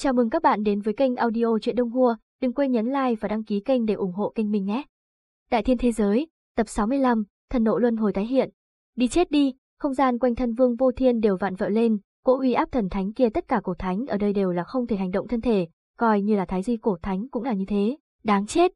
Chào mừng các bạn đến với kênh audio truyện Đông Hua, đừng quên nhấn like và đăng ký kênh để ủng hộ kênh mình nhé. Đại Thiên Thế Giới, tập 65, Thần Nộ Luân Hồi tái hiện. Đi chết đi, không gian quanh thân vương vô thiên đều vạn vợ lên, cỗ uy áp thần thánh kia tất cả cổ thánh ở đây đều là không thể hành động thân thể, coi như là thái di cổ thánh cũng là như thế, đáng chết.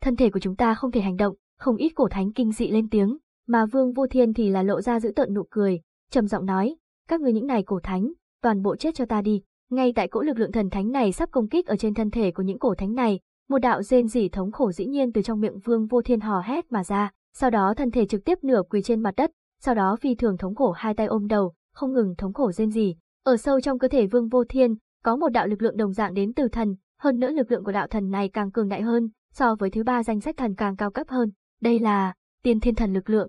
Thân thể của chúng ta không thể hành động, không ít cổ thánh kinh dị lên tiếng, mà vương vô thiên thì là lộ ra giữ tợn nụ cười, trầm giọng nói, các người những này cổ thánh, toàn bộ chết cho ta đi, ngay tại cỗ lực lượng thần thánh này sắp công kích ở trên thân thể của những cổ thánh này, một đạo rên rỉ thống khổ dĩ nhiên từ trong miệng Vương Vô Thiên hò hét mà ra, sau đó thân thể trực tiếp nửa quỳ trên mặt đất, sau đó phi thường thống khổ hai tay ôm đầu, không ngừng thống khổ rên rỉ. Ở sâu trong cơ thể Vương Vô Thiên, có một đạo lực lượng đồng dạng đến từ thần, hơn nữa lực lượng của đạo thần này càng cường đại hơn, so với thứ ba danh sách thần càng cao cấp hơn. Đây là tiên thiên thần lực lượng.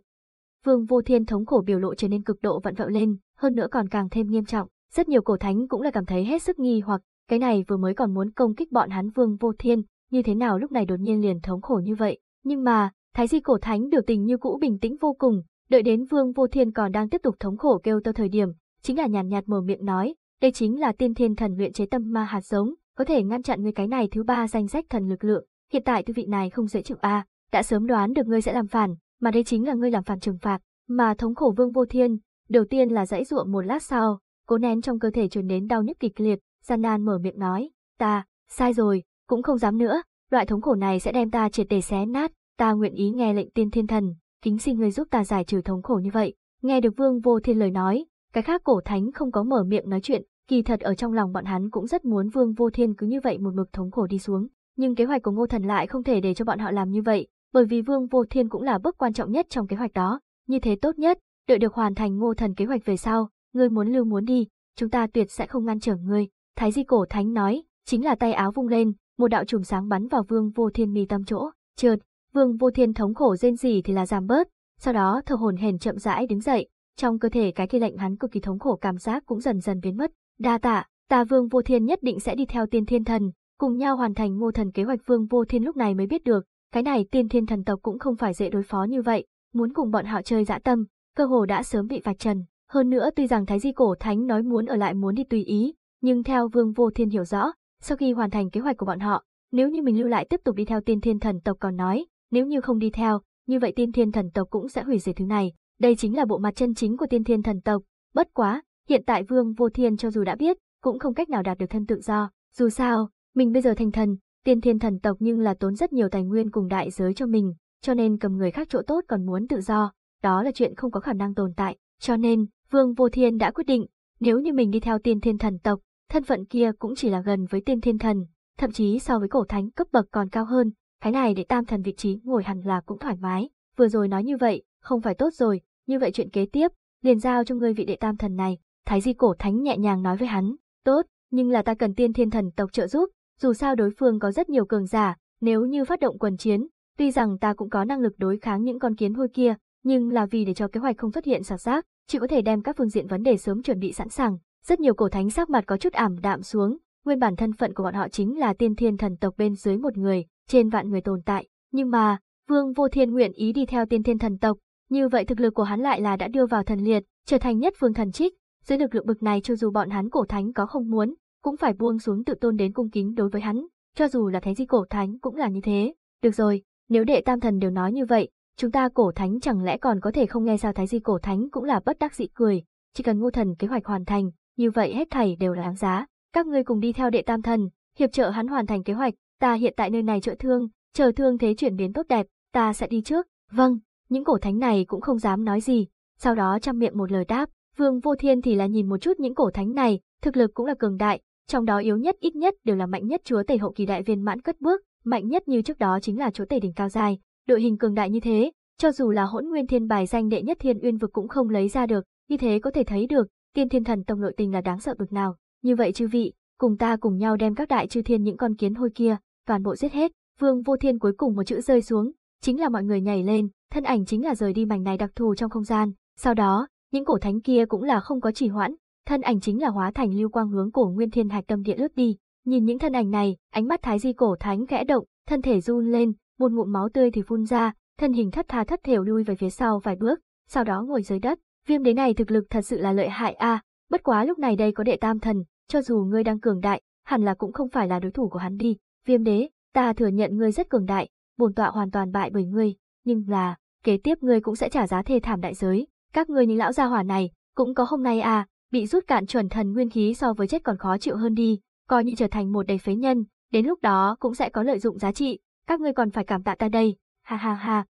Vương Vô Thiên thống khổ biểu lộ trở nên cực độ vặn vẹo lên, hơn nữa còn càng thêm nghiêm trọng. Rất nhiều cổ thánh cũng là cảm thấy hết sức nghi hoặc, cái này vừa mới còn muốn công kích bọn hắn vương vô thiên, như thế nào lúc này đột nhiên liền thống khổ như vậy. Nhưng mà, thái di cổ thánh biểu tình như cũ bình tĩnh vô cùng, đợi đến vương vô thiên còn đang tiếp tục thống khổ kêu tao thời điểm, chính là nhàn nhạt, mở miệng nói, đây chính là tiên thiên thần luyện chế tâm ma hạt giống, có thể ngăn chặn người cái này thứ ba danh sách thần lực lượng, hiện tại tư vị này không dễ chịu a, đã sớm đoán được ngươi sẽ làm phản, mà đây chính là ngươi làm phản trừng phạt, mà thống khổ vương vô thiên, đầu tiên là dãy ruộng một lát sau, cố nén trong cơ thể truyền đến đau nhức kịch liệt, gian nan mở miệng nói, ta, sai rồi, cũng không dám nữa, loại thống khổ này sẽ đem ta triệt để xé nát, ta nguyện ý nghe lệnh tiên thiên thần, kính xin người giúp ta giải trừ thống khổ như vậy. Nghe được vương vô thiên lời nói, cái khác cổ thánh không có mở miệng nói chuyện, kỳ thật ở trong lòng bọn hắn cũng rất muốn vương vô thiên cứ như vậy một mực thống khổ đi xuống, nhưng kế hoạch của ngô thần lại không thể để cho bọn họ làm như vậy, bởi vì vương vô thiên cũng là bước quan trọng nhất trong kế hoạch đó, như thế tốt nhất, đợi được hoàn thành ngô thần kế hoạch về sau, ngươi muốn lưu muốn đi, chúng ta tuyệt sẽ không ngăn trở ngươi. Thái di cổ thánh nói, chính là tay áo vung lên, một đạo trùm sáng bắn vào vương vô thiên mi tâm chỗ, trượt, vương vô thiên thống khổ rên gì thì là giảm bớt, sau đó thở hồn hển chậm rãi đứng dậy, trong cơ thể cái kia lạnh hắn cực kỳ thống khổ cảm giác cũng dần dần biến mất. Đa tạ, ta vương vô thiên nhất định sẽ đi theo tiên thiên thần, cùng nhau hoàn thành ngô thần kế hoạch vương vô thiên lúc này mới biết được, cái này tiên thiên thần tộc cũng không phải dễ đối phó như vậy, muốn cùng bọn họ chơi dã tâm, cơ hồ đã sớm bị vạch trần. Hơn nữa tuy rằng Thái Di Cổ Thánh nói muốn ở lại muốn đi tùy ý, nhưng theo Vương Vô Thiên hiểu rõ, sau khi hoàn thành kế hoạch của bọn họ, nếu như mình lưu lại tiếp tục đi theo tiên thiên thần tộc còn nói, nếu như không đi theo, như vậy tiên thiên thần tộc cũng sẽ hủy diệt thứ này. Đây chính là bộ mặt chân chính của tiên thiên thần tộc. Bất quá, hiện tại Vương Vô Thiên cho dù đã biết, cũng không cách nào đạt được thân tự do. Dù sao, mình bây giờ thành thần, tiên thiên thần tộc nhưng là tốn rất nhiều tài nguyên cùng đại giới cho mình, cho nên cầm người khác chỗ tốt còn muốn tự do, đó là chuyện không có khả năng tồn tại. Cho nên, Vương Vô Thiên đã quyết định, nếu như mình đi theo tiên thiên thần tộc, thân phận kia cũng chỉ là gần với tiên thiên thần, thậm chí so với cổ thánh cấp bậc còn cao hơn, cái này để tam thần vị trí ngồi hẳn là cũng thoải mái. Vừa rồi nói như vậy, không phải tốt rồi, như vậy chuyện kế tiếp, liền giao cho ngươi vị đệ tam thần này, thái di cổ thánh nhẹ nhàng nói với hắn, tốt, nhưng là ta cần tiên thiên thần tộc trợ giúp, dù sao đối phương có rất nhiều cường giả, nếu như phát động quần chiến, tuy rằng ta cũng có năng lực đối kháng những con kiến hôi kia, nhưng là vì để cho kế hoạch không xuất hiện sạc rác, chỉ có thể đem các phương diện vấn đề sớm chuẩn bị sẵn sàng. Rất nhiều cổ thánh sắc mặt có chút ảm đạm xuống, nguyên bản thân phận của bọn họ chính là tiên thiên thần tộc bên dưới một người, trên vạn người tồn tại, nhưng mà, Vương Vô Thiên nguyện ý đi theo tiên thiên thần tộc, như vậy thực lực của hắn lại là đã đưa vào thần liệt, trở thành nhất phương thần trích, dưới lực lượng bực này cho dù bọn hắn cổ thánh có không muốn, cũng phải buông xuống tự tôn đến cung kính đối với hắn, cho dù là thánh di cổ thánh cũng là như thế. Được rồi, nếu đệ tam thần đều nói như vậy, chúng ta cổ thánh chẳng lẽ còn có thể không nghe sao thái di cổ thánh cũng là bất đắc dị cười, chỉ cần ngô thần kế hoạch hoàn thành, như vậy hết thảy đều là đáng giá, các ngươi cùng đi theo đệ tam thần, hiệp trợ hắn hoàn thành kế hoạch, ta hiện tại nơi này trợ thương, chờ thương thế chuyển biến tốt đẹp, ta sẽ đi trước, vâng, những cổ thánh này cũng không dám nói gì, sau đó chăm miệng một lời đáp, vương vô thiên thì là nhìn một chút những cổ thánh này, thực lực cũng là cường đại, trong đó yếu nhất ít nhất đều là mạnh nhất chúa tể hậu kỳ đại viên mãn cất bước, mạnh nhất như trước đó chính là chúa tể đỉnh cao dài, đội hình cường đại như thế, cho dù là hỗn nguyên thiên bài danh đệ nhất thiên uyên vực cũng không lấy ra được, như thế có thể thấy được, tiên thiên thần tông nội tình là đáng sợ bực nào. Như vậy chư vị, cùng ta cùng nhau đem các đại chư thiên những con kiến hôi kia, toàn bộ giết hết, vương vô thiên cuối cùng một chữ rơi xuống, chính là mọi người nhảy lên, thân ảnh chính là rời đi mảnh này đặc thù trong không gian, sau đó, những cổ thánh kia cũng là không có trì hoãn, thân ảnh chính là hóa thành lưu quang hướng cổ nguyên thiên hạch tâm địa lướt đi. Nhìn những thân ảnh này, ánh mắt thái di cổ thánh khẽ động, thân thể run lên, một ngụm máu tươi thì phun ra, thân hình thất tha thất thểu lui về phía sau vài bước, sau đó ngồi dưới đất. Viêm đế này thực lực thật sự là lợi hại a, bất quá lúc này đây có đệ tam thần, cho dù ngươi đang cường đại, hẳn là cũng không phải là đối thủ của hắn đi. Viêm đế, ta thừa nhận ngươi rất cường đại, bổn tọa hoàn toàn bại bởi ngươi, nhưng là, kế tiếp ngươi cũng sẽ trả giá thê thảm đại giới, các ngươi những lão gia hỏa này, cũng có hôm nay a, bị rút cạn chuẩn thần nguyên khí so với chết còn khó chịu hơn đi, coi như trở thành một đầy phế nhân, đến lúc đó cũng sẽ có lợi dụng giá trị, các ngươi còn phải cảm tạ ta đây, ha ha ha.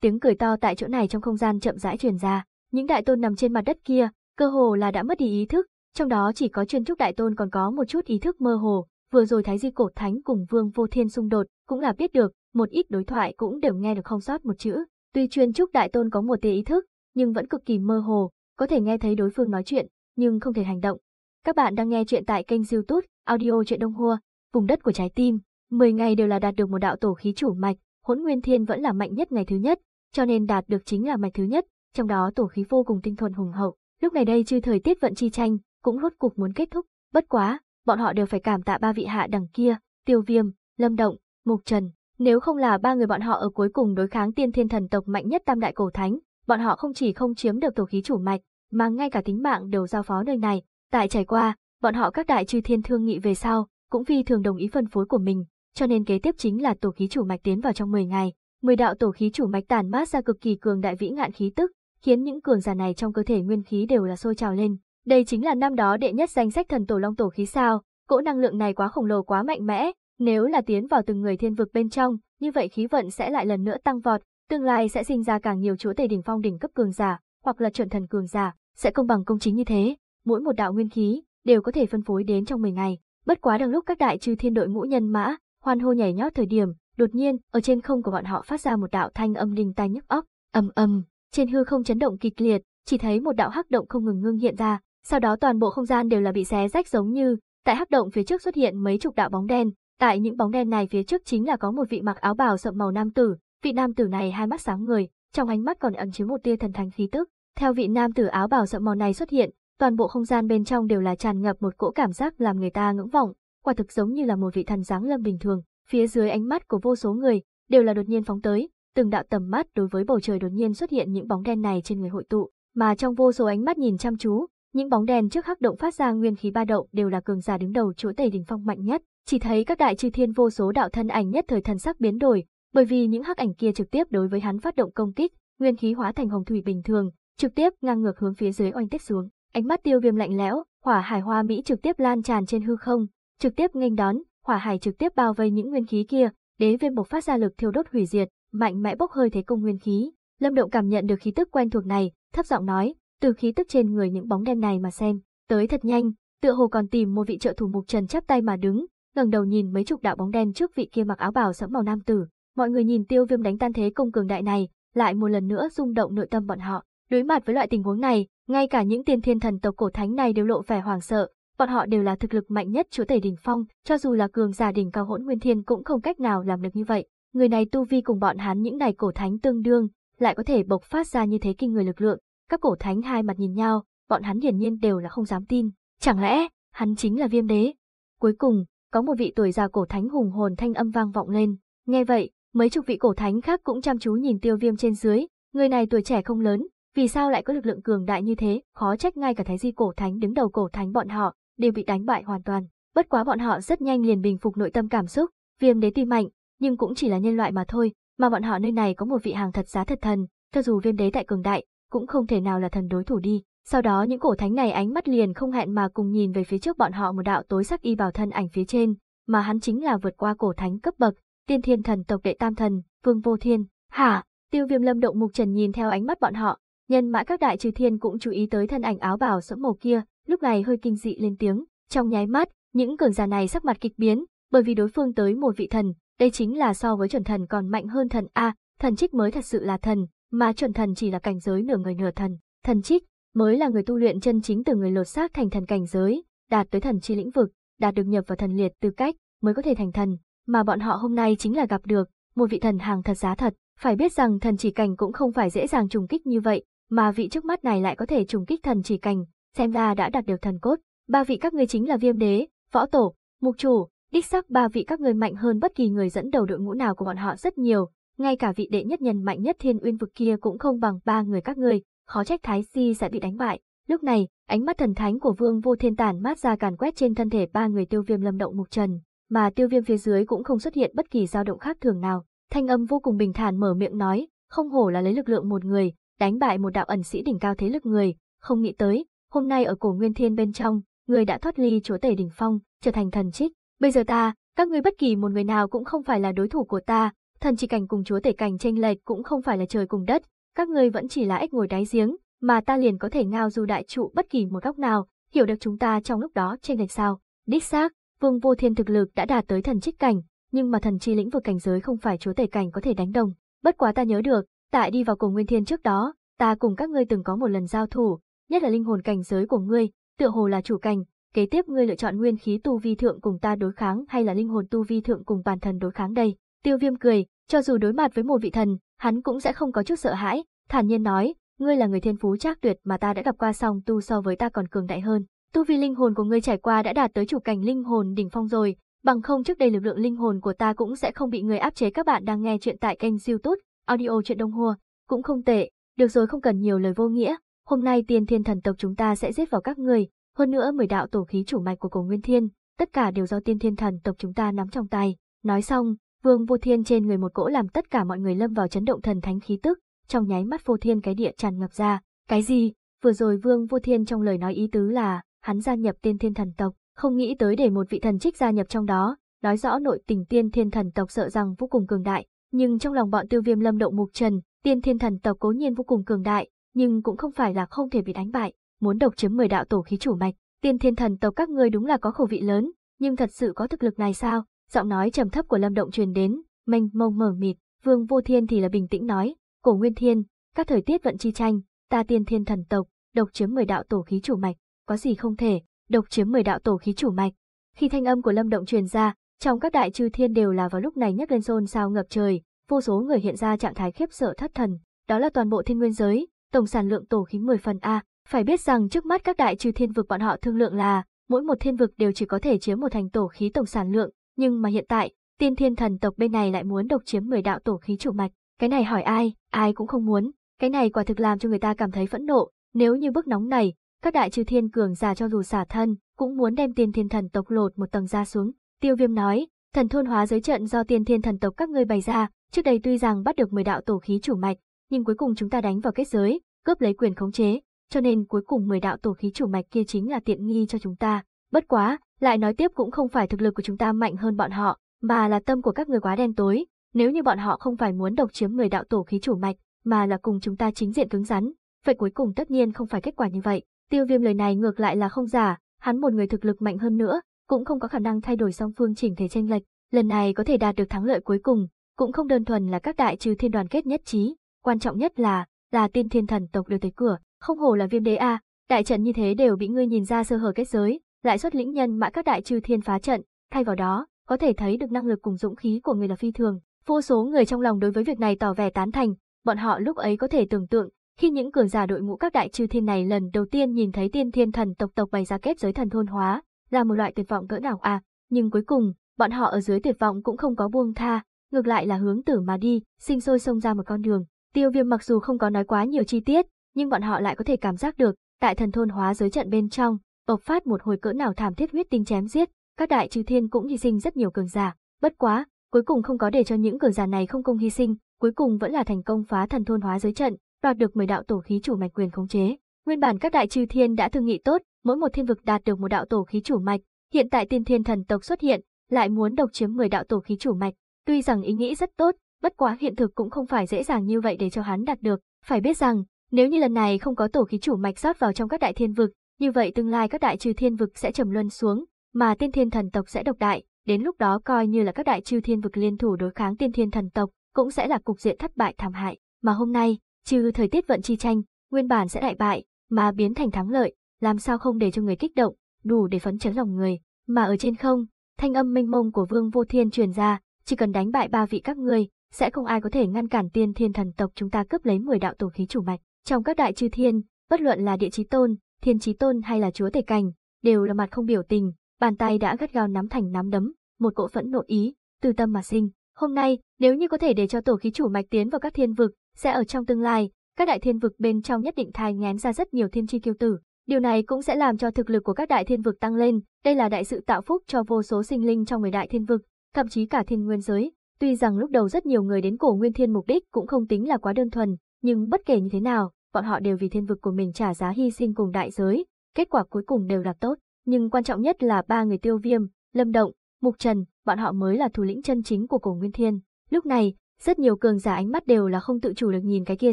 Tiếng cười to tại chỗ này trong không gian chậm rãi truyền ra, những đại tôn nằm trên mặt đất kia, cơ hồ là đã mất đi ý thức, trong đó chỉ có chuyên trúc đại tôn còn có một chút ý thức mơ hồ, vừa rồi Thái Di Cổ Thánh cùng Vương Vô Thiên xung đột, cũng là biết được, một ít đối thoại cũng đều nghe được không sót một chữ. Tuy chuyên trúc đại tôn có một tia ý thức, nhưng vẫn cực kỳ mơ hồ, có thể nghe thấy đối phương nói chuyện, nhưng không thể hành động. Các bạn đang nghe chuyện tại kênh youtube Audio Chuyện Đông Hua, vùng đất của trái tim. 10 ngày đều là đạt được một đạo tổ khí chủ mạch, hỗn nguyên thiên vẫn là mạnh nhất ngày thứ nhất, cho nên đạt được chính là mạch thứ nhất, trong đó tổ khí vô cùng tinh thuần hùng hậu. Lúc này đây chư thời tiết vận chi tranh, cũng rốt cục muốn kết thúc, bất quá, bọn họ đều phải cảm tạ ba vị hạ đằng kia, Tiêu Viêm, Lâm Động, Mục Trần, nếu không là ba người bọn họ ở cuối cùng đối kháng tiên thiên thần tộc mạnh nhất tam đại cổ thánh, bọn họ không chỉ không chiếm được tổ khí chủ mạch, mà ngay cả tính mạng đều giao phó nơi này. Tại trải qua, bọn họ các đại chư thiên thương nghị về sau, cũng phi thường đồng ý phân phối của mình, cho nên kế tiếp chính là tổ khí chủ mạch tiến vào trong 10 ngày. 10 đạo tổ khí chủ mạch tản mát ra cực kỳ cường đại vĩ ngạn khí tức, khiến những cường giả này trong cơ thể nguyên khí đều là sôi trào lên. Đây chính là năm đó đệ nhất danh sách thần tổ long tổ khí sao, cỗ năng lượng này quá khổng lồ quá mạnh mẽ, nếu là tiến vào từng người thiên vực bên trong, như vậy khí vận sẽ lại lần nữa tăng vọt, tương lai sẽ sinh ra càng nhiều chúa tể đỉnh phong đỉnh cấp cường giả, hoặc là chuẩn thần cường giả, sẽ công bằng công chính như thế, mỗi một đạo nguyên khí đều có thể phân phối đến trong 10 ngày. Bất quá đằng lúc các đại chư thiên đội ngũ nhân mã, hoan hô nhảy nhót thời điểm, đột nhiên, ở trên không của bọn họ phát ra một đạo thanh âm linh tai nhức óc, ầm ầm, trên hư không chấn động kịch liệt, chỉ thấy một đạo hắc động không ngừng ngưng hiện ra, sau đó toàn bộ không gian đều là bị xé rách giống như, tại hắc động phía trước xuất hiện mấy chục đạo bóng đen, tại những bóng đen này phía trước chính là có một vị mặc áo bào sậm màu nam tử, vị nam tử này hai mắt sáng người, trong ánh mắt còn ẩn chứa một tia thần thánh khí tức. Theo vị nam tử áo bào sậm màu này xuất hiện, toàn bộ không gian bên trong đều là tràn ngập một cỗ cảm giác làm người ta ngưỡng vọng, quả thực giống như là một vị thần dáng lâm bình thường, phía dưới ánh mắt của vô số người đều là đột nhiên phóng tới, từng đạo tầm mắt đối với bầu trời đột nhiên xuất hiện những bóng đen này trên người hội tụ, mà trong vô số ánh mắt nhìn chăm chú, những bóng đen trước hắc động phát ra nguyên khí ba động đều là cường giả đứng đầu chỗ tẩy đỉnh phong mạnh nhất, chỉ thấy các đại chư thiên vô số đạo thân ảnh nhất thời thần sắc biến đổi, bởi vì những hắc ảnh kia trực tiếp đối với hắn phát động công kích, nguyên khí hóa thành hồng thủy bình thường, trực tiếp ngang ngược hướng phía dưới oanh kích xuống. Ánh mắt Tiêu Viêm lạnh lẽo, hỏa hải hoa mỹ trực tiếp lan tràn trên hư không, trực tiếp nghênh đón, hỏa hải trực tiếp bao vây những nguyên khí kia, đế viêm bộc phát ra lực thiêu đốt hủy diệt, mạnh mẽ bốc hơi thế công nguyên khí. Lâm Động cảm nhận được khí tức quen thuộc này, thấp giọng nói, từ khí tức trên người những bóng đen này mà xem, tới thật nhanh, tựa hồ còn tìm một vị trợ thủ mục trần chắp tay mà đứng, ngẩng đầu nhìn mấy chục đạo bóng đen trước vị kia mặc áo bào sẫm màu nam tử, mọi người nhìn Tiêu Viêm đánh tan thế công cường đại này, lại một lần nữa rung động nội tâm bọn họ. Đối mặt với loại tình huống này, ngay cả những tiên thiên thần tộc cổ thánh này đều lộ vẻ hoảng sợ, Bọn họ đều là thực lực mạnh nhất chúa tể đỉnh phong, cho dù là cường giả đỉnh cao hỗn nguyên thiên cũng không cách nào làm được như vậy. Người này tu vi cùng bọn hắn những này cổ thánh tương đương, lại có thể bộc phát ra như thế kinh người lực lượng. Các cổ thánh hai mặt nhìn nhau, bọn hắn hiển nhiên đều là không dám tin. Chẳng lẽ, hắn chính là viêm đế? Cuối cùng, có một vị tuổi già cổ thánh hùng hồn thanh âm vang vọng lên. Nghe vậy, mấy chục vị cổ thánh khác cũng chăm chú nhìn tiêu viêm trên dưới. Người này tuổi trẻ không lớn, vì sao lại có lực lượng cường đại như thế, khó trách ngay cả thái di cổ thánh đứng đầu cổ thánh bọn họ, đều bị đánh bại hoàn toàn. Bất quá bọn họ rất nhanh liền bình phục nội tâm cảm xúc, viêm đế tuy mạnh, nhưng cũng chỉ là nhân loại mà thôi, mà bọn họ nơi này có một vị hàng thật giá thật thần, cho dù viêm đế tại cường đại, cũng không thể nào là thần đối thủ đi. Sau đó những cổ thánh này ánh mắt liền không hẹn mà cùng nhìn về phía trước bọn họ một đạo tối sắc y bảo thân ảnh phía trên, mà hắn chính là vượt qua cổ thánh cấp bậc, tiên thiên thần tộc đệ tam thần, vương vô thiên. Hả, tiêu viêm lâm động mục trần nhìn theo ánh mắt bọn họ, nhân mã các đại trừ thiên cũng chú ý tới thân ảnh áo bào sẫm màu kia, lúc này hơi kinh dị lên tiếng, trong nháy mắt, những cường giả này sắc mặt kịch biến, bởi vì đối phương tới một vị thần, đây chính là so với chuẩn thần còn mạnh hơn thần a, thần trích mới thật sự là thần, mà chuẩn thần chỉ là cảnh giới nửa người nửa thần, thần trích mới là người tu luyện chân chính từ người lột xác thành thần cảnh giới, đạt tới thần chi lĩnh vực, đạt được nhập vào thần liệt tư cách, mới có thể thành thần, mà bọn họ hôm nay chính là gặp được một vị thần hàng thật giá thật, phải biết rằng thần chỉ cảnh cũng không phải dễ dàng trùng kích như vậy, mà vị trước mắt này lại có thể trùng kích thần chỉ cảnh, xem ra đã đạt được thần cốt. Ba vị các ngươi chính là viêm đế, võ tổ, mục chủ, đích sắc ba vị các người mạnh hơn bất kỳ người dẫn đầu đội ngũ nào của bọn họ rất nhiều, ngay cả vị đệ nhất nhân mạnh nhất thiên uyên vực kia cũng không bằng ba người các ngươi, khó trách Thái Si sẽ bị đánh bại. Lúc này, ánh mắt thần thánh của Vương Vô Thiên tản mát ra càn quét trên thân thể ba người Tiêu Viêm Lâm Động Mục Trần, mà Tiêu Viêm phía dưới cũng không xuất hiện bất kỳ dao động khác thường nào. Thanh âm vô cùng bình thản mở miệng nói, không hổ là lấy lực lượng một người, đánh bại một đạo ẩn sĩ đỉnh cao thế lực người, không nghĩ tới, hôm nay ở cổ nguyên thiên bên trong, người đã thoát ly chúa tể đỉnh phong, trở thành thần trích. Bây giờ ta, các ngươi bất kỳ một người nào cũng không phải là đối thủ của ta, thần chỉ cảnh cùng chúa tể cảnh tranh lệch cũng không phải là trời cùng đất, các ngươi vẫn chỉ là ếch ngồi đáy giếng, mà ta liền có thể ngao du đại trụ bất kỳ một góc nào, hiểu được chúng ta trong lúc đó tranh lệch sao. Đích xác, vương vô thiên thực lực đã đạt tới thần trích cảnh, nhưng mà thần chi lĩnh vực cảnh giới không phải chúa tể cảnh có thể đánh đồng. Bất quá ta nhớ được, tại đi vào cổ nguyên thiên trước đó, ta cùng các ngươi từng có một lần giao thủ, nhất là linh hồn cảnh giới của ngươi, tựa hồ là chủ cảnh, kế tiếp ngươi lựa chọn nguyên khí tu vi thượng cùng ta đối kháng hay là linh hồn tu vi thượng cùng bản thần đối kháng đây. Tiêu Viêm cười, cho dù đối mặt với một vị thần, hắn cũng sẽ không có chút sợ hãi, thản nhiên nói, ngươi là người thiên phú chắc tuyệt mà ta đã gặp qua song tu so với ta còn cường đại hơn. Tu vi linh hồn của ngươi trải qua đã đạt tới chủ cảnh linh hồn đỉnh phong rồi, bằng không trước đây lực lượng linh hồn của ta cũng sẽ không bị người áp chế các bạn đang nghe chuyện tại kênh YouTube audio chuyện đông hùa, cũng không tệ, được rồi không cần nhiều lời vô nghĩa, hôm nay tiên thiên thần tộc chúng ta sẽ giết vào các người, hơn nữa mười đạo tổ khí chủ mạch của cổ nguyên thiên, tất cả đều do tiên thiên thần tộc chúng ta nắm trong tay. Nói xong, vương vô thiên trên người một cỗ làm tất cả mọi người lâm vào chấn động thần thánh khí tức, trong nháy mắt vô thiên cái địa tràn ngập ra. Cái gì? Vừa rồi vương vô thiên trong lời nói ý tứ là, hắn gia nhập tiên thiên thần tộc, không nghĩ tới để một vị thần trích gia nhập trong đó, nói rõ nội tình tiên thiên thần tộc sợ rằng vô cùng cường đại, nhưng trong lòng bọn tiêu viêm lâm động mục trần, tiên thiên thần tộc cố nhiên vô cùng cường đại, nhưng cũng không phải là không thể bị đánh bại, muốn độc chiếm 10 đạo tổ khí chủ mạch, tiên thiên thần tộc các ngươi đúng là có khẩu vị lớn, nhưng thật sự có thực lực này sao? Giọng nói trầm thấp của Lâm Động truyền đến, mênh mông mờ mịt, Vương Vô Thiên thì là bình tĩnh nói, "Cổ Nguyên Thiên, các thời tiết vận chi tranh, ta tiên thiên thần tộc, độc chiếm 10 đạo tổ khí chủ mạch, có gì không thể, độc chiếm 10 đạo tổ khí chủ mạch." Khi thanh âm của Lâm Động truyền ra, trong các đại chư thiên đều là vào lúc này nhất lên xôn sao ngập trời, vô số người hiện ra trạng thái khiếp sợ thất thần, đó là toàn bộ thiên nguyên giới, tổng sản lượng tổ khí 10 phần A. Phải biết rằng trước mắt các đại trừ thiên vực bọn họ thương lượng là, mỗi một thiên vực đều chỉ có thể chiếm một thành tổ khí tổng sản lượng, nhưng mà hiện tại, tiên thiên thần tộc bên này lại muốn độc chiếm 10 đạo tổ khí chủ mạch. Cái này hỏi ai, ai cũng không muốn, cái này quả thực làm cho người ta cảm thấy phẫn nộ, nếu như bức nóng này, các đại trừ thiên cường giả cho dù xả thân, cũng muốn đem tiên thiên thần tộc lột một tầng ra xuống. Tiêu viêm nói, thần thôn hóa giới trận do tiên thiên thần tộc các ngươi bày ra, trước đây tuy rằng bắt được 10 đạo tổ khí chủ mạch, nhưng cuối cùng chúng ta đánh vào kết giới, cướp lấy quyền khống chế, cho nên cuối cùng 10 đạo tổ khí chủ mạch kia chính là tiện nghi cho chúng ta. Bất quá, lại nói tiếp cũng không phải thực lực của chúng ta mạnh hơn bọn họ, mà là tâm của các người quá đen tối, nếu như bọn họ không phải muốn độc chiếm 10 đạo tổ khí chủ mạch, mà là cùng chúng ta chính diện cứng rắn, vậy cuối cùng tất nhiên không phải kết quả như vậy. Tiêu Viêm lời này ngược lại là không giả, hắn một người thực lực mạnh hơn nữa, cũng không có khả năng thay đổi song phương chỉnh thể tranh lệch, lần này có thể đạt được thắng lợi cuối cùng, cũng không đơn thuần là các đại trừ thiên đoàn kết nhất trí, quan trọng nhất là là tiên thiên thần tộc đều tới cửa, không hổ là viêm đế a, đại trận như thế đều bị ngươi nhìn ra sơ hở kết giới, lại xuất lĩnh nhân mã các đại chư thiên phá trận, thay vào đó, có thể thấy được năng lực cùng dũng khí của người là phi thường. Vô số người trong lòng đối với việc này tỏ vẻ tán thành, bọn họ lúc ấy có thể tưởng tượng, khi những cường giả đội ngũ các đại chư thiên này lần đầu tiên nhìn thấy tiên thiên thần tộc tộc bày ra kết giới thần thôn hóa, là một loại tuyệt vọng cỡ nào a, nhưng cuối cùng, bọn họ ở dưới tuyệt vọng cũng không có buông tha, ngược lại là hướng tử mà đi, sinh sôi xông ra một con đường, Tiêu viêm mặc dù không có nói quá nhiều chi tiết, nhưng bọn họ lại có thể cảm giác được, tại thần thôn hóa giới trận bên trong, bộc phát một hồi cỡ nào thảm thiết huyết tinh chém giết, các đại chư thiên cũng hy sinh rất nhiều cường giả, bất quá, cuối cùng không có để cho những cường giả này không công hy sinh, cuối cùng vẫn là thành công phá thần thôn hóa giới trận, đoạt được 10 đạo tổ khí chủ mạch quyền khống chế. Nguyên bản các đại chư thiên đã thương nghị tốt, mỗi một thiên vực đạt được một đạo tổ khí chủ mạch, hiện tại tiên thiên thần tộc xuất hiện, lại muốn độc chiếm 10 đạo tổ khí chủ mạch, tuy rằng ý nghĩ rất tốt, bất quá hiện thực cũng không phải dễ dàng như vậy để cho hắn đạt được, phải biết rằng, nếu như lần này không có tổ khí chủ mạch rót vào trong các đại thiên vực, như vậy tương lai các đại trừ thiên vực sẽ trầm luân xuống, mà tiên thiên thần tộc sẽ độc đại, đến lúc đó coi như là các đại trừ thiên vực liên thủ đối kháng tiên thiên thần tộc, cũng sẽ là cục diện thất bại thảm hại, mà hôm nay, trừ thời tiết vận chi tranh, nguyên bản sẽ đại bại, mà biến thành thắng lợi, làm sao không để cho người kích động, đủ để phấn chấn lòng người, mà ở trên không, thanh âm mênh mông của Vương Vô Thiên truyền ra, chỉ cần đánh bại ba vị các ngươi, sẽ không ai có thể ngăn cản tiên thiên thần tộc chúng ta cướp lấy 10 đạo tổ khí chủ mạch. Trong các đại chư thiên, bất luận là địa chí tôn, thiên chí tôn hay là chúa tể cảnh, đều là mặt không biểu tình, bàn tay đã gắt gao nắm thành nắm đấm, một cỗ phẫn nộ ý, từ tâm mà sinh. Hôm nay, nếu như có thể để cho tổ khí chủ mạch tiến vào các thiên vực, sẽ ở trong tương lai, các đại thiên vực bên trong nhất định thai ngén ra rất nhiều thiên chi kiêu tử. Điều này cũng sẽ làm cho thực lực của các đại thiên vực tăng lên, đây là đại sự tạo phúc cho vô số sinh linh trong 10 đại thiên vực, thậm chí cả thiên nguyên giới, Tuy rằng lúc đầu rất nhiều người đến cổ nguyên thiên mục đích cũng không tính là quá đơn thuần, nhưng bất kể như thế nào, bọn họ đều vì thiên vực của mình trả giá hy sinh cùng đại giới, kết quả cuối cùng đều là tốt. Nhưng quan trọng nhất là ba người tiêu viêm, lâm động, mục trần, bọn họ mới là thủ lĩnh chân chính của cổ nguyên thiên. Lúc này, rất nhiều cường giả ánh mắt đều là không tự chủ được nhìn cái kia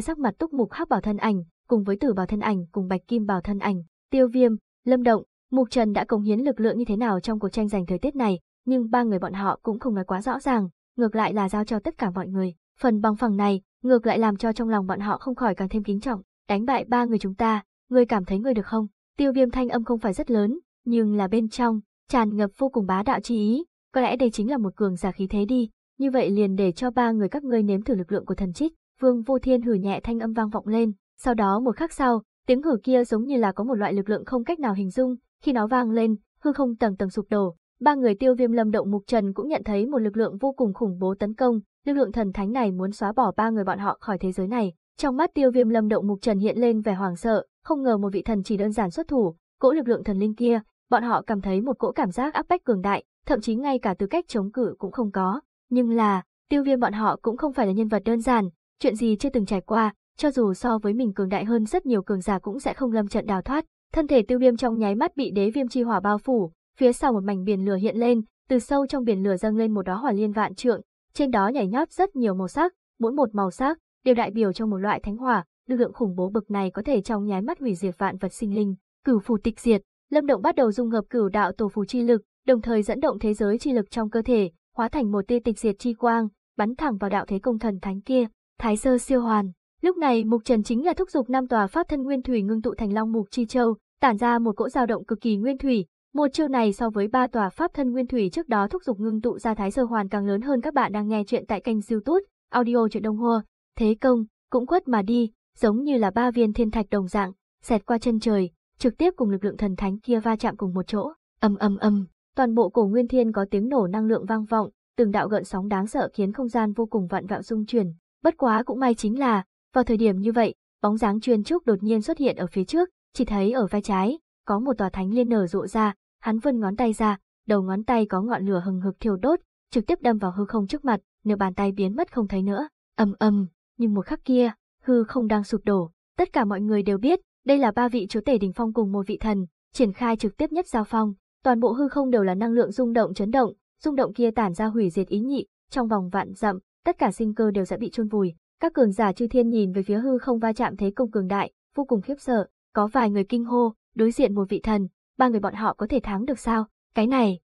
sắc mặt túc mục hắc bảo thân ảnh, cùng với tử bảo thân ảnh cùng bạch kim bảo thân ảnh, tiêu viêm, lâm động, mục trần đã cống hiến lực lượng như thế nào trong cuộc tranh giành thời tiết này, nhưng ba người bọn họ cũng không nói quá rõ ràng, ngược lại là giao cho tất cả mọi người. Phần bằng phẳng này, ngược lại làm cho trong lòng bọn họ không khỏi càng thêm kính trọng, đánh bại ba người chúng ta, ngươi cảm thấy ngươi được không? Tiêu viêm thanh âm không phải rất lớn, nhưng là bên trong, tràn ngập vô cùng bá đạo chi ý, có lẽ đây chính là một cường giả khí thế đi, như vậy liền để cho ba người các ngươi nếm thử lực lượng của thần trích. Vương Vô Thiên hử nhẹ thanh âm vang vọng lên, sau đó một khắc sau, tiếng hử kia giống như là có một loại lực lượng không cách nào hình dung, khi nó vang lên, hư không tầng tầng sụp đổ, Ba người tiêu viêm lâm động mục trần cũng nhận thấy một lực lượng vô cùng khủng bố tấn công, lực lượng thần thánh này muốn xóa bỏ ba người bọn họ khỏi thế giới này. Trong mắt tiêu viêm lâm động mục trần hiện lên vẻ hoảng sợ, không ngờ một vị thần chỉ đơn giản xuất thủ, cỗ lực lượng thần linh kia, bọn họ cảm thấy một cỗ cảm giác áp bách cường đại, thậm chí ngay cả tư cách chống cự cũng không có. Nhưng là, tiêu viêm bọn họ cũng không phải là nhân vật đơn giản, chuyện gì chưa từng trải qua, cho dù so với mình cường đại hơn rất nhiều cường giả cũng sẽ không lâm trận đào thoát. Thân thể tiêu viêm trong nháy mắt bị đế viêm chi hỏa bao phủ, Phía sau một mảnh biển lửa hiện lên, từ sâu trong biển lửa dâng lên một đóa hỏa liên vạn trượng, trên đó nhảy nhót rất nhiều màu sắc, mỗi một màu sắc đều đại biểu cho một loại thánh hỏa, lực lượng khủng bố bực này có thể trong nháy mắt hủy diệt vạn vật sinh linh, cửu phù tịch diệt, Lâm Động bắt đầu dung hợp cửu đạo tổ phù chi lực, đồng thời dẫn động thế giới chi lực trong cơ thể, hóa thành một tia tịch diệt chi quang, bắn thẳng vào đạo thế công thần thánh kia, Thái Sơ siêu hoàn. Lúc này, Mục Trần chính là thúc dục năm tòa pháp thân nguyên thủy ngưng tụ thành Long Mục Chi Châu, tản ra một cỗ dao động cực kỳ nguyên thủy, một chiêu này so với ba tòa pháp thân nguyên thủy trước đó thúc giục ngưng tụ ra thái sơ hoàn càng lớn hơn các bạn đang nghe chuyện tại kênh youtube audio chuyện đông hoa. thế công, cũng quất mà đi, giống như là ba viên thiên thạch đồng dạng, xẹt qua chân trời, trực tiếp cùng lực lượng thần thánh kia va chạm cùng một chỗ, ầm ầm ầm, toàn bộ cổ nguyên thiên có tiếng nổ năng lượng vang vọng, từng đạo gợn sóng đáng sợ khiến không gian vô cùng vặn vẹo rung chuyển, bất quá cũng may chính là, vào thời điểm như vậy, bóng dáng chuyên trúc đột nhiên xuất hiện ở phía trước, chỉ thấy ở vai trái, có một tòa thánh liên nở rộ ra, hắn vươn ngón tay ra, đầu ngón tay có ngọn lửa hừng hực thiêu đốt, trực tiếp đâm vào hư không trước mặt, nửa bàn tay biến mất không thấy nữa. Ầm ầm, nhưng một khắc kia, hư không đang sụp đổ, tất cả mọi người đều biết, đây là ba vị chúa tể đỉnh phong cùng một vị thần, triển khai trực tiếp nhất giao phong, toàn bộ hư không đều là năng lượng rung động chấn động, rung động kia tản ra hủy diệt ý nhị, trong vòng vạn dặm, tất cả sinh cơ đều sẽ bị chôn vùi. Các cường giả chư thiên nhìn về phía hư không va chạm thế công cường đại, vô cùng khiếp sợ, có vài người kinh hô, đối diện một vị thần, ba người bọn họ có thể thắng được sao, cái này.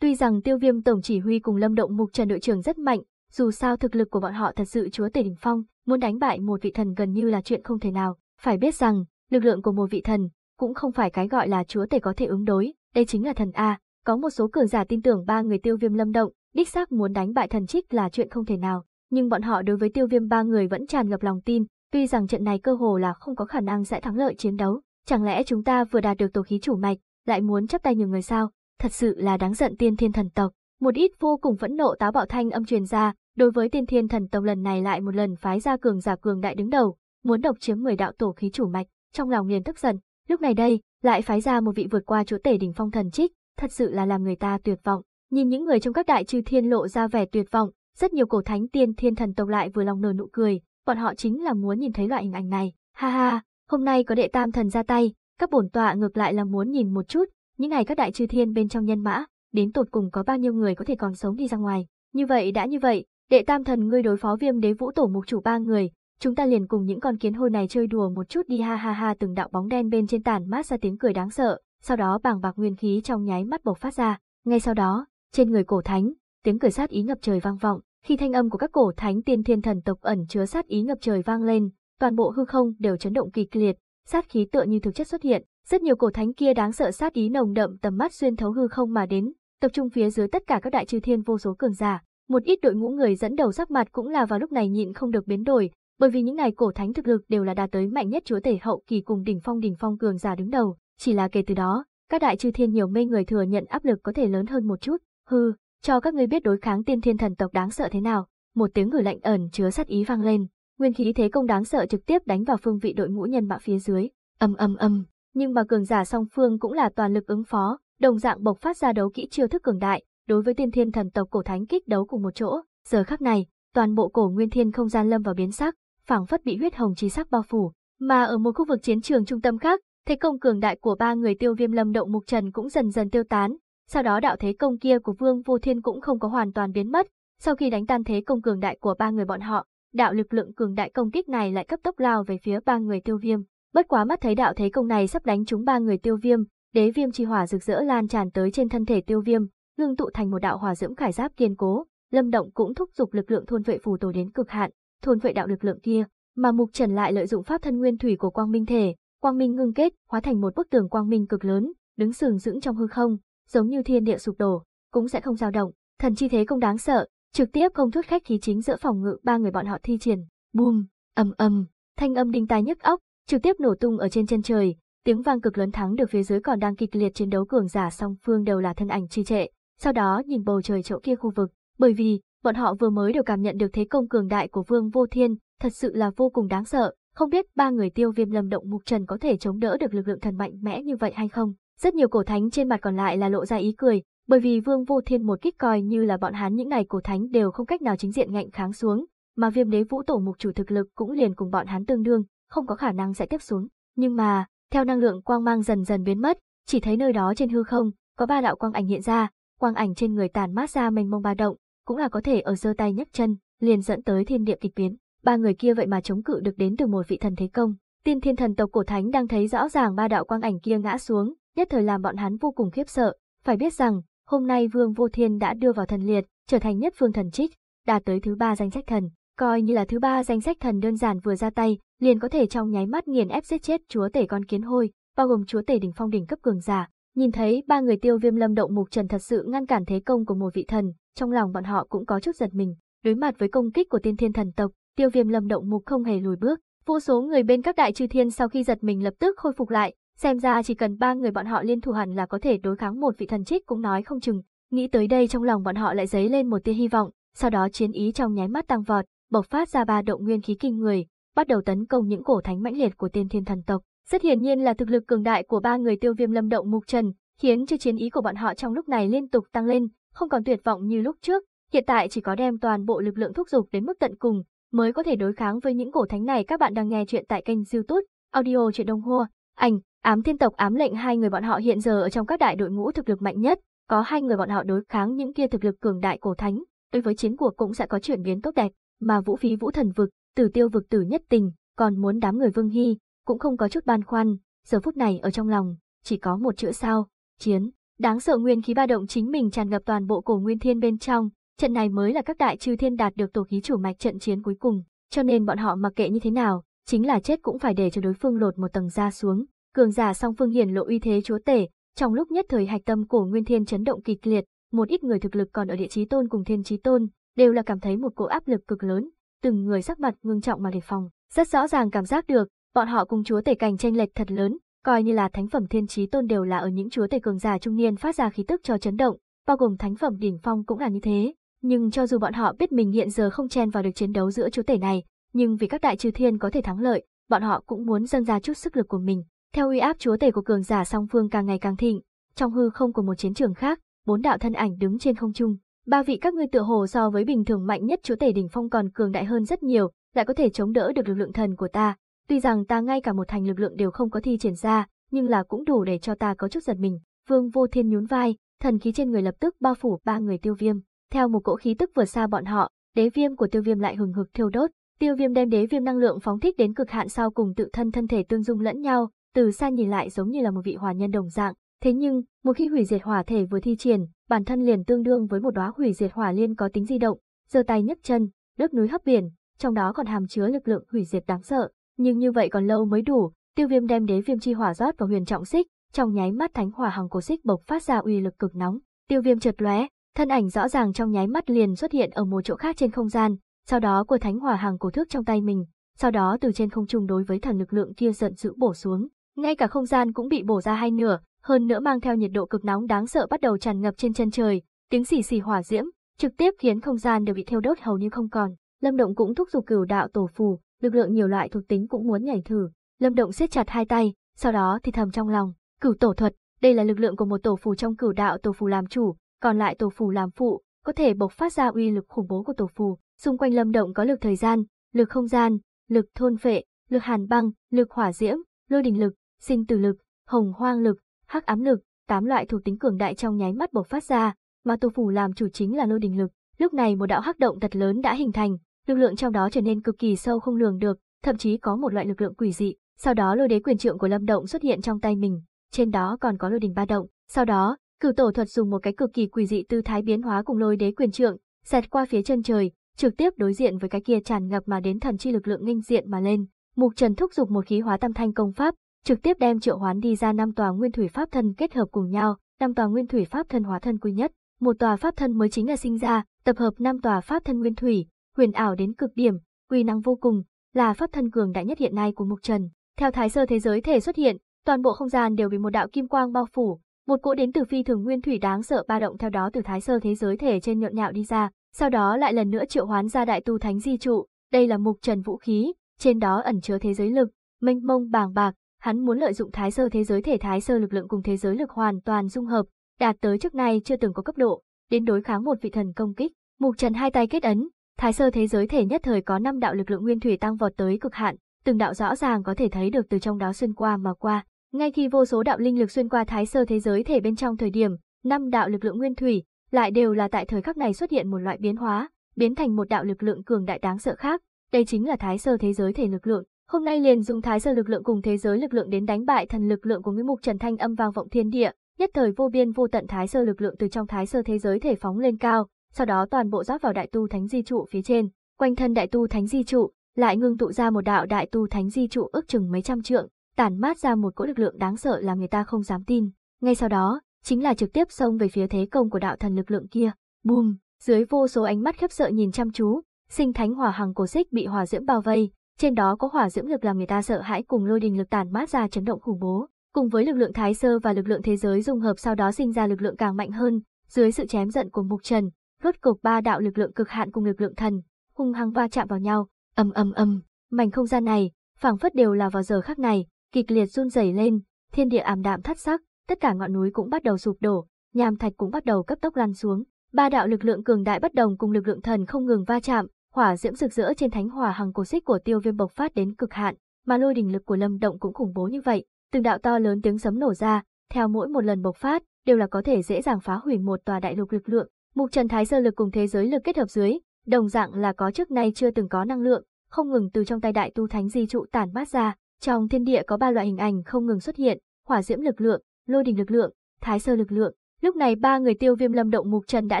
Tuy rằng tiêu viêm tổng chỉ huy cùng lâm động mục trần đội trưởng rất mạnh, dù sao thực lực của bọn họ thật sự chúa tể đỉnh phong, muốn đánh bại một vị thần gần như là chuyện không thể nào, phải biết rằng, lực lượng của một vị thần, cũng không phải cái gọi là chúa tể có thể ứng đối, đây chính là thần A, có một số cường giả tin tưởng ba người tiêu viêm lâm động, đích xác muốn đánh bại thần trích là chuyện không thể nào, nhưng bọn họ đối với tiêu viêm ba người vẫn tràn ngập lòng tin, tuy rằng trận này cơ hồ là không có khả năng sẽ thắng lợi chiến đấu, Chẳng lẽ chúng ta vừa đạt được tổ khí chủ mạch, lại muốn chấp tay nhường người sao? Thật sự là đáng giận tiên thiên thần tộc. Một ít vô cùng phẫn nộ táo bạo thanh âm truyền ra, đối với tiên thiên thần tộc lần này lại một lần phái ra cường giả cường đại đứng đầu, muốn độc chiếm 10 đạo tổ khí chủ mạch, trong lòng liền tức giận. Lúc này đây, lại phái ra một vị vượt qua chỗ tể đỉnh phong thần trích, thật sự là làm người ta tuyệt vọng. Nhìn những người trong các đại chư thiên lộ ra vẻ tuyệt vọng, rất nhiều cổ thánh tiên thiên thần tộc lại vừa lòng nở nụ cười, bọn họ chính là muốn nhìn thấy loại hình ảnh này. Ha ha, Hôm nay có đệ tam thần ra tay, các bổn tọa ngược lại là muốn nhìn một chút, những ngày các đại chư thiên bên trong nhân mã, đến tột cùng có bao nhiêu người có thể còn sống đi ra ngoài. Như vậy đã như vậy, đệ tam thần ngươi đối phó viêm đế vũ tổ mục chủ ba người, chúng ta liền cùng những con kiến hôi này chơi đùa một chút đi ha ha ha từng đạo bóng đen bên trên tàn mát ra tiếng cười đáng sợ, sau đó bàng bạc nguyên khí trong nháy mắt bộc phát ra, ngay sau đó, trên người cổ thánh, tiếng cười sát ý ngập trời vang vọng, khi thanh âm của các cổ thánh tiên thiên thần tộc ẩn chứa sát ý ngập trời vang lên, toàn bộ hư không đều chấn động kịch liệt, sát khí tựa như thực chất xuất hiện, rất nhiều cổ thánh kia đáng sợ sát ý nồng đậm tầm mắt xuyên thấu hư không mà đến, tập trung phía dưới tất cả các đại chư thiên vô số cường giả, một ít đội ngũ người dẫn đầu sắc mặt cũng là vào lúc này nhịn không được biến đổi, bởi vì những ngày cổ thánh thực lực đều là đạt tới mạnh nhất chúa tể hậu kỳ cùng đỉnh phong đỉnh phong cường giả đứng đầu, chỉ là kể từ đó, các đại chư thiên nhiều mê người thừa nhận áp lực có thể lớn hơn một chút, hư, cho các ngươi biết đối kháng tiên thiên thần tộc đáng sợ thế nào, một tiếng ngử lạnh ẩn chứa sát ý vang lên, nguyên khí thế công đáng sợ trực tiếp đánh vào phương vị đội ngũ nhân mã phía dưới, âm âm âm, nhưng mà cường giả song phương cũng là toàn lực ứng phó, đồng dạng bộc phát ra đấu kỹ chiêu thức cường đại, đối với tiên thiên thần tộc cổ thánh kích đấu cùng một chỗ, giờ khắc này, toàn bộ cổ nguyên thiên không gian lâm vào biến sắc, phảng phất bị huyết hồng chi sắc bao phủ, mà ở một khu vực chiến trường trung tâm khác, thế công cường đại của ba người Tiêu Viêm Lâm Động Mục Trần cũng dần dần tiêu tán, sau đó đạo thế công kia của Vương Vô Thiên cũng không có hoàn toàn biến mất, sau khi đánh tan thế công cường đại của ba người bọn họ, đạo lực lượng cường đại công kích này lại cấp tốc lao về phía ba người tiêu viêm. Bất quá mắt thấy đạo thế công này sắp đánh trúng ba người tiêu viêm, đế viêm chi hỏa rực rỡ lan tràn tới trên thân thể tiêu viêm, ngưng tụ thành một đạo hỏa diễm khải giáp kiên cố. Lâm Động cũng thúc giục lực lượng thôn vệ phù tổ đến cực hạn, thôn vệ đạo lực lượng kia, mà Mục Trần lại lợi dụng pháp thân nguyên thủy của Quang Minh thể, Quang Minh ngưng kết, hóa thành một bức tường quang minh cực lớn, đứng sừng sững trong hư không, giống như thiên địa sụp đổ, cũng sẽ không dao động. Thần chi thế công đáng sợ, Trực tiếp công thức khách khí chính giữa phòng ngự ba người bọn họ thi triển, bùm, ầm ầm, thanh âm đinh tai nhức óc, trực tiếp nổ tung ở trên chân trời, tiếng vang cực lớn thắng được phía dưới còn đang kịch liệt chiến đấu cường giả song phương đều là thân ảnh trì trệ, sau đó nhìn bầu trời chỗ kia khu vực, bởi vì bọn họ vừa mới đều cảm nhận được thế công cường đại của Vương Vô Thiên, thật sự là vô cùng đáng sợ, không biết ba người Tiêu Viêm Lâm Động Mục Trần có thể chống đỡ được lực lượng thần mạnh mẽ như vậy hay không. Rất nhiều cổ thánh trên mặt còn lại là lộ ra ý cười, bởi vì Vương Vô Thiên một kích coi như là bọn hắn những ngày cổ thánh đều không cách nào chính diện ngạnh kháng xuống, mà Viêm Đế Vũ Tổ mục chủ thực lực cũng liền cùng bọn hắn tương đương, không có khả năng sẽ tiếp xuống. Nhưng mà, theo năng lượng quang mang dần dần biến mất, chỉ thấy nơi đó trên hư không có ba đạo quang ảnh hiện ra, quang ảnh trên người tàn mát ra mênh mông ba động, cũng là có thể ở giơ tay nhấc chân, liền dẫn tới thiên địa kịch biến. Ba người kia vậy mà chống cự được đến từ một vị thần thế công. Tiên Thiên Thần tộc cổ thánh đang thấy rõ ràng ba đạo quang ảnh kia ngã xuống, nhất thời làm bọn hắn vô cùng khiếp sợ, phải biết rằng, Hôm nay Vương Vô Thiên đã đưa vào thần liệt, trở thành nhất vương thần trích, đạt tới thứ ba danh sách thần, coi như là thứ ba danh sách thần đơn giản vừa ra tay, liền có thể trong nháy mắt nghiền ép giết chết chúa tể con kiến hôi, bao gồm chúa tể đỉnh phong đỉnh cấp cường giả. Nhìn thấy ba người Tiêu Viêm Lâm động mục trần thật sự ngăn cản thế công của một vị thần, trong lòng bọn họ cũng có chút giật mình. Đối mặt với công kích của Tiên Thiên thần tộc, Tiêu Viêm Lâm động mục không hề lùi bước, vô số người bên các đại chư thiên sau khi giật mình lập tức khôi phục lại, Xem ra chỉ cần ba người bọn họ liên thủ hẳn là có thể đối kháng một vị thần trích cũng nói không chừng. Nghĩ tới đây trong lòng bọn họ lại dấy lên một tia hy vọng, sau đó chiến ý trong nháy mắt tăng vọt, bộc phát ra ba động nguyên khí kinh người, bắt đầu tấn công những cổ thánh mãnh liệt của tên thiên thần tộc. Rất hiển nhiên là thực lực cường đại của ba người tiêu viêm lâm động mục trần, khiến cho chiến ý của bọn họ trong lúc này liên tục tăng lên, không còn tuyệt vọng như lúc trước, hiện tại chỉ có đem toàn bộ lực lượng thúc giục đến mức tận cùng, mới có thể đối kháng với những cổ thánh này. Các bạn đang nghe chuyện tại kênh youtube Audio Chuyện Đông Hua, ảnh Ám thiên tộc ám lệnh hai người bọn họ hiện giờ ở trong các đại đội ngũ thực lực mạnh nhất, có hai người bọn họ đối kháng những kia thực lực cường đại cổ thánh, đối với chiến cuộc cũng sẽ có chuyển biến tốt đẹp, mà vũ phí vũ thần vực, tử tiêu vực tử nhất tình, còn muốn đám người vương hy, cũng không có chút ban khoan giờ phút này ở trong lòng, chỉ có một chữ sao, chiến. Đáng sợ nguyên khí ba động chính mình tràn ngập toàn bộ cổ nguyên thiên bên trong, trận này mới là các đại chư thiên đạt được tổ khí chủ mạch trận chiến cuối cùng, cho nên bọn họ mặc kệ như thế nào, chính là chết cũng phải để cho đối phương lột một tầng da xuống, cường giả song phương hiển lộ uy thế chúa tể, trong lúc nhất thời hạch tâm của Nguyên Thiên chấn động kịch liệt, một ít người thực lực còn ở địa chí tôn cùng thiên chí tôn, đều là cảm thấy một cỗ áp lực cực lớn, từng người sắc mặt ngưng trọng mà đề phòng, rất rõ ràng cảm giác được, bọn họ cùng chúa tể cảnh tranh lệch thật lớn, coi như là thánh phẩm thiên chí tôn đều là ở những chúa tể cường giả trung niên phát ra khí tức cho chấn động, bao gồm thánh phẩm đỉnh phong cũng là như thế, nhưng cho dù bọn họ biết mình hiện giờ không chen vào được chiến đấu giữa chúa tể này, nhưng vì các đại chư thiên có thể thắng lợi, bọn họ cũng muốn dâng ra chút sức lực của mình, theo uy áp chúa tể của cường giả song phương càng ngày càng thịnh, trong hư không của một chiến trường khác, bốn đạo thân ảnh đứng trên không trung. Ba vị các ngươi tựa hồ so với bình thường mạnh nhất chúa tể đỉnh phong còn cường đại hơn rất nhiều, lại có thể chống đỡ được lực lượng thần của ta. Tuy rằng ta ngay cả một thành lực lượng đều không có thi triển ra, nhưng là cũng đủ để cho ta có chút giật mình. Vương Vô Thiên nhún vai, thần khí trên người lập tức bao phủ ba người Tiêu Viêm. Theo một cỗ khí tức vừa xa bọn họ, đế viêm của Tiêu Viêm lại hừng hực thiêu đốt. Tiêu Viêm đem đế viêm năng lượng phóng thích đến cực hạn sau cùng tự thân thân thể tương dung lẫn nhau, từ xa nhìn lại giống như là một vị hòa nhân đồng dạng, thế nhưng, một khi hủy diệt hỏa thể vừa thi triển, bản thân liền tương đương với một đóa hủy diệt hỏa liên có tính di động, giơ tay nhấc chân, đớp núi hấp biển, trong đó còn hàm chứa lực lượng hủy diệt đáng sợ, nhưng như vậy còn lâu mới đủ, Tiêu Viêm đem đế viêm chi hỏa rót vào huyền trọng xích, trong nháy mắt thánh hỏa hàng cổ xích bộc phát ra uy lực cực nóng, Tiêu Viêm chợt lóe, thân ảnh rõ ràng trong nháy mắt liền xuất hiện ở một chỗ khác trên không gian, sau đó của thánh hỏa hàng cổ thước trong tay mình, sau đó từ trên không trung đối với thần lực lượng kia giận dữ bổ xuống, ngay cả không gian cũng bị bổ ra hai nửa, hơn nữa mang theo nhiệt độ cực nóng đáng sợ bắt đầu tràn ngập trên chân trời, tiếng xì xì hỏa diễm, trực tiếp khiến không gian đều bị thiêu đốt hầu như không còn. Lâm Động cũng thúc giục cửu đạo tổ phù, lực lượng nhiều loại thuộc tính cũng muốn nhảy thử. Lâm Động siết chặt hai tay, sau đó thì thầm trong lòng, cửu tổ thuật, đây là lực lượng của một tổ phù trong cửu đạo tổ phù làm chủ, còn lại tổ phù làm phụ, có thể bộc phát ra uy lực khủng bố của tổ phù. Xung quanh Lâm Động có lực thời gian, lực không gian, lực thôn phệ, lực hàn băng, lực hỏa diễm, lôi đình lực, sinh tử lực, hồng hoang lực, hắc ám lực, tám loại thuộc tính cường đại trong nháy mắt bộc phát ra, mà Tô Phủ làm chủ chính là lôi đình lực. Lúc này một đạo hắc động thật lớn đã hình thành, lực lượng trong đó trở nên cực kỳ sâu không lường được, thậm chí có một loại lực lượng quỷ dị. Sau đó lôi đế quyền trượng của Lâm Động xuất hiện trong tay mình, trên đó còn có lôi đình ba động. Sau đó, cửu tổ thuật dùng một cái cực kỳ quỷ dị tư thái biến hóa cùng lôi đế quyền trượng, xẹt qua phía chân trời, trực tiếp đối diện với cái kia tràn ngập mà đến thần chi lực lượng nghênh diện mà lên. Mục Trần thúc giục một khí hóa tam thanh công pháp, trực tiếp đem triệu hoán đi ra năm tòa nguyên thủy pháp thân kết hợp cùng nhau, năm tòa nguyên thủy pháp thân hóa thân quy nhất, một tòa pháp thân mới chính là sinh ra, tập hợp năm tòa pháp thân nguyên thủy, huyền ảo đến cực điểm, quy năng vô cùng, là pháp thân cường đại nhất hiện nay của Mục Trần. Theo thái sơ thế giới thể xuất hiện, toàn bộ không gian đều bị một đạo kim quang bao phủ, một cỗ đến từ phi thường nguyên thủy đáng sợ ba động theo đó từ thái sơ thế giới thể trên nhộn nhạo đi ra, sau đó lại lần nữa triệu hoán ra đại tu thánh di trụ, đây là Mục Trần vũ khí, trên đó ẩn chứa thế giới lực, mênh mông bàng bạc, hắn muốn lợi dụng thái sơ thế giới thể thái sơ lực lượng cùng thế giới lực hoàn toàn dung hợp, đạt tới trước nay chưa từng có cấp độ, đến đối kháng một vị thần công kích. Mục Trần hai tay kết ấn, thái sơ thế giới thể nhất thời có năm đạo lực lượng nguyên thủy tăng vọt tới cực hạn, từng đạo rõ ràng có thể thấy được từ trong đó xuyên qua mà qua. Ngay khi vô số đạo linh lực xuyên qua thái sơ thế giới thể bên trong thời điểm, năm đạo lực lượng nguyên thủy lại đều là tại thời khắc này xuất hiện một loại biến hóa, biến thành một đạo lực lượng cường đại đáng sợ khác, đây chính là thái sơ thế giới thể lực lượng, Hôm nay liền dùng thái sơ lực lượng cùng thế giới lực lượng đến đánh bại thần lực lượng của Nguyễn Mục Trần Thanh âm vang vọng thiên địa, nhất thời vô biên vô tận thái sơ lực lượng từ trong thái sơ thế giới thể phóng lên cao, sau đó toàn bộ rót vào đại tu thánh di trụ phía trên, quanh thân đại tu thánh di trụ lại ngưng tụ ra một đạo đại tu thánh di trụ ước chừng mấy trăm trượng, tản mát ra một cỗ lực lượng đáng sợ làm người ta không dám tin. Ngay sau đó, chính là trực tiếp xông về phía thế công của đạo thần lực lượng kia. Bùm, dưới vô số ánh mắt khiếp sợ nhìn chăm chú, sinh thánh hòa hằng cổ xích bị hòa diễm bao vây, trên đó có hỏa diễm lực làm người ta sợ hãi cùng lôi đình lực tàn mát ra chấn động khủng bố, cùng với lực lượng thái sơ và lực lượng thế giới dung hợp sau đó sinh ra lực lượng càng mạnh hơn, dưới sự chém giận của Mục Trần, rốt cục ba đạo lực lượng cực hạn cùng lực lượng thần, hung hăng va chạm vào nhau, ầm ầm ầm, mảnh không gian này, phảng phất đều là vào giờ khắc này, kịch liệt run rẩy lên, thiên địa ảm đạm thất sắc, tất cả ngọn núi cũng bắt đầu sụp đổ, nham thạch cũng bắt đầu cấp tốc lăn xuống, ba đạo lực lượng cường đại bất đồng cùng lực lượng thần không ngừng va chạm, Hỏa diễm rực rỡ trên thánh hỏa hằng cổ xích của Tiêu Viêm bộc phát đến cực hạn, mà lôi đình lực của Lâm Động cũng khủng bố như vậy, từng đạo to lớn tiếng sấm nổ ra, theo mỗi một lần bộc phát, đều là có thể dễ dàng phá hủy một tòa đại lục lực lượng. Mục Trần Thái Sơ lực cùng thế giới lực kết hợp dưới, đồng dạng là có trước nay chưa từng có năng lượng, không ngừng từ trong tay đại tu thánh di trụ tản mát ra, trong thiên địa có ba loại hình ảnh không ngừng xuất hiện, hỏa diễm lực lượng, lôi đình lực lượng, thái sơ lực lượng, Lúc này ba người tiêu viêm lâm động mục trần đã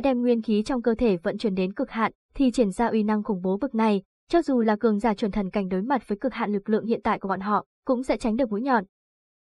đem nguyên khí trong cơ thể vận chuyển đến cực hạn, thì triển ra uy năng khủng bố vực này, cho dù là cường giả chuẩn thần cảnh đối mặt với cực hạn lực lượng hiện tại của bọn họ, cũng sẽ tránh được mũi nhọn.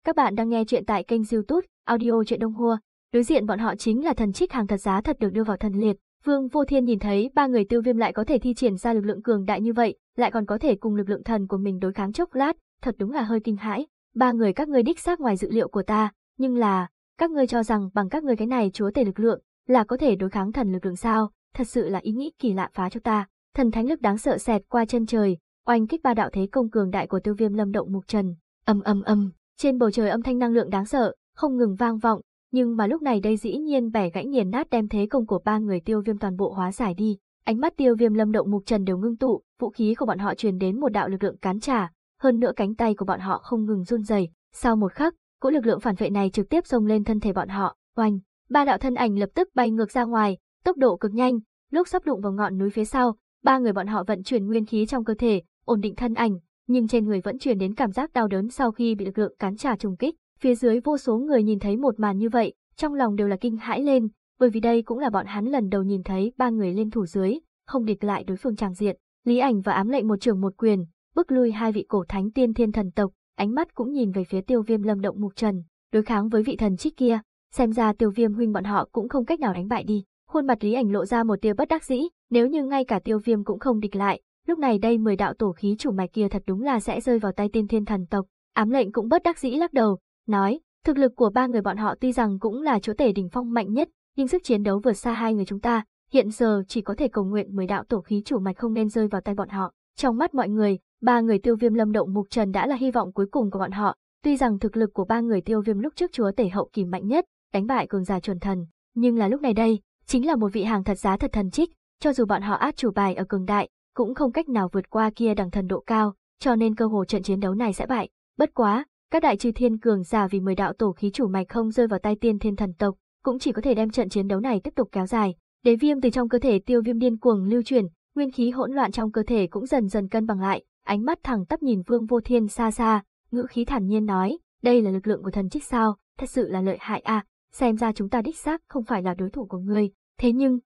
Các bạn đang nghe chuyện tại kênh youtube Audio Chuyện Đông Hua, đối diện bọn họ chính là thần trích hàng thật giá thật được đưa vào thần liệt. Vương Vô Thiên nhìn thấy ba người tiêu viêm lại có thể thi triển ra lực lượng cường đại như vậy, lại còn có thể cùng lực lượng thần của mình đối kháng chốc lát, thật đúng là hơi kinh hãi. Ba người các ngươi đích xác ngoài dự liệu của ta, nhưng là, các ngươi cho rằng bằng các ngươi cái này chúa tể lực lượng, là có thể đối kháng thần lực lượng sao, thật sự là ý nghĩ kỳ lạ phá cho ta. Thần thánh lực đáng sợ xẹt qua chân trời, oanh kích ba đạo thế công cường đại của tiêu viêm lâm động mục trần. Âm âm âm, trên bầu trời âm thanh năng lượng đáng sợ, không ngừng vang vọng, nhưng mà lúc này đây dĩ nhiên bẻ gãy nghiền nát đem thế công của ba người tiêu viêm toàn bộ hóa giải đi. Ánh mắt tiêu viêm lâm động mục trần đều ngưng tụ, vũ khí của bọn họ truyền đến một đạo lực lượng cán trả, hơn nữa cánh tay của bọn họ không ngừng run rẩy. Sau một khắc, cỗ lực lượng phản vệ này trực tiếp xông lên thân thể bọn họ, oanh, ba đạo thân ảnh lập tức bay ngược ra ngoài, tốc độ cực nhanh, lúc sắp đụng vào ngọn núi phía sau, ba người bọn họ vận chuyển nguyên khí trong cơ thể, ổn định thân ảnh, nhưng trên người vẫn truyền đến cảm giác đau đớn sau khi bị lực lượng cán trả trùng kích, phía dưới vô số người nhìn thấy một màn như vậy, trong lòng đều là kinh hãi lên, bởi vì đây cũng là bọn hắn lần đầu nhìn thấy ba người lên thủ dưới, không địch lại đối phương tràng diện, Lý Ảnh và ám lệnh một trường một quyền, bức lui hai vị cổ thánh tiên thiên thần tộc, ánh mắt cũng nhìn về phía tiêu viêm lâm động mục trần, đối kháng với vị thần trích kia, xem ra tiêu viêm huynh bọn họ cũng không cách nào đánh bại đi. Khuôn mặt Lý Ảnh lộ ra một tia bất đắc dĩ, nếu như ngay cả tiêu viêm cũng không địch lại, lúc này đây mười đạo tổ khí chủ mạch kia thật đúng là sẽ rơi vào tay tiên thiên thần tộc. Ám lệnh cũng bất đắc dĩ lắc đầu, nói, thực lực của ba người bọn họ tuy rằng cũng là chỗ tể đỉnh phong mạnh nhất, nhưng sức chiến đấu vượt xa hai người chúng ta, hiện giờ chỉ có thể cầu nguyện mười đạo tổ khí chủ mạch không nên rơi vào tay bọn họ. Trong mắt mọi người, Ba người tiêu viêm lâm động mục trần đã là hy vọng cuối cùng của bọn họ, tuy rằng thực lực của ba người tiêu viêm lúc trước chúa tể hậu kỳ mạnh nhất, đánh bại cường giả chuẩn thần, nhưng là lúc này đây, chính là một vị hàng thật giá thật thần trích, cho dù bọn họ át chủ bài ở cường đại, cũng không cách nào vượt qua kia đẳng thần độ cao, cho nên cơ hồ trận chiến đấu này sẽ bại. Bất quá, các đại chư thiên cường giả vì mười đạo tổ khí chủ mạch không rơi vào tay tiên thiên thần tộc, cũng chỉ có thể đem trận chiến đấu này tiếp tục kéo dài. Đế viêm từ trong cơ thể tiêu viêm điên cuồng lưu chuyển, nguyên khí hỗn loạn trong cơ thể cũng dần dần cân bằng lại, ánh mắt thẳng tắp nhìn Vương Vô Thiên xa xa, ngữ khí thản nhiên nói, đây là lực lượng của thần trích sao, thật sự là lợi hại à, xem ra chúng ta đích xác không phải là đối thủ của ngươi, thế nhưng...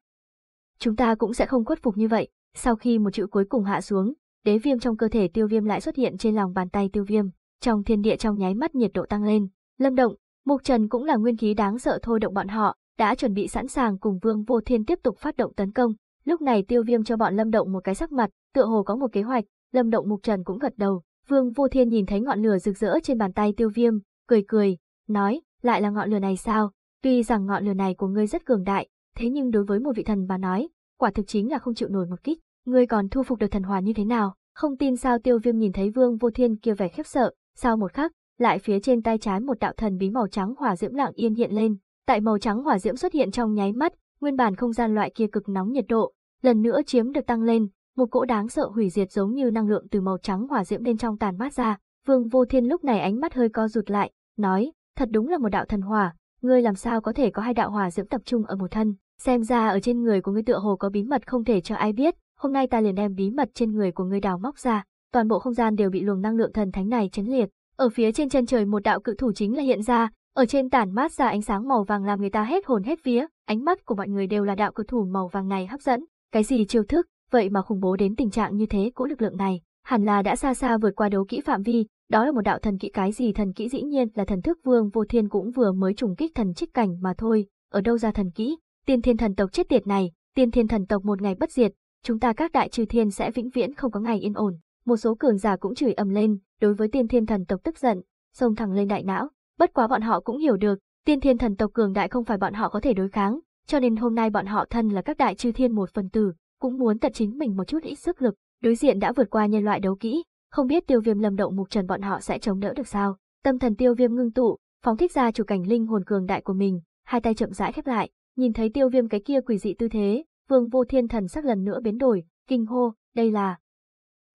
Chúng ta cũng sẽ không khuất phục như vậy, sau khi một chữ cuối cùng hạ xuống, đế viêm trong cơ thể tiêu viêm lại xuất hiện trên lòng bàn tay tiêu viêm, trong thiên địa trong nháy mắt nhiệt độ tăng lên, lâm động, mục trần cũng là nguyên khí đáng sợ thôi động bọn họ, đã chuẩn bị sẵn sàng cùng vương vô thiên tiếp tục phát động tấn công, lúc này tiêu viêm cho bọn lâm động một cái sắc mặt, tựa hồ có một kế hoạch, Lâm Động Mục Trần cũng gật đầu, Vương Vô Thiên nhìn thấy ngọn lửa rực rỡ trên bàn tay tiêu viêm, cười cười, nói, lại là ngọn lửa này sao, tuy rằng ngọn lửa này của ngươi rất cường đại, thế nhưng đối với một vị thần mà nói, quả thực chính là không chịu nổi một kích, ngươi còn thu phục được thần hòa như thế nào, không tin sao tiêu viêm nhìn thấy Vương Vô Thiên kia vẻ khiếp sợ, sau một khắc, lại phía trên tay trái một đạo thần bí màu trắng hỏa diễm lặng yên hiện lên, tại màu trắng hỏa diễm xuất hiện trong nháy mắt, nguyên bản không gian loại kia cực nóng nhiệt độ, lần nữa chiếm được tăng lên, một cỗ đáng sợ hủy diệt giống như năng lượng từ màu trắng hỏa diễm bên trong tàn mát ra, Vương Vô Thiên lúc này ánh mắt hơi co rụt lại, nói, thật đúng là một đạo thần hỏa, ngươi làm sao có thể có hai đạo hỏa diễm tập trung ở một thân, xem ra ở trên người của ngươi tựa hồ có bí mật không thể cho ai biết, hôm nay ta liền đem bí mật trên người của ngươi đào móc ra, toàn bộ không gian đều bị luồng năng lượng thần thánh này chấn liệt. Ở phía trên chân trời một đạo cự thủ chính là hiện ra, ở trên tản mát ra ánh sáng màu vàng làm người ta hết hồn hết vía, ánh mắt của mọi người đều là đạo cự thủ màu vàng này hấp dẫn. Cái gì chiêu thức, vậy mà khủng bố đến tình trạng như thế của lực lượng này, hẳn là đã xa xa vượt qua đấu kỹ phạm vi, đó là một đạo thần kỹ cái gì thần kỹ dĩ nhiên là thần thức vương vô thiên cũng vừa mới trùng kích thần trích cảnh mà thôi, ở đâu ra thần kỹ, tiên thiên thần tộc chết tiệt này, tiên thiên thần tộc một ngày bất diệt, chúng ta các đại trừ thiên sẽ vĩnh viễn không có ngày yên ổn. Một số cường giả cũng chửi ầm lên, đối với tiên thiên thần tộc tức giận, xông thẳng lên đại não, bất quá bọn họ cũng hiểu được, tiên thiên thần tộc cường đại không phải bọn họ có thể đối kháng, cho nên hôm nay bọn họ thân là các đại chư thiên một phần tử, cũng muốn tận chính mình một chút ít sức lực, đối diện đã vượt qua nhân loại đấu kỹ, không biết tiêu viêm lâm động mục trần bọn họ sẽ chống đỡ được sao. Tâm thần tiêu viêm ngưng tụ, phóng thích ra chủ cảnh linh hồn cường đại của mình, hai tay chậm rãi khép lại, nhìn thấy tiêu viêm cái kia quỷ dị tư thế, vương vô thiên thần sắc lần nữa biến đổi, kinh hô, đây là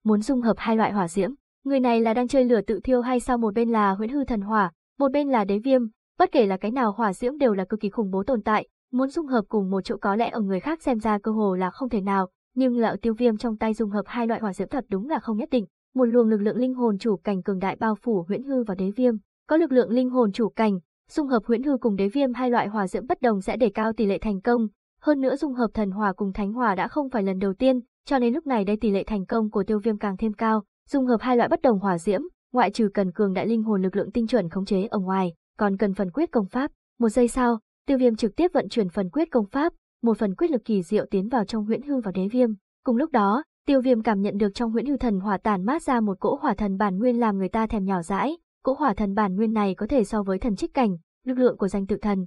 muốn dung hợp hai loại hỏa diễm. Người này là đang chơi lửa tự thiêu hay sao một bên là huyễn hư thần hỏa, một bên là đế viêm, bất kể là cái nào hỏa diễm đều là cực kỳ khủng bố tồn tại, Muốn dung hợp cùng một chỗ có lẽ ở người khác xem ra cơ hồ là không thể nào, nhưng là ở tiêu viêm trong tay dung hợp hai loại hỏa diễm thật đúng là không nhất định. Một luồng lực lượng linh hồn chủ cảnh cường đại bao phủ huyễn hư và đế viêm, có lực lượng linh hồn chủ cảnh, dung hợp huyễn hư cùng đế viêm hai loại hỏa diễm bất đồng sẽ để cao tỷ lệ thành công. Hơn nữa dung hợp thần hỏa cùng thánh hỏa đã không phải lần đầu tiên, cho nên lúc này đây tỷ lệ thành công của tiêu viêm càng thêm cao. Dung hợp hai loại bất đồng hỏa diễm, ngoại trừ cần cường đại linh hồn lực lượng tinh chuẩn khống chế ở ngoài, còn cần phần quyết công pháp. Một giây sau, Tiêu Viêm trực tiếp vận chuyển phần quyết công pháp, một phần quyết lực kỳ diệu tiến vào trong huyễn hư và đế viêm. Cùng lúc đó, Tiêu Viêm cảm nhận được trong huyễn hư thần hỏa tản mát ra một cỗ hỏa thần bản nguyên làm người ta thèm nhỏ dãi, cỗ hỏa thần bản nguyên này có thể so với thần trích cảnh, lực lượng của danh tự thần.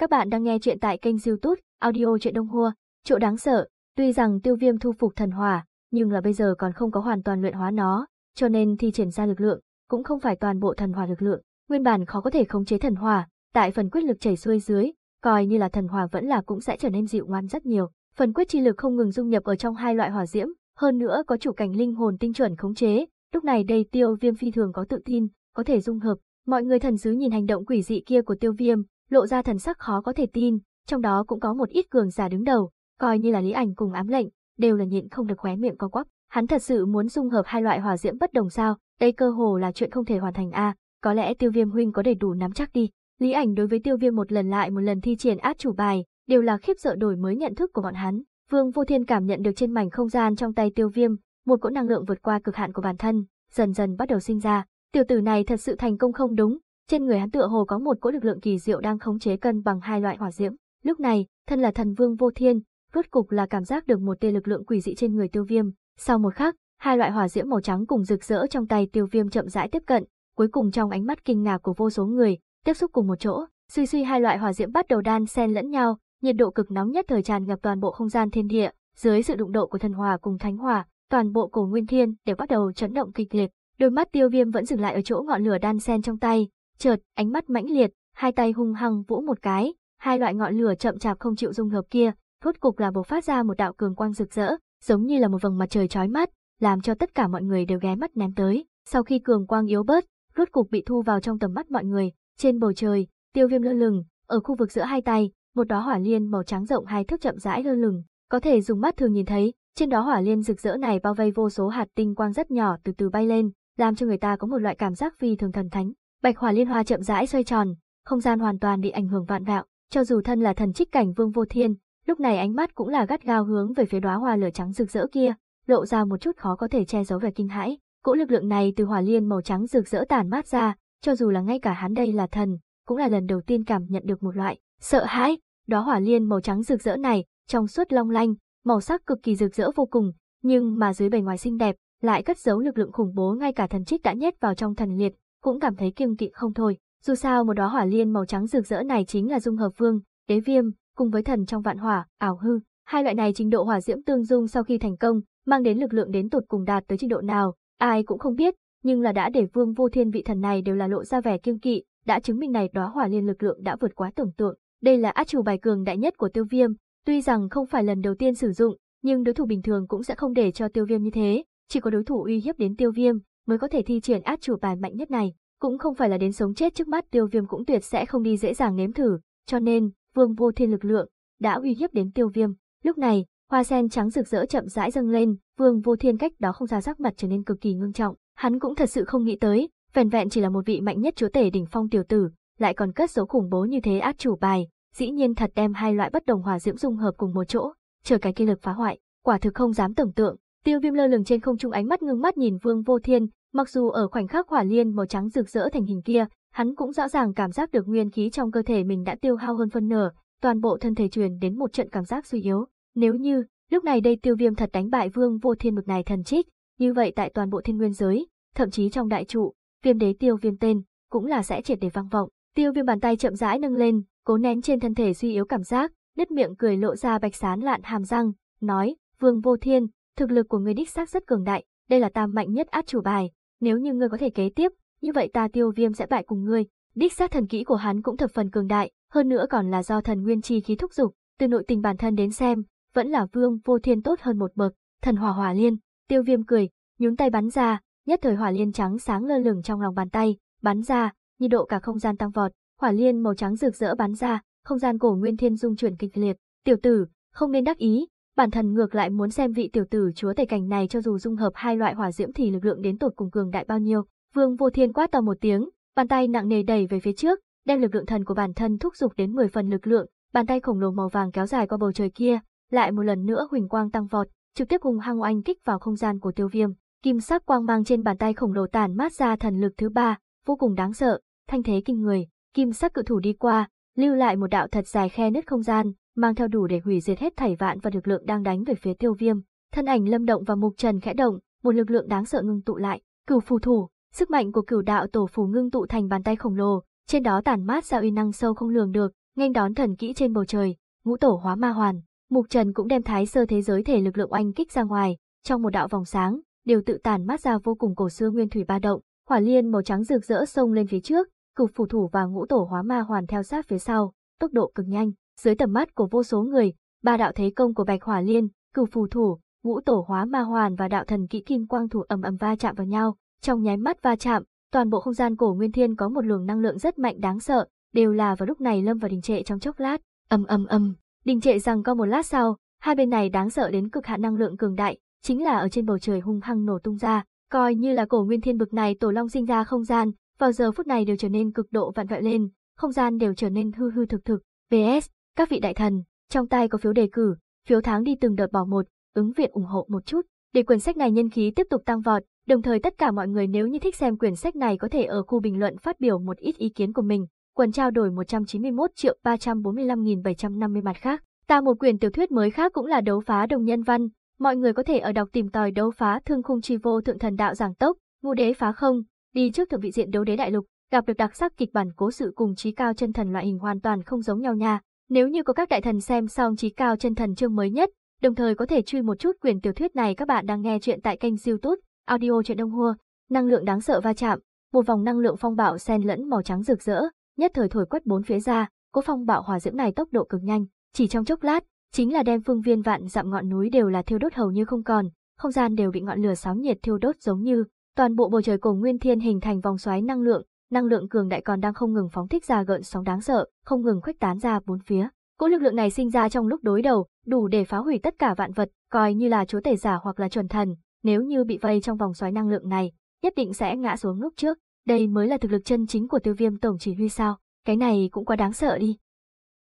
Các bạn đang nghe chuyện tại kênh YouTube Audio truyện Đông Hua, chỗ đáng sợ, tuy rằng Tiêu Viêm thu phục thần hỏa, nhưng là bây giờ còn không có hoàn toàn luyện hóa nó, cho nên thi triển ra lực lượng cũng không phải toàn bộ thần hỏa lực lượng, nguyên bản khó có thể khống chế thần hỏa, tại phần quyết lực chảy xuôi dưới, coi như là thần hòa vẫn là cũng sẽ trở nên dịu ngoan rất nhiều. Phần quyết chi lực không ngừng dung nhập ở trong hai loại hỏa diễm, hơn nữa có chủ cảnh linh hồn tinh chuẩn khống chế, lúc này đây Tiêu Viêm phi thường có tự tin, có thể dung hợp. Mọi người thần sứ nhìn hành động quỷ dị kia của Tiêu Viêm, lộ ra thần sắc khó có thể tin, trong đó cũng có một ít cường giả đứng đầu, coi như là Lý Ảnh cùng ám lệnh, đều là nhịn không được khóe miệng co quắp. Hắn thật sự muốn dung hợp hai loại hỏa diễm bất đồng sao? Đây cơ hồ là chuyện không thể hoàn thành a, có lẽ Tiêu Viêm huynh có đầy đủ nắm chắc đi. Lý ảnh đối với tiêu viêm một lần lại một lần thi triển át chủ bài, đều là khiếp sợ đổi mới nhận thức của bọn hắn. Vương Vô Thiên cảm nhận được trên mảnh không gian trong tay tiêu viêm, một cỗ năng lượng vượt qua cực hạn của bản thân, dần dần bắt đầu sinh ra. Tiểu tử này thật sự thành công không đúng, trên người hắn tựa hồ có một cỗ lực lượng kỳ diệu đang khống chế cân bằng hai loại hỏa diễm. Lúc này, thân là thần vương Vô Thiên, rốt cục là cảm giác được một tia lực lượng quỷ dị trên người tiêu viêm. Sau một khắc, hai loại hỏa diễm màu trắng cùng rực rỡ trong tay tiêu viêm chậm rãi tiếp cận, cuối cùng trong ánh mắt kinh ngạc của vô số người, tiếp xúc cùng một chỗ, suy suy hai loại hỏa diễm bắt đầu đan xen lẫn nhau, nhiệt độ cực nóng nhất thời tràn ngập toàn bộ không gian thiên địa, dưới sự đụng độ của thần hòa cùng thánh hỏa, toàn bộ cổ nguyên thiên đều bắt đầu chấn động kịch liệt. Đôi mắt Tiêu Viêm vẫn dừng lại ở chỗ ngọn lửa đan xen trong tay, chợt, ánh mắt mãnh liệt, hai tay hung hăng vũ một cái, hai loại ngọn lửa chậm chạp không chịu dung hợp kia, rốt cục là bộc phát ra một đạo cường quang rực rỡ, giống như là một vầng mặt trời chói mắt, làm cho tất cả mọi người đều ghé mắt ném tới. Sau khi cường quang yếu bớt, rốt cục bị thu vào trong tầm mắt mọi người, trên bầu trời, tiêu viêm lơ lửng, ở khu vực giữa hai tay, một đóa hỏa liên màu trắng rộng hai thước chậm rãi lơ lửng, có thể dùng mắt thường nhìn thấy, trên đó hỏa liên rực rỡ này bao vây vô số hạt tinh quang rất nhỏ từ từ bay lên, làm cho người ta có một loại cảm giác phi thường thần thánh. Bạch hỏa liên hoa chậm rãi xoay tròn, không gian hoàn toàn bị ảnh hưởng vạn vẹo, cho dù thân là thần trích cảnh vương vô thiên, lúc này ánh mắt cũng là gắt gao hướng về phía đóa hoa lửa trắng rực rỡ kia, lộ ra một chút khó có thể che giấu vẻ kinh hãi. Cỗ lực lượng này từ hỏa liên màu trắng rực rỡ tản mát ra, cho dù là ngay cả hắn đây là thần, cũng là lần đầu tiên cảm nhận được một loại sợ hãi, đó hỏa liên màu trắng rực rỡ này, trong suốt long lanh, màu sắc cực kỳ rực rỡ vô cùng, nhưng mà dưới bề ngoài xinh đẹp, lại cất giấu lực lượng khủng bố ngay cả thần trích đã nhét vào trong thần liệt, cũng cảm thấy kiêng kỵ không thôi. Dù sao một đó hỏa liên màu trắng rực rỡ này chính là dung hợp vương, đế viêm, cùng với thần trong vạn hỏa, ảo hư. Hai loại này trình độ hỏa diễm tương dung sau khi thành công, mang đến lực lượng đến tột cùng đạt tới trình độ nào, ai cũng không biết, nhưng là đã để vương vô thiên vị thần này đều là lộ ra vẻ kiêng kỵ, đã chứng minh này đóa hỏa liên lực lượng đã vượt quá tưởng tượng. Đây là át chủ bài cường đại nhất của tiêu viêm, tuy rằng không phải lần đầu tiên sử dụng, nhưng đối thủ bình thường cũng sẽ không để cho tiêu viêm như thế, chỉ có đối thủ uy hiếp đến tiêu viêm mới có thể thi triển át chủ bài mạnh nhất này. Cũng không phải là đến sống chết trước mắt tiêu viêm cũng tuyệt sẽ không đi dễ dàng nếm thử, cho nên, vương vô thiên lực lượng, đã uy hiếp đến tiêu viêm. Lúc này, hoa sen trắng rực rỡ chậm rãi dâng lên, vương vô thiên cách đó không ra sắc mặt trở nên cực kỳ ngưng trọng. Hắn cũng thật sự không nghĩ tới, vẻn vẹn chỉ là một vị mạnh nhất chúa tể đỉnh phong tiểu tử, lại còn cất dấu khủng bố như thế ác chủ bài, dĩ nhiên thật đem hai loại bất đồng hòa diễm dung hợp cùng một chỗ, chờ cái kia lực phá hoại, quả thực không dám tưởng tượng. Tiêu Viêm lơ lửng trên không trung ánh mắt ngưng mắt nhìn Vương Vô Thiên, mặc dù ở khoảnh khắc hỏa liên màu trắng rực rỡ thành hình kia, hắn cũng rõ ràng cảm giác được nguyên khí trong cơ thể mình đã tiêu hao hơn phân nửa, toàn bộ thân thể truyền đến một trận cảm giác suy yếu. Nếu như lúc này đây Tiêu Viêm thật đánh bại Vương Vô Thiên một này thần trích, như vậy tại toàn bộ Thiên Nguyên giới, thậm chí trong đại trụ, viêm đế tiêu viêm tên, cũng là sẽ triệt để vang vọng. Tiêu viêm bàn tay chậm rãi nâng lên, cố nén trên thân thể suy yếu cảm giác, nứt miệng cười lộ ra bạch sán lạn hàm răng, nói, vương vô thiên, thực lực của người đích xác rất cường đại, đây là tam mạnh nhất át chủ bài, nếu như ngươi có thể kế tiếp, như vậy ta tiêu viêm sẽ bại cùng ngươi. Đích xác thần kỹ của hắn cũng thập phần cường đại, hơn nữa còn là do thần nguyên chi khí thúc giục, từ nội tình bản thân đến xem, vẫn là vương vô thiên tốt hơn một bậc, thần hòa hòa liên, tiêu viêm cười, nhún tay bắn ra, nhất thời hỏa liên trắng sáng lơ lửng trong lòng bàn tay, bắn ra, nhiệt độ cả không gian tăng vọt, hỏa liên màu trắng rực rỡ bắn ra, không gian cổ nguyên thiên dung chuyển kịch liệt, tiểu tử, không nên đắc ý, bản thân ngược lại muốn xem vị tiểu tử chúa tể cảnh này cho dù dung hợp hai loại hỏa diễm thì lực lượng đến tột cùng cường đại bao nhiêu. Vương Vô Thiên quát to một tiếng, bàn tay nặng nề đẩy về phía trước, đem lực lượng thần của bản thân thúc giục đến 10 phần lực lượng, bàn tay khổng lồ màu vàng kéo dài qua bầu trời kia, lại một lần nữa huỳnh quang tăng vọt, trực tiếp hùng hăng oanh kích vào không gian của Tiêu Viêm, Kim sắc quang mang trên bàn tay khổng lồ tàn mát ra thần lực thứ ba, vô cùng đáng sợ, thanh thế kinh người, kim sắc cự thủ đi qua, lưu lại một đạo thật dài khe nứt không gian, mang theo đủ để hủy diệt hết thảy vạn và lực lượng đang đánh về phía Tiêu Viêm. Thân ảnh Lâm Động và Mục Trần khẽ động, một lực lượng đáng sợ ngưng tụ lại, cửu phù thủ, sức mạnh của cửu đạo tổ phù ngưng tụ thành bàn tay khổng lồ, trên đó tàn mát ra uy năng sâu không lường được, nghênh đón thần kỹ trên bầu trời, ngũ tổ hóa ma hoàn. Mục Trần cũng đem thái sơ thế giới thể lực lượng oanh kích ra ngoài, trong một đạo vòng sáng, đều tự tàn mát ra vô cùng cổ xưa nguyên thủy ba động, hỏa liên màu trắng rực rỡ xông lên phía trước, cục phù thủ và ngũ tổ hóa ma hoàn theo sát phía sau, tốc độ cực nhanh, dưới tầm mắt của vô số người, ba đạo thế công của Bạch Hỏa Liên, cửu phù thủ, ngũ tổ hóa ma hoàn và đạo thần kỹ kim quang thủ ầm ầm va chạm vào nhau, trong nháy mắt va chạm, toàn bộ không gian cổ nguyên thiên có một luồng năng lượng rất mạnh đáng sợ, đều là vào lúc này lâm vào đình trệ trong chốc lát, ầm ầm ầm, đình trệ rằng có một lát sau, hai bên này đáng sợ đến cực hạn năng lượng cường đại, chính là ở trên bầu trời hung hăng nổ tung ra, coi như là cổ nguyên thiên bực này tổ long sinh ra không gian, vào giờ phút này đều trở nên cực độ vặn vẹo lên, không gian đều trở nên hư hư thực thực. VS, các vị đại thần, trong tay có phiếu đề cử, phiếu tháng đi từng đợt bỏ một, ứng viện ủng hộ một chút, để quyển sách này nhân khí tiếp tục tăng vọt, đồng thời tất cả mọi người nếu như thích xem quyển sách này có thể ở khu bình luận phát biểu một ít ý kiến của mình. Quần trao đổi 191 triệu 345.750 mặt khác. Ta một quyển tiểu thuyết mới khác cũng là đấu phá đồng nhân văn, Mọi người có thể ở đọc tìm tòi đấu phá thương khung chi vô thượng thần đạo giảng tốc, ngũ đế phá không, đi trước thượng vị diện đấu đế đại lục, gặp được đặc sắc kịch bản cố sự cùng trí cao chân thần loại hình hoàn toàn không giống nhau nha. Nếu như có các đại thần xem xong trí cao chân thần chương mới nhất, đồng thời có thể truy một chút quyền tiểu thuyết này các bạn đang nghe chuyện tại kênh youtube audio chuyện đông hua năng lượng đáng sợ va chạm một vòng năng lượng phong bạo xen lẫn màu trắng rực rỡ nhất thời thổi quét bốn phía ra cỗ phong bạo hòa dưỡng này tốc độ cực nhanh chỉ trong chốc lát chính là đem phương viên vạn dặm ngọn núi đều là thiêu đốt hầu như không còn, không gian đều bị ngọn lửa sáo nhiệt thiêu đốt giống như, toàn bộ bầu trời cổ nguyên thiên hình thành vòng xoáy năng lượng, năng lượng cường đại còn đang không ngừng phóng thích ra gợn sóng đáng sợ, không ngừng khuếch tán ra bốn phía. Cỗ lực lượng này sinh ra trong lúc đối đầu, đủ để phá hủy tất cả vạn vật, coi như là chúa tể giả hoặc là chuẩn thần, nếu như bị vây trong vòng xoáy năng lượng này, nhất định sẽ ngã xuống lúc trước. Đây mới là thực lực chân chính của tiêu viêm tổng chỉ huy sao, cái này cũng quá đáng sợ đi.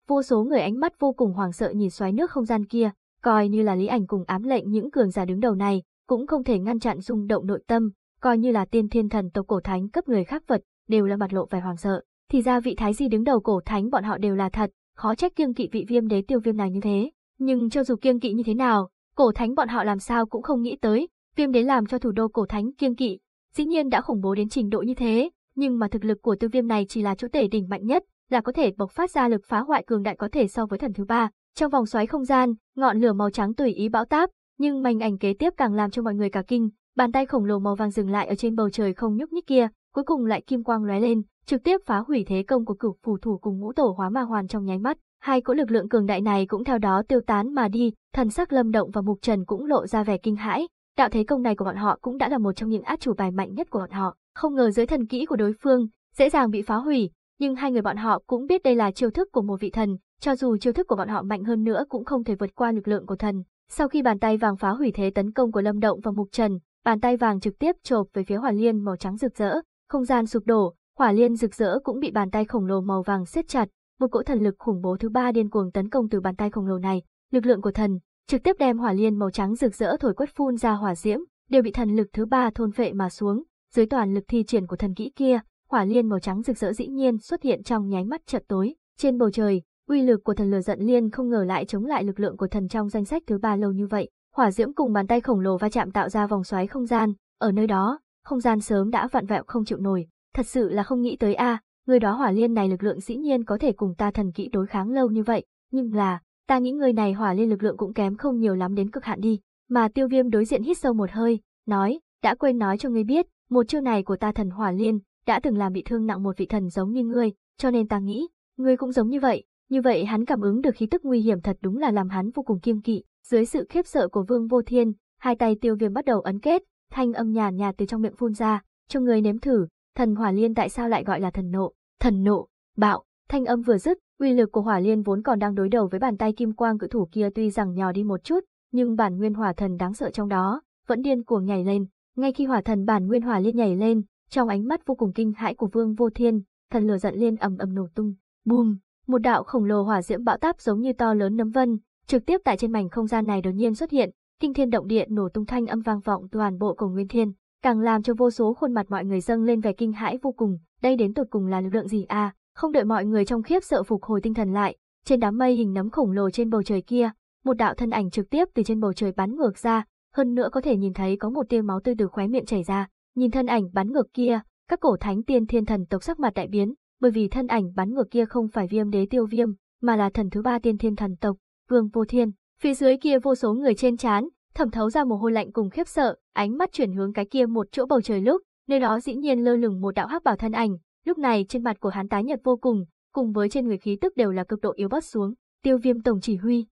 Vô số người ánh mắt vô cùng hoảng sợ nhìn xoáy nước không gian kia, coi như là Lý Ảnh cùng ám lệnh những cường giả đứng đầu này, cũng không thể ngăn chặn rung động nội tâm, coi như là tiên thiên thần tộc cổ thánh cấp người khác vật, đều là mặt lộ vẻ hoảng sợ. Thì ra vị thái di đứng đầu cổ thánh bọn họ đều là thật, khó trách kiêng kỵ vị viêm đế tiêu viêm này như thế. Nhưng cho dù kiêng kỵ như thế nào, cổ thánh bọn họ làm sao cũng không nghĩ tới, viêm đế làm cho thủ đô cổ thánh kiêng kỵ, dĩ nhiên đã khủng bố đến trình độ như thế, nhưng mà thực lực của tiêu viêm này chỉ là chỗ tể đỉnh mạnh nhất, là có thể bộc phát ra lực phá hoại cường đại có thể so với thần thứ ba. Trong vòng xoáy không gian, ngọn lửa màu trắng tùy ý bão táp, nhưng mảnh ảnh kế tiếp càng làm cho mọi người cả kinh, bàn tay khổng lồ màu vàng dừng lại ở trên bầu trời không nhúc nhích kia, cuối cùng lại kim quang lóe lên, trực tiếp phá hủy thế công của cửu phù thủ cùng ngũ tổ hóa ma hoàn trong nháy mắt. Hai cỗ lực lượng cường đại này cũng theo đó tiêu tán mà đi, thần sắc Lâm Động và Mục Trần cũng lộ ra vẻ kinh hãi, đạo thế công này của bọn họ cũng đã là một trong những át chủ bài mạnh nhất của bọn họ, không ngờ dưới thần kỹ của đối phương dễ dàng bị phá hủy, nhưng hai người bọn họ cũng biết đây là chiêu thức của một vị thần, cho dù chiêu thức của bọn họ mạnh hơn nữa cũng không thể vượt qua lực lượng của thần. Sau khi bàn tay vàng phá hủy thế tấn công của Lâm Động và Mục Trần, bàn tay vàng trực tiếp chộp về phía hỏa liên màu trắng rực rỡ, không gian sụp đổ, hỏa liên rực rỡ cũng bị bàn tay khổng lồ màu vàng siết chặt, một cỗ thần lực khủng bố thứ ba điên cuồng tấn công từ bàn tay khổng lồ này, lực lượng của thần trực tiếp đem hỏa liên màu trắng rực rỡ thổi quất phun ra hỏa diễm, đều bị thần lực thứ ba thôn phệ mà xuống, dưới toàn lực thi triển của thần kỹ kia, Hỏa liên màu trắng rực rỡ dĩ nhiên xuất hiện trong nháy mắt chợt tối, trên bầu trời, uy lực của thần lửa giận liên không ngờ lại chống lại lực lượng của thần trong danh sách thứ ba lâu như vậy. Hỏa diễm cùng bàn tay khổng lồ va chạm tạo ra vòng xoáy không gian, ở nơi đó, không gian sớm đã vặn vẹo không chịu nổi, thật sự là không nghĩ tới a, người đó hỏa liên này lực lượng dĩ nhiên có thể cùng ta thần kỹ đối kháng lâu như vậy, nhưng là, ta nghĩ người này hỏa liên lực lượng cũng kém không nhiều lắm đến cực hạn đi, mà tiêu viêm đối diện hít sâu một hơi, nói, đã quên nói cho ngươi biết, một chiêu này của ta thần hỏa liên, đã từng làm bị thương nặng một vị thần giống như ngươi, cho nên ta nghĩ, ngươi cũng giống như vậy. Như vậy hắn cảm ứng được khí tức nguy hiểm thật đúng là làm hắn vô cùng kiêng kỵ, dưới sự khiếp sợ của Vương Vô Thiên, hai tay Tiêu Viêm bắt đầu ấn kết, thanh âm nhàn nhạt từ trong miệng phun ra, cho người nếm thử, thần hỏa liên tại sao lại gọi là thần nộ? Thần nộ, bạo, thanh âm vừa dứt, uy lực của hỏa liên vốn còn đang đối đầu với bàn tay kim quang cự thủ kia tuy rằng nhỏ đi một chút, nhưng bản nguyên hỏa thần đáng sợ trong đó vẫn điên cuồng nhảy lên, ngay khi hỏa thần bản nguyên hỏa liên nhảy lên, trong ánh mắt vô cùng kinh hãi của Vương Vô Thiên, thần lửa giận liên ầm ầm nổ tung, bùm, một đạo khổng lồ hỏa diễm bão táp giống như to lớn nấm vân, trực tiếp tại trên mảnh không gian này đột nhiên xuất hiện, kinh thiên động địa nổ tung thanh âm vang vọng toàn bộ cổ nguyên thiên, càng làm cho vô số khuôn mặt mọi người dâng lên vẻ kinh hãi vô cùng, đây đến tột cùng là lực lượng gì a à, Không đợi mọi người trong khiếp sợ phục hồi tinh thần lại, trên đám mây hình nấm khổng lồ trên bầu trời kia, một đạo thân ảnh trực tiếp từ trên bầu trời bắn ngược ra, hơn nữa có thể nhìn thấy có một tia máu tươi từ khóe miệng chảy ra. Nhìn thân ảnh bắn ngược kia, các cổ thánh tiên thiên thần tộc sắc mặt đại biến, bởi vì thân ảnh bắn ngược kia không phải viêm đế tiêu viêm, mà là thần thứ ba tiên thiên thần tộc, vương vô thiên. Phía dưới kia vô số người trên chán, thẩm thấu ra mồ hôi lạnh cùng khiếp sợ, ánh mắt chuyển hướng cái kia một chỗ bầu trời lúc, nơi đó dĩ nhiên lơ lửng một đạo hắc bảo thân ảnh, lúc này trên mặt của hắn tái nhật vô cùng, cùng với trên người khí tức đều là cực độ yếu bớt xuống, tiêu viêm tổng chỉ huy.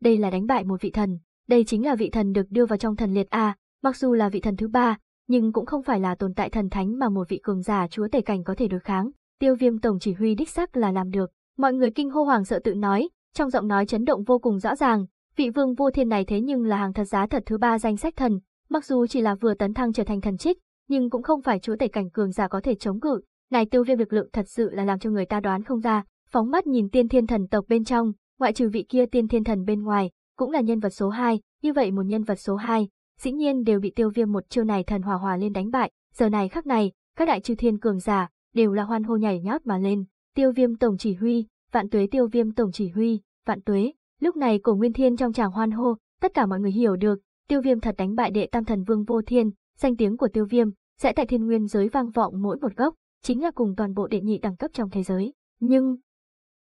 Đây là đánh bại một vị thần, đây chính là vị thần được đưa vào trong thần liệt A, mặc dù là vị thần thứ ba, nhưng cũng không phải là tồn tại thần thánh mà một vị cường giả chúa tể cảnh có thể đối kháng. Tiêu viêm tổng chỉ huy đích xác là làm được. Mọi người kinh hô hoàng sợ tự nói, trong giọng nói chấn động vô cùng rõ ràng, vị vương vô thiên này thế nhưng là hàng thật giá thật thứ ba danh sách thần, mặc dù chỉ là vừa tấn thăng trở thành thần trích, nhưng cũng không phải chúa tể cảnh cường giả có thể chống cự. Này tiêu viêm lực lượng thật sự là làm cho người ta đoán không ra, phóng mắt nhìn tiên thiên thần tộc bên trong, ngoại trừ vị kia tiên thiên thần bên ngoài, cũng là nhân vật số 2, như vậy một nhân vật số 2, dĩ nhiên đều bị tiêu viêm một chiêu này thần hòa hòa lên đánh bại, giờ này khắc này, các đại chư thiên cường giả, đều là hoan hô nhảy nhót mà lên, tiêu viêm tổng chỉ huy, vạn tuế tiêu viêm tổng chỉ huy, vạn tuế, lúc này cổ nguyên thiên trong tràng hoan hô, tất cả mọi người hiểu được, tiêu viêm thật đánh bại đệ tam thần vương vô thiên, danh tiếng của tiêu viêm, sẽ tại thiên nguyên giới vang vọng mỗi một góc, chính là cùng toàn bộ đệ nhị đẳng cấp trong thế giới, nhưng...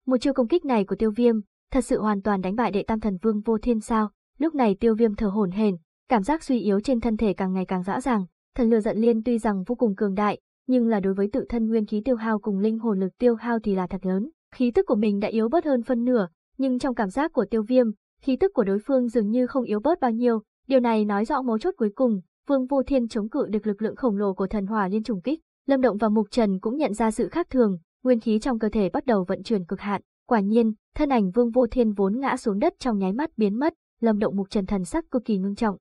Một chiêu công kích này của tiêu viêm, thật sự hoàn toàn đánh bại đệ tam thần vương vô thiên sao, lúc này tiêu viêm thở hổn hển Cảm giác suy yếu trên thân thể càng ngày càng rõ ràng, thần lừa giận liên tuy rằng vô cùng cường đại, nhưng là đối với tự thân nguyên khí tiêu hao cùng linh hồn lực tiêu hao thì là thật lớn. Khí tức của mình đã yếu bớt hơn phân nửa, nhưng trong cảm giác của tiêu viêm, khí tức của đối phương dường như không yếu bớt bao nhiêu, điều này nói rõ mấu chốt cuối cùng, Vương Vô Thiên chống cự được lực lượng khổng lồ của thần hỏa liên trùng kích, Lâm Động và Mục Trần cũng nhận ra sự khác thường, nguyên khí trong cơ thể bắt đầu vận chuyển cực hạn, quả nhiên, thân ảnh Vương Vô Thiên vốn ngã xuống đất trong nháy mắt biến mất, Lâm Động Mục Trần thần sắc cực kỳ ngưng trọng,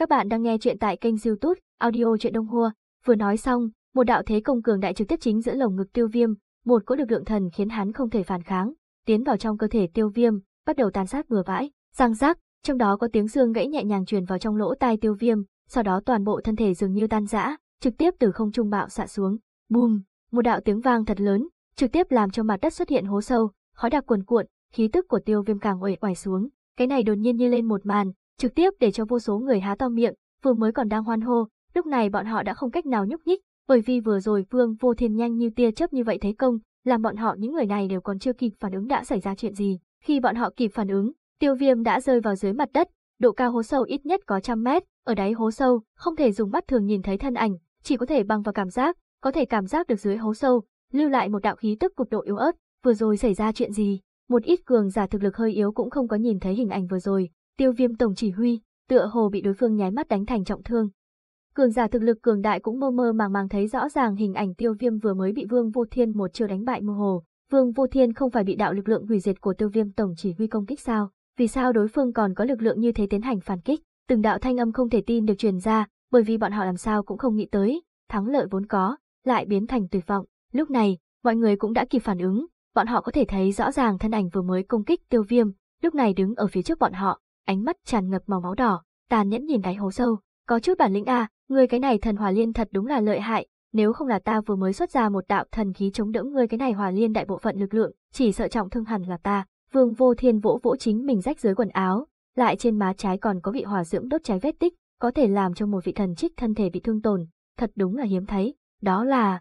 các bạn đang nghe chuyện tại kênh youtube Audio Chuyện Đông Hua. Vừa nói xong, một đạo thế công cường đại trực tiếp chính giữa lồng ngực tiêu viêm, một cỗ lực lượng thần khiến hắn không thể phản kháng, tiến vào trong cơ thể tiêu viêm, bắt đầu tàn sát bừa bãi, răng rác, trong đó có tiếng xương gãy nhẹ nhàng truyền vào trong lỗ tai tiêu viêm, sau đó toàn bộ thân thể dường như tan rã, trực tiếp từ không trung bạo xạ xuống. Bùm, một đạo tiếng vang thật lớn, trực tiếp làm cho mặt đất xuất hiện hố sâu, khói đặc cuồn cuộn, khí tức của tiêu viêm càng uể oải xuống. Cái này đột nhiên như lên một màn, trực tiếp để cho vô số người há to miệng, vừa mới còn đang hoan hô, lúc này bọn họ đã không cách nào nhúc nhích, bởi vì vừa rồi Vương Vô Thiên nhanh như tia chớp như vậy thế công, làm bọn họ những người này đều còn chưa kịp phản ứng đã xảy ra chuyện gì. Khi bọn họ kịp phản ứng, Tiêu Viêm đã rơi vào dưới mặt đất, độ cao hố sâu ít nhất có trăm mét, ở đáy hố sâu, không thể dùng mắt thường nhìn thấy thân ảnh, chỉ có thể bằng vào cảm giác, có thể cảm giác được dưới hố sâu, lưu lại một đạo khí tức cực độ yếu ớt, vừa rồi xảy ra chuyện gì, một ít cường giả thực lực hơi yếu cũng không có nhìn thấy hình ảnh vừa rồi, tiêu viêm tổng chỉ huy, tựa hồ bị đối phương nháy mắt đánh thành trọng thương. Cường giả thực lực cường đại cũng mơ mơ màng màng thấy rõ ràng hình ảnh tiêu viêm vừa mới bị Vương Vô Thiên một chiêu đánh bại mơ hồ. Vương Vô Thiên không phải bị đạo lực lượng hủy diệt của tiêu viêm tổng chỉ huy công kích sao, vì sao đối phương còn có lực lượng như thế tiến hành phản kích, từng đạo thanh âm không thể tin được truyền ra, bởi vì bọn họ làm sao cũng không nghĩ tới, thắng lợi vốn có, lại biến thành tuyệt vọng. Lúc này, mọi người cũng đã kịp phản ứng, bọn họ có thể thấy rõ ràng thân ảnh vừa mới công kích tiêu viêm, lúc này đứng ở phía trước bọn họ, ánh mắt tràn ngập màu máu đỏ, tàn nhẫn nhìn đáy hố sâu, có chút bản lĩnh à, ngươi cái này thần hỏa liên thật đúng là lợi hại, nếu không là ta vừa mới xuất ra một đạo thần khí chống đỡ ngươi cái này hỏa liên đại bộ phận lực lượng, chỉ sợ trọng thương hẳn là ta. Vương Vô Thiên vỗ vỗ chính mình rách dưới quần áo, lại trên má trái còn có vị hỏa dưỡng đốt cháy vết tích, có thể làm cho một vị thần trích thân thể bị thương tổn, thật đúng là hiếm thấy, đó là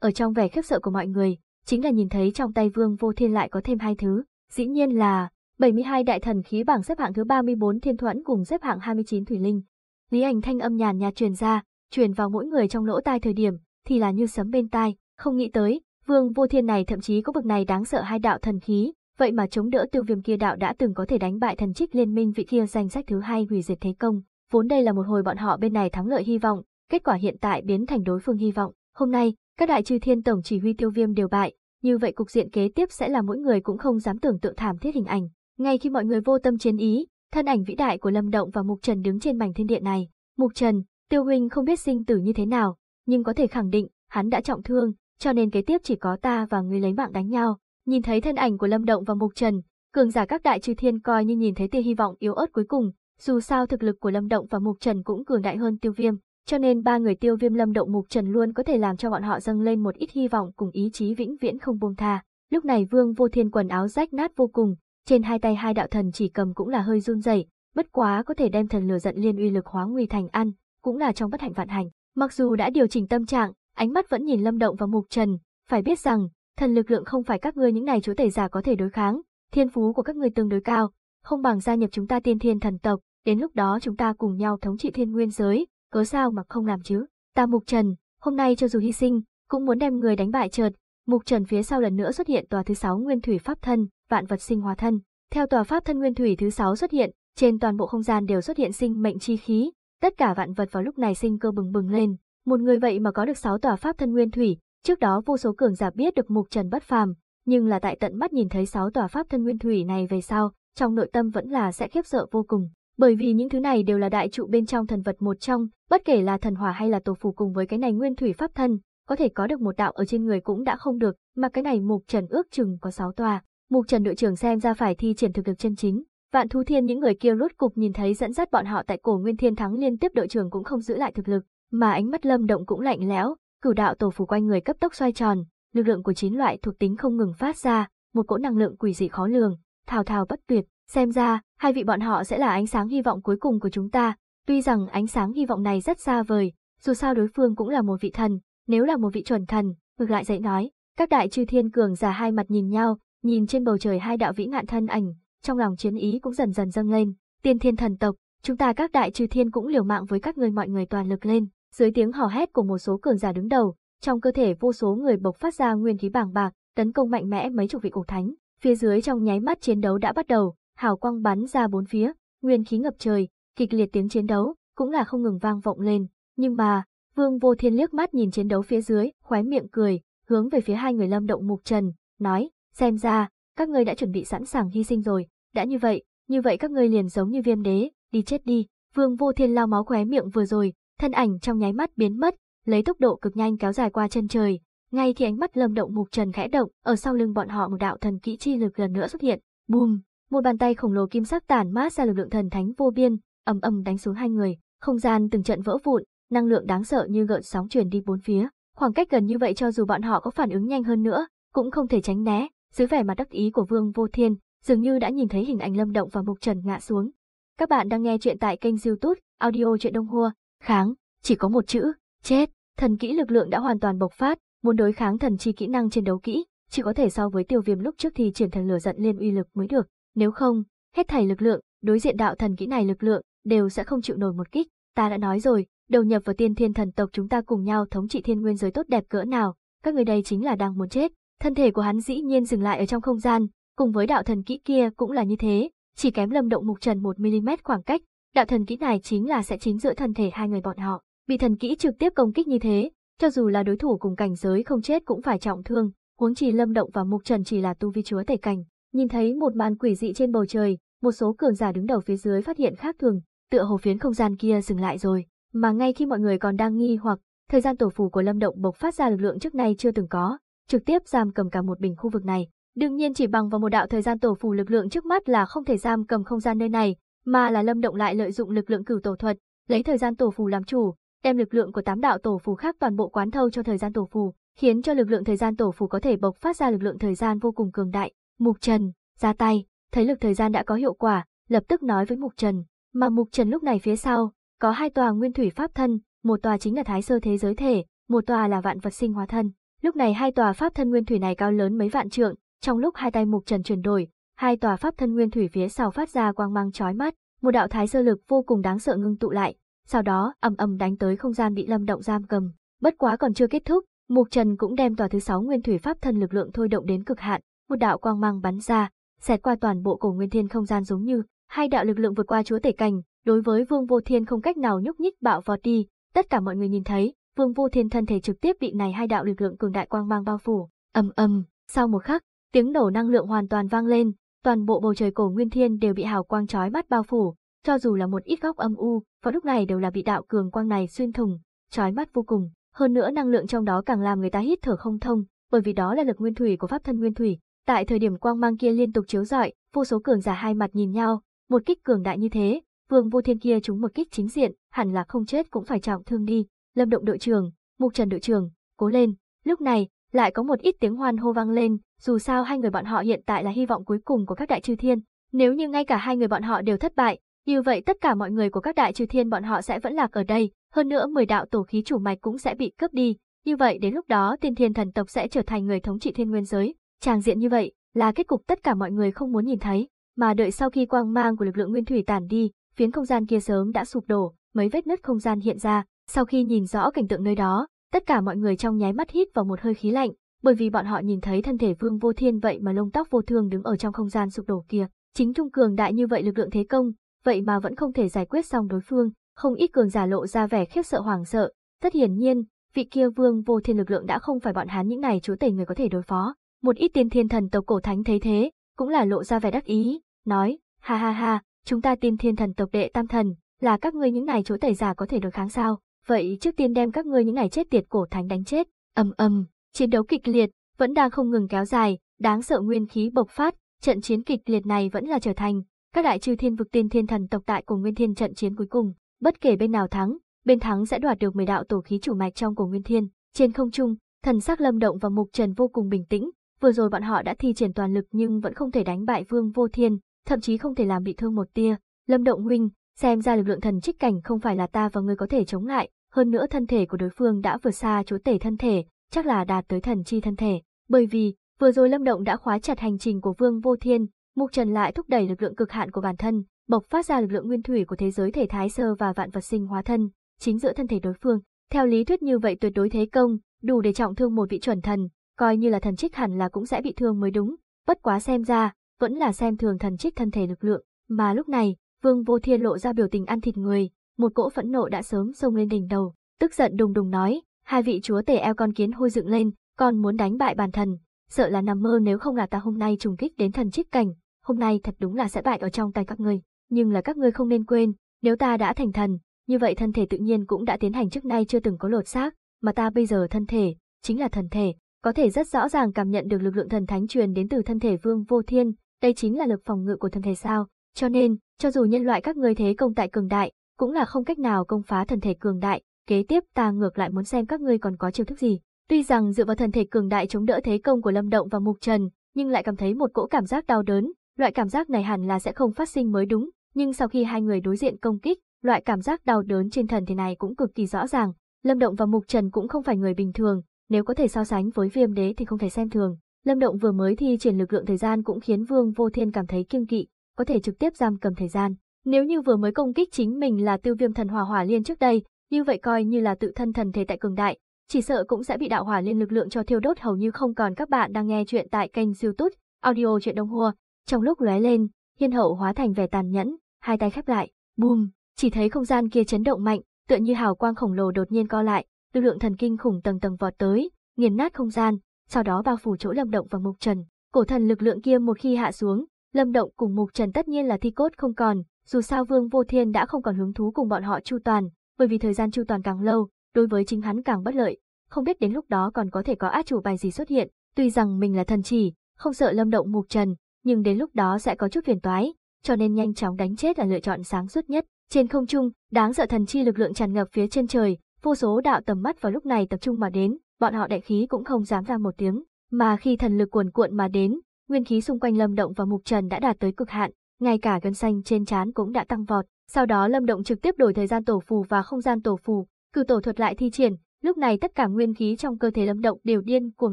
Ở trong vẻ khiếp sợ của mọi người, chính là nhìn thấy trong tay Vương Vô Thiên lại có thêm hai thứ, dĩ nhiên là 72 đại thần khí bảng xếp hạng thứ 34 Thiên Thuẫn cùng xếp hạng 29 Thủy Linh. Lý Ảnh thanh âm nhàn nhạt truyền ra, truyền vào mỗi người trong lỗ tai thời điểm, thì là như sấm bên tai, không nghĩ tới, Vương Vô Thiên này thậm chí có bậc này đáng sợ hai đạo thần khí, vậy mà chống đỡ tiêu viêm kia đạo đã từng có thể đánh bại thần trích liên minh vị kia danh sách thứ hai hủy diệt thế công, vốn đây là một hồi bọn họ bên này thắng lợi hy vọng, kết quả hiện tại biến thành đối phương hy vọng, hôm nay, các đại chư thiên tổng chỉ huy tiêu viêm đều bại, như vậy cục diện kế tiếp sẽ là mỗi người cũng không dám tưởng tượng thảm thiết hình ảnh. Ngay khi mọi người vô tâm chiến ý, thân ảnh vĩ đại của Lâm Động và Mục Trần đứng trên mảnh thiên địa này. Mục Trần, Tiêu huynh không biết sinh tử như thế nào, nhưng có thể khẳng định, hắn đã trọng thương, cho nên kế tiếp chỉ có ta và ngươi lấy mạng đánh nhau. Nhìn thấy thân ảnh của Lâm Động và Mục Trần, cường giả các đại chư thiên coi như nhìn thấy tia hy vọng yếu ớt cuối cùng, dù sao thực lực của Lâm Động và Mục Trần cũng cường đại hơn Tiêu Viêm, cho nên ba người Tiêu Viêm Lâm Động Mục Trần luôn có thể làm cho bọn họ dâng lên một ít hy vọng cùng ý chí vĩnh viễn không buông tha. Lúc này Vương Vô Thiên quần áo rách nát vô cùng, trên hai tay hai đạo thần chỉ cầm cũng là hơi run rẩy, bất quá có thể đem thần lửa giận liên uy lực hóa nguy thành ăn, cũng là trong bất hạnh vạn hành. Mặc dù đã điều chỉnh tâm trạng, ánh mắt vẫn nhìn Lâm Động và Mục Trần, phải biết rằng, thần lực lượng không phải các ngươi những này chúa tể giả có thể đối kháng, thiên phú của các ngươi tương đối cao, không bằng gia nhập chúng ta tiên thiên thần tộc, đến lúc đó chúng ta cùng nhau thống trị thiên nguyên giới, cớ sao mà không làm chứ? Ta Mục Trần, hôm nay cho dù hy sinh, cũng muốn đem người đánh bại chợt. Mục Trần phía sau lần nữa xuất hiện tòa thứ sáu nguyên thủy pháp thân, vạn vật sinh hóa thân. Theo tòa pháp thân nguyên thủy thứ sáu xuất hiện, trên toàn bộ không gian đều xuất hiện sinh mệnh chi khí, tất cả vạn vật vào lúc này sinh cơ bừng bừng lên. Một người vậy mà có được sáu tòa pháp thân nguyên thủy, trước đó vô số cường giả biết được mục trần bất phàm, nhưng là tại tận mắt nhìn thấy sáu tòa pháp thân nguyên thủy này về sau, trong nội tâm vẫn là sẽ khiếp sợ vô cùng. Bởi vì những thứ này đều là đại trụ bên trong thần vật một trong, bất kể là thần hỏa hay là tổ phù cùng với cái này nguyên thủy pháp thân, có thể có được một đạo ở trên người cũng đã không được, mà cái này mục trần ước chừng có sáu tòa. Mục Trần đội trưởng xem ra phải thi triển thực lực chân chính. Vạn thú thiên những người kia rốt cục nhìn thấy dẫn dắt bọn họ tại cổ nguyên thiên thắng liên tiếp đội trưởng cũng không giữ lại thực lực, mà ánh mắt lâm động cũng lạnh lẽo, cửu đạo tổ phù quanh người cấp tốc xoay tròn, lực lượng của chín loại thuộc tính không ngừng phát ra, một cỗ năng lượng quỷ dị khó lường, thao thao bất tuyệt, xem ra hai vị bọn họ sẽ là ánh sáng hy vọng cuối cùng của chúng ta, tuy rằng ánh sáng hy vọng này rất xa vời, dù sao đối phương cũng là một vị thần, nếu là một vị chuẩn thần, ngược lại dạy nói, các đại chư thiên cường già hai mặt nhìn nhau, nhìn trên bầu trời hai đạo vĩ ngạn thân ảnh, trong lòng chiến ý cũng dần dần dâng lên, tiên thiên thần tộc, chúng ta các đại trừ thiên cũng liều mạng với các ngươi mọi người toàn lực lên. Dưới tiếng hò hét của một số cường giả đứng đầu, trong cơ thể vô số người bộc phát ra nguyên khí bàng bạc, tấn công mạnh mẽ mấy chục vị cổ thánh. Phía dưới trong nháy mắt chiến đấu đã bắt đầu, hào quang bắn ra bốn phía, nguyên khí ngập trời, kịch liệt tiếng chiến đấu cũng là không ngừng vang vọng lên, nhưng mà, Vương Vô Thiên liếc mắt nhìn chiến đấu phía dưới, khóe miệng cười, hướng về phía hai người Lâm Động Mục Trần, nói: Xem ra, các ngươi đã chuẩn bị sẵn sàng hy sinh rồi, đã như vậy, như vậy các ngươi liền giống như viêm đế, đi chết đi. Vương Vô Thiên lao máu khóe miệng vừa rồi, thân ảnh trong nháy mắt biến mất, lấy tốc độ cực nhanh kéo dài qua chân trời. Ngay khi ánh mắt Lâm Động Mục Trần khẽ động, ở sau lưng bọn họ một đạo thần kỹ chi lực gần nữa xuất hiện. Bùm, một bàn tay khổng lồ kim sắc tản mát ra lực lượng thần thánh vô biên, ầm ầm đánh xuống hai người, không gian từng trận vỡ vụn, năng lượng đáng sợ như gợn sóng truyền đi bốn phía. Khoảng cách gần như vậy cho dù bọn họ có phản ứng nhanh hơn nữa, cũng không thể tránh né, dưới vẻ mặt đắc ý của Vương Vô Thiên, dường như đã nhìn thấy hình ảnh Lâm Động và Mục Trần ngã xuống. Các bạn đang nghe chuyện tại kênh YouTube Audio chuyện Đông Hua, kháng, chỉ có một chữ, chết. Thần kỹ lực lượng đã hoàn toàn bộc phát, muốn đối kháng thần chi kỹ năng chiến đấu kỹ, chỉ có thể so với Tiêu Viêm lúc trước thì triển thần lửa giận liên uy lực mới được, nếu không, hết thảy lực lượng, đối diện đạo thần kỹ này lực lượng đều sẽ không chịu nổi một kích. Ta đã nói rồi, đầu nhập vào tiên thiên thần tộc chúng ta cùng nhau thống trị thiên nguyên giới tốt đẹp cỡ nào, các người đây chính là đang muốn chết, Thân thể của hắn dĩ nhiên dừng lại ở trong không gian, cùng với đạo thần kỹ kia cũng là như thế, chỉ kém lâm động mục trần 1mm khoảng cách, đạo thần kỹ này chính là sẽ chính giữa thân thể hai người bọn họ, bị thần kỹ trực tiếp công kích như thế, cho dù là đối thủ cùng cảnh giới không chết cũng phải trọng thương, huống chi lâm động và mục trần chỉ là tu vi chúa tể cảnh, nhìn thấy một màn quỷ dị trên bầu trời, một số cường giả đứng đầu phía dưới phát hiện khác thường, tựa hồ phiến không gian kia dừng lại rồi, mà ngay khi mọi người còn đang nghi hoặc, thời gian tổ phù của lâm động bộc phát ra lực lượng trước nay chưa từng có, trực tiếp giam cầm cả một bình khu vực này. Đương nhiên chỉ bằng vào một đạo thời gian tổ phù lực lượng trước mắt là không thể giam cầm không gian nơi này, mà là Lâm Động lại lợi dụng lực lượng cửu tổ thuật, lấy thời gian tổ phù làm chủ, đem lực lượng của tám đạo tổ phù khác toàn bộ quán thâu cho thời gian tổ phù, khiến cho lực lượng thời gian tổ phù có thể bộc phát ra lực lượng thời gian vô cùng cường đại. Mục Trần, ra tay, thấy lực thời gian đã có hiệu quả, lập tức nói với Mục Trần, mà Mục Trần lúc này phía sau, có hai tòa nguyên thủy pháp thân, một tòa chính là thái sơ thế giới thể, một tòa là vạn vật sinh hóa thân. Lúc này hai tòa pháp thân nguyên thủy này cao lớn mấy vạn trượng, trong lúc hai tay mục trần chuyển đổi, hai tòa pháp thân nguyên thủy phía sau phát ra quang mang chói mắt, một đạo thái sơ lực vô cùng đáng sợ ngưng tụ lại, sau đó ầm ầm đánh tới không gian bị lâm động giam cầm. Bất quá còn chưa kết thúc, mục trần cũng đem tòa thứ sáu nguyên thủy pháp thân lực lượng thôi động đến cực hạn, một đạo quang mang bắn ra, xẹt qua toàn bộ cổ nguyên thiên không gian giống như hai đạo lực lượng vượt qua chúa tể cảnh, đối với vương vô thiên không cách nào nhúc nhích bạo vọt đi, tất cả mọi người nhìn thấy, Vương Vu Thiên thân thể trực tiếp bị này hai đạo lực lượng cường đại quang mang bao phủ. Ầm ầm, sau một khắc, tiếng nổ năng lượng hoàn toàn vang lên, toàn bộ bầu trời cổ nguyên thiên đều bị hào quang chói mắt bao phủ, cho dù là một ít góc âm u, vào lúc này đều là bị đạo cường quang này xuyên thủng, chói mắt vô cùng, hơn nữa năng lượng trong đó càng làm người ta hít thở không thông, bởi vì đó là lực nguyên thủy của pháp thân nguyên thủy. Tại thời điểm quang mang kia liên tục chiếu rọi, vô số cường giả hai mặt nhìn nhau, một kích cường đại như thế, Vương Vô Thiên kia chúng một kích chính diện, hẳn là không chết cũng phải trọng thương đi, Lâm Động đội trưởng, Mục Trần đội trưởng, cố lên. Lúc này, lại có một ít tiếng hoan hô vang lên, dù sao hai người bọn họ hiện tại là hy vọng cuối cùng của các đại chư thiên. Nếu như ngay cả hai người bọn họ đều thất bại, như vậy tất cả mọi người của các đại chư thiên bọn họ sẽ vẫn lạc ở đây, hơn nữa 10 đạo tổ khí chủ mạch cũng sẽ bị cướp đi, như vậy đến lúc đó tiên thiên thần tộc sẽ trở thành người thống trị thiên nguyên giới. Tràng diện như vậy là kết cục tất cả mọi người không muốn nhìn thấy, mà đợi sau khi quang mang của lực lượng nguyên thủy tản đi, phiến không gian kia sớm đã sụp đổ, mấy vết nứt không gian hiện ra, sau khi nhìn rõ cảnh tượng nơi đó, tất cả mọi người trong nháy mắt hít vào một hơi khí lạnh, bởi vì bọn họ nhìn thấy thân thể Vương Vô Thiên vậy mà lông tóc vô thương đứng ở trong không gian sụp đổ kia, chính trung cường đại như vậy lực lượng thế công, vậy mà vẫn không thể giải quyết xong đối phương, không ít cường giả lộ ra vẻ khiếp sợ hoảng sợ, rất hiển nhiên, vị kia Vương Vô Thiên lực lượng đã không phải bọn hắn những này chúa tể người có thể đối phó. Một ít tiên thiên thần tộc cổ thánh thấy thế, cũng là lộ ra vẻ đắc ý, nói, ha ha ha, chúng ta tiên thiên thần tộc đệ tam thần, là các ngươi những này chúa tể giả có thể đối kháng sao? vậy trước tiên đem các ngươi những ngày chết tiệt cổ thánh đánh chết, ầm ầm, chiến đấu kịch liệt, vẫn đang không ngừng kéo dài, đáng sợ nguyên khí bộc phát, trận chiến kịch liệt này vẫn là trở thành, các đại chư thiên vực tiên thiên thần tộc tại cùng nguyên thiên trận chiến cuối cùng, bất kể bên nào thắng, bên thắng sẽ đoạt được mười đạo tổ khí chủ mạch trong cổ nguyên thiên, trên không trung, thần sắc lâm động và mục trần vô cùng bình tĩnh, vừa rồi bọn họ đã thi triển toàn lực nhưng vẫn không thể đánh bại vương vô thiên, thậm chí không thể làm bị thương một tia, lâm động huynh, xem ra lực lượng thần trích cảnh không phải là ta và ngươi có thể chống lại, hơn nữa thân thể của đối phương đã vượt xa chúa tể thân thể, chắc là đạt tới thần chi thân thể, bởi vì vừa rồi Lâm Động đã khóa chặt hành trình của Vương Vô Thiên, Mục Trần lại thúc đẩy lực lượng cực hạn của bản thân, bộc phát ra lực lượng nguyên thủy của thế giới thể thái sơ và vạn vật sinh hóa thân, chính giữa thân thể đối phương. Theo lý thuyết như vậy tuyệt đối thế công, đủ để trọng thương một vị chuẩn thần, coi như là thần trích hẳn là cũng sẽ bị thương mới đúng, bất quá xem ra, vẫn là xem thường thần trích thân thể lực lượng, mà lúc này, Vương Vô Thiên lộ ra biểu tình ăn thịt người, một cỗ phẫn nộ đã sớm xông lên đỉnh đầu, tức giận đùng đùng nói, hai vị chúa tể eo con kiến hôi dựng lên, còn muốn đánh bại bản thần, sợ là nằm mơ nếu không là ta hôm nay trùng kích đến thần trích cảnh, hôm nay thật đúng là sẽ bại ở trong tay các ngươi, nhưng là các ngươi không nên quên, nếu ta đã thành thần, như vậy thân thể tự nhiên cũng đã tiến hành trước nay chưa từng có lột xác, mà ta bây giờ thân thể, chính là thần thể, có thể rất rõ ràng cảm nhận được lực lượng thần thánh truyền đến từ thân thể vương vô thiên, đây chính là lực phòng ngự của thần thể sao, cho nên, cho dù nhân loại các ngươi thế công tại cường đại, cũng là không cách nào công phá thần thể cường đại, kế tiếp ta ngược lại muốn xem các ngươi còn có chiêu thức gì. Tuy rằng dựa vào thần thể cường đại chống đỡ thế công của Lâm Động và Mục Trần, nhưng lại cảm thấy một cỗ cảm giác đau đớn, loại cảm giác này hẳn là sẽ không phát sinh mới đúng, nhưng sau khi hai người đối diện công kích, loại cảm giác đau đớn trên thần thể này cũng cực kỳ rõ ràng. Lâm Động và Mục Trần cũng không phải người bình thường, nếu có thể so sánh với Viêm Đế thì không thể xem thường. Lâm Động vừa mới thi triển lực lượng thời gian cũng khiến Vương Vô Thiên cảm thấy kiêng kỵ, có thể trực tiếp giam cầm thời gian, nếu như vừa mới công kích chính mình là tiêu viêm thần hòa hỏa liên trước đây, như vậy coi như là tự thân thần thể tại cường đại, chỉ sợ cũng sẽ bị đạo hỏa liên lực lượng cho thiêu đốt hầu như không còn các bạn đang nghe chuyện tại kênh youtube audio chuyện đông hua trong lúc lóe lên hiên hậu hóa thành vẻ tàn nhẫn hai tay khép lại bùm chỉ thấy không gian kia chấn động mạnh tựa như hào quang khổng lồ đột nhiên co lại lực lượng thần kinh khủng tầng tầng vọt tới nghiền nát không gian sau đó bao phủ chỗ lâm động và mục trần cổ thần lực lượng kia một khi hạ xuống lâm động cùng mục trần tất nhiên là thi cốt không còn dù sao Vương Vô Thiên đã không còn hứng thú cùng bọn họ chu toàn, bởi vì thời gian chu toàn càng lâu, đối với chính hắn càng bất lợi, không biết đến lúc đó còn có thể có ác chủ bài gì xuất hiện, tuy rằng mình là thần chỉ, không sợ lâm động mục trần, nhưng đến lúc đó sẽ có chút phiền toái, cho nên nhanh chóng đánh chết là lựa chọn sáng suốt nhất. Trên không trung, đáng sợ thần chi lực lượng tràn ngập phía trên trời, vô số đạo tầm mắt vào lúc này tập trung mà đến, bọn họ đại khí cũng không dám ra một tiếng, mà khi thần lực cuồn cuộn mà đến, nguyên khí xung quanh Lâm Động và Mục Trần đã đạt tới cực hạn, ngay cả gân xanh trên trán cũng đã tăng vọt. Sau đó Lâm Động trực tiếp đổi thời gian tổ phù và không gian tổ phù, cử tổ thuật lại thi triển, lúc này tất cả nguyên khí trong cơ thể Lâm Động đều điên cuồng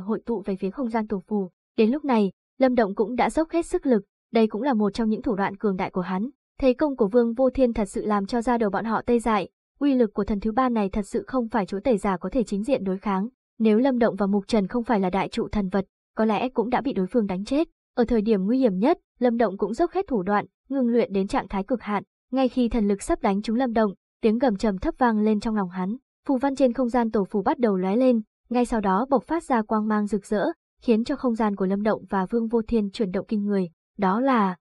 hội tụ về phía không gian tổ phù. Đến lúc này, Lâm Động cũng đã dốc hết sức lực, đây cũng là một trong những thủ đoạn cường đại của hắn. Thế công của Vương Vô Thiên thật sự làm cho ra đầu bọn họ tê dại, uy lực của thần thứ ba này thật sự không phải chúa tể giả có thể chính diện đối kháng. Nếu Lâm Động và Mục Trần không phải là đại trụ thần vật, có lẽ cũng đã bị đối phương đánh chết. Ở thời điểm nguy hiểm nhất, Lâm Động cũng dốc hết thủ đoạn, ngừng luyện đến trạng thái cực hạn, ngay khi thần lực sắp đánh trúng Lâm Động, tiếng gầm trầm thấp vang lên trong lòng hắn, phù văn trên không gian tổ phù bắt đầu lóe lên, ngay sau đó bộc phát ra quang mang rực rỡ, khiến cho không gian của Lâm Động và Vương Vô Thiên chuyển động kinh người, đó là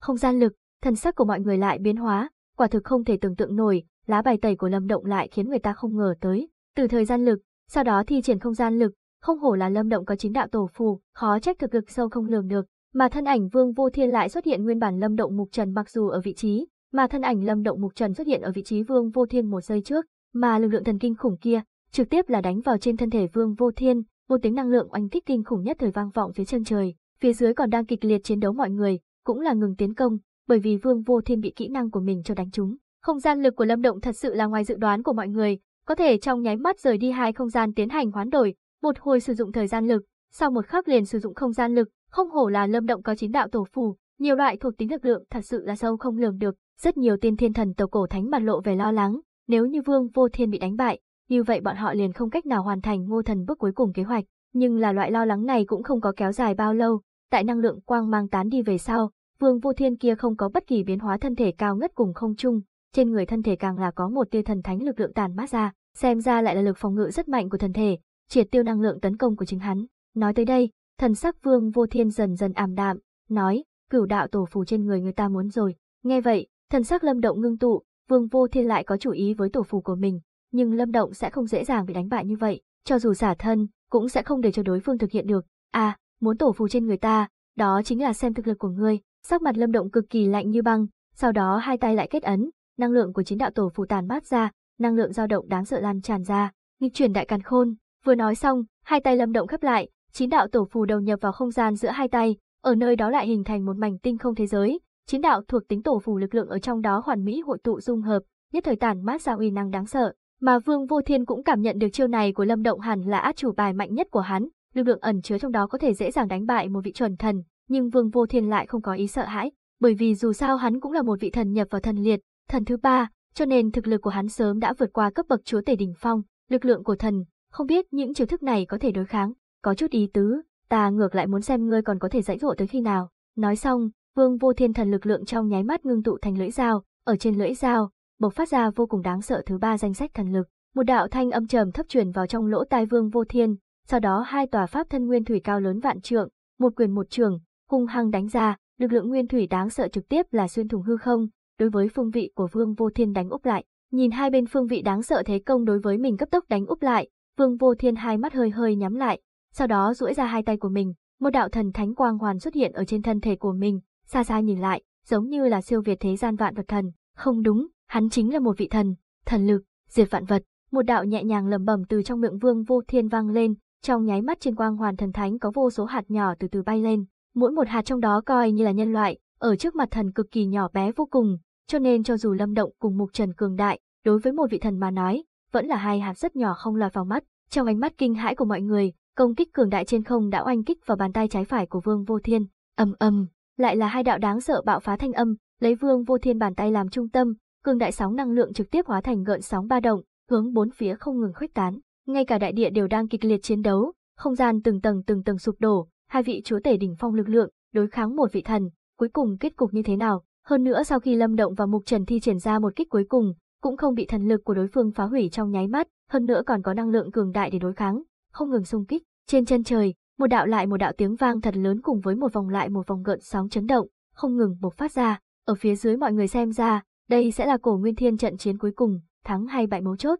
không gian lực, thần sắc của mọi người lại biến hóa, quả thực không thể tưởng tượng nổi, lá bài tẩy của Lâm Động lại khiến người ta không ngờ tới, từ thời gian lực, sau đó thi triển không gian lực, không hổ là Lâm Động có chính đạo tổ phù, khó trách thực lực sâu không lường được, mà thân ảnh Vương Vô Thiên lại xuất hiện nguyên bản Lâm Động Mục Trần mặc dù ở vị trí, mà thân ảnh Lâm Động Mục Trần xuất hiện ở vị trí Vương Vô Thiên một giây trước, mà lực lượng thần kinh khủng kia trực tiếp là đánh vào trên thân thể Vương Vô Thiên, một tiếng năng lượng oanh kích kinh khủng nhất thời vang vọng phía chân trời, phía dưới còn đang kịch liệt chiến đấu mọi người, cũng là ngừng tiến công, bởi vì Vương Vô Thiên bị kỹ năng của mình cho đánh trúng. Không gian lực của Lâm Động thật sự là ngoài dự đoán của mọi người, có thể trong nháy mắt rời đi hai không gian tiến hành hoán đổi, một hồi sử dụng thời gian lực, sau một khắc liền sử dụng không gian lực, không hổ là lâm động có chính đạo tổ phù, nhiều loại thuộc tính lực lượng thật sự là sâu không lường được, rất nhiều tiên thiên thần tộc cổ thánh mặt lộ về lo lắng, nếu như vương vô thiên bị đánh bại, như vậy bọn họ liền không cách nào hoàn thành ngô thần bước cuối cùng kế hoạch, nhưng là loại lo lắng này cũng không có kéo dài bao lâu, tại năng lượng quang mang tán đi về sau, vương vô thiên kia không có bất kỳ biến hóa thân thể cao ngất cùng không trung, trên người thân thể càng là có một tia thần thánh lực lượng tàn mát ra, xem ra lại là lực phòng ngự rất mạnh của thần thể, triệt tiêu năng lượng tấn công của chính hắn. Nói tới đây, Thần sắc vương vô thiên dần dần ảm đạm, nói, cửu đạo tổ phù trên người người ta muốn rồi. Nghe vậy, thần sắc lâm động ngưng tụ, vương vô thiên lại có chủ ý với tổ phù của mình, nhưng lâm động sẽ không dễ dàng bị đánh bại như vậy, cho dù giả thân, cũng sẽ không để cho đối phương thực hiện được. À, muốn tổ phù trên người ta, đó chính là xem thực lực của ngươi. Sắc mặt lâm động cực kỳ lạnh như băng, sau đó hai tay lại kết ấn, năng lượng của chiến đạo tổ phù tàn mát ra, năng lượng dao động đáng sợ lan tràn ra, nghịch chuyển đại càn khôn. Vừa nói xong, hai tay lâm động khép lại, chín đạo tổ phù đầu nhập vào không gian giữa hai tay, ở nơi đó lại hình thành một mảnh tinh không thế giới, chín đạo thuộc tính tổ phù lực lượng ở trong đó hoàn mỹ hội tụ dung hợp, nhất thời tản mát ra uy năng đáng sợ. Mà Vương Vô Thiên cũng cảm nhận được chiêu này của Lâm Động hàn là át chủ bài mạnh nhất của hắn, lực lượng ẩn chứa trong đó có thể dễ dàng đánh bại một vị chuẩn thần, nhưng Vương Vô Thiên lại không có ý sợ hãi, bởi vì dù sao hắn cũng là một vị thần nhập vào thần liệt, thần thứ ba, cho nên thực lực của hắn sớm đã vượt qua cấp bậc chúa tể đỉnh phong, lực lượng của thần, không biết những chiêu thức này có thể đối kháng có chút ý tứ, ta ngược lại muốn xem ngươi còn có thể dãy dỗ tới khi nào. Nói xong, vương vô thiên thần lực lượng trong nháy mắt ngưng tụ thành lưỡi dao, ở trên lưỡi dao, bộc phát ra vô cùng đáng sợ thứ ba danh sách thần lực. Một đạo thanh âm trầm thấp truyền vào trong lỗ tai vương vô thiên, sau đó hai tòa pháp thân nguyên thủy cao lớn vạn trượng, một quyền một trường, hung hăng đánh ra, lực lượng nguyên thủy đáng sợ trực tiếp là xuyên thủng hư không, đối với phương vị của Vương Vô Thiên đánh úp lại. Nhìn hai bên phương vị đáng sợ thế công đối với mình cấp tốc đánh úp lại, Vương Vô Thiên hai mắt hơi hơi nhắm lại, sau đó duỗi ra hai tay của mình, một đạo thần thánh quang hoàn xuất hiện ở trên thân thể của mình, xa xa nhìn lại, giống như là siêu việt thế gian vạn vật thần, không đúng, hắn chính là một vị thần, thần lực, diệt vạn vật, một đạo nhẹ nhàng lẩm bẩm từ trong miệng Vương Vô Thiên vang lên, trong nháy mắt trên quang hoàn thần thánh có vô số hạt nhỏ từ từ bay lên, mỗi một hạt trong đó coi như là nhân loại, ở trước mặt thần cực kỳ nhỏ bé vô cùng, cho nên cho dù Lâm Động cùng Mục Trần cường đại, đối với một vị thần mà nói, vẫn là hai hạt rất nhỏ không lọt vào mắt. Trong ánh mắt kinh hãi của mọi người, công kích cường đại trên không đã oanh kích vào bàn tay trái phải của Vương Vô Thiên, ầm ầm, lại là hai đạo đáng sợ bạo phá thanh âm, lấy Vương Vô Thiên bàn tay làm trung tâm, cường đại sóng năng lượng trực tiếp hóa thành gợn sóng ba động, hướng bốn phía không ngừng khuếch tán, ngay cả đại địa đều đang kịch liệt chiến đấu, không gian từng tầng từng tầng sụp đổ, hai vị chúa tể đỉnh phong lực lượng, đối kháng một vị thần, cuối cùng kết cục như thế nào? Hơn nữa sau khi Lâm Động và Mục Trần thi triển ra một kích cuối cùng, cũng không bị thần lực của đối phương phá hủy trong nháy mắt, hơn nữa còn có năng lượng cường đại để đối kháng, không ngừng xung kích, trên chân trời, một đạo lại một đạo tiếng vang thật lớn cùng với một vòng lại một vòng gợn sóng chấn động, không ngừng bộc phát ra, ở phía dưới mọi người xem ra, đây sẽ là cổ nguyên thiên trận chiến cuối cùng, thắng hay bại mấu chốt.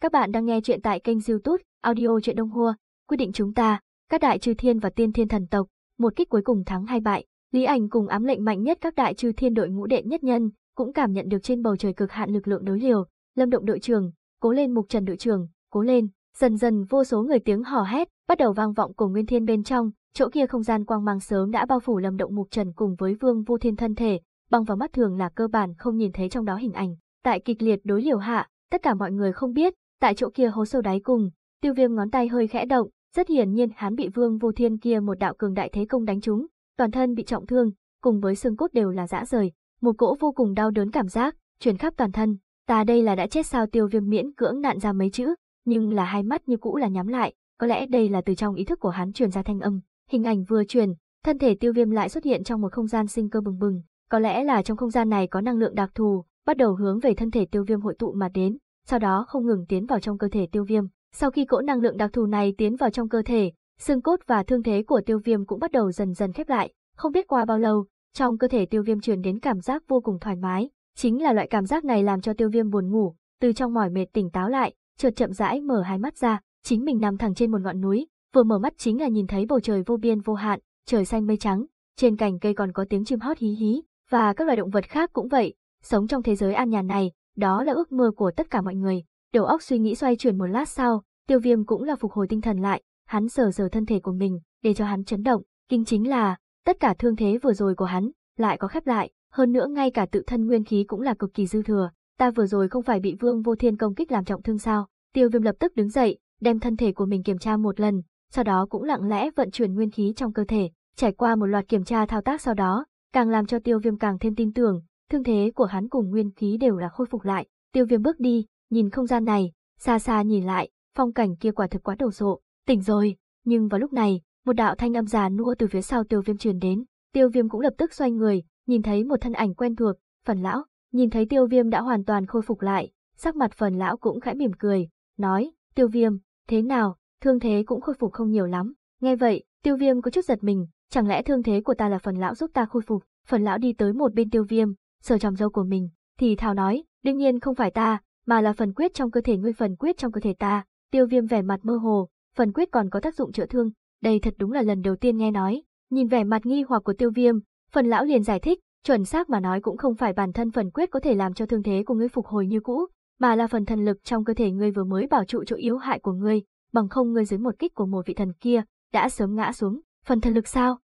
Các bạn đang nghe chuyện tại kênh youtube Audio Chuyện Đông Hua, quyết định chúng ta, các đại chư thiên và tiên thiên thần tộc, một kích cuối cùng thắng hay bại, Lý Ảnh cùng ám lệnh mạnh nhất các đại chư thiên đội ngũ đệ nhất nhân, cũng cảm nhận được trên bầu trời cực hạn lực lượng đối liều, Lâm Động đội trưởng, cố lên Mục Trần đội trưởng, cố lên, Dần dần vô số người tiếng hò hét, bắt đầu vang vọng cổ nguyên thiên bên trong, chỗ kia không gian quang mang sớm đã bao phủ lâm động mục trần cùng với vương vô thiên thân thể, bằng vào mắt thường là cơ bản không nhìn thấy trong đó hình ảnh. Tại kịch liệt đối liều hạ, tất cả mọi người không biết, tại chỗ kia hố sâu đáy cùng, tiêu viêm ngón tay hơi khẽ động, rất hiển nhiên hắn bị vương vô thiên kia một đạo cường đại thế công đánh trúng, toàn thân bị trọng thương, cùng với xương cốt đều là dã rời, một cỗ vô cùng đau đớn cảm giác, truyền khắp toàn thân. Ta đây là đã chết sao tiêu viêm miễn cưỡng nạn ra mấy chữ, nhưng là hai mắt như cũ là nhắm lại, có lẽ đây là từ trong ý thức của hắn truyền ra thanh âm. Hình ảnh vừa truyền, thân thể tiêu viêm lại xuất hiện trong một không gian sinh cơ bừng bừng, có lẽ là trong không gian này có năng lượng đặc thù, bắt đầu hướng về thân thể tiêu viêm hội tụ mà đến, sau đó không ngừng tiến vào trong cơ thể tiêu viêm. Sau khi cỗ năng lượng đặc thù này tiến vào trong cơ thể, xương cốt và thương thế của tiêu viêm cũng bắt đầu dần dần khép lại. Không biết qua bao lâu, trong cơ thể tiêu viêm truyền đến cảm giác vô cùng thoải mái. Chính là loại cảm giác này làm cho tiêu viêm buồn ngủ, từ trong mỏi mệt tỉnh táo lại, chợt chậm rãi mở hai mắt ra, chính mình nằm thẳng trên một ngọn núi, vừa mở mắt chính là nhìn thấy bầu trời vô biên vô hạn, trời xanh mây trắng, trên cành cây còn có tiếng chim hót hí hí, và các loài động vật khác cũng vậy, sống trong thế giới an nhàn này, đó là ước mơ của tất cả mọi người. Đầu óc suy nghĩ xoay chuyển một lát sau, Tiêu Viêm cũng là phục hồi tinh thần lại, hắn sờ sờ thân thể của mình, để cho hắn chấn động, kinh chính là tất cả thương thế vừa rồi của hắn lại có khép lại, hơn nữa ngay cả tự thân nguyên khí cũng là cực kỳ dư thừa, ta vừa rồi không phải bị Vương Vô Thiên công kích làm trọng thương sao? Tiêu Viêm lập tức đứng dậy, đem thân thể của mình kiểm tra một lần, sau đó cũng lặng lẽ vận chuyển nguyên khí trong cơ thể, trải qua một loạt kiểm tra thao tác sau đó, càng làm cho Tiêu Viêm càng thêm tin tưởng, thương thế của hắn cùng nguyên khí đều là khôi phục lại. Tiêu Viêm bước đi, nhìn không gian này, xa xa nhìn lại, phong cảnh kia quả thực quá đồ sộ, tỉnh rồi, nhưng vào lúc này, một đạo thanh âm già nua từ phía sau Tiêu Viêm truyền đến, Tiêu Viêm cũng lập tức xoay người, nhìn thấy một thân ảnh quen thuộc, phần lão, Nhìn thấy tiêu viêm đã hoàn toàn khôi phục lại, sắc mặt phần lão cũng khẽ mỉm cười, nói, tiêu viêm, thế nào, thương thế cũng khôi phục không nhiều lắm. Nghe vậy, tiêu viêm có chút giật mình, chẳng lẽ thương thế của ta là phần lão giúp ta khôi phục, phần lão đi tới một bên tiêu viêm, sờ tròm dâu của mình, thì thào nói, đương nhiên không phải ta, mà là phần quyết trong cơ thể ngươi phần quyết trong cơ thể ta, tiêu viêm vẻ mặt mơ hồ, phần quyết còn có tác dụng chữa thương, đây thật đúng là lần đầu tiên nghe nói, nhìn vẻ mặt nghi hoặc của tiêu viêm, phần lão liền giải thích, Chuẩn xác mà nói cũng không phải bản thân phần quyết có thể làm cho thương thế của ngươi phục hồi như cũ, mà là phần thần lực trong cơ thể ngươi vừa mới bảo trụ chỗ yếu hại của ngươi, bằng không ngươi dưới một kích của một vị thần kia, đã sớm ngã xuống, phần thần lực sao?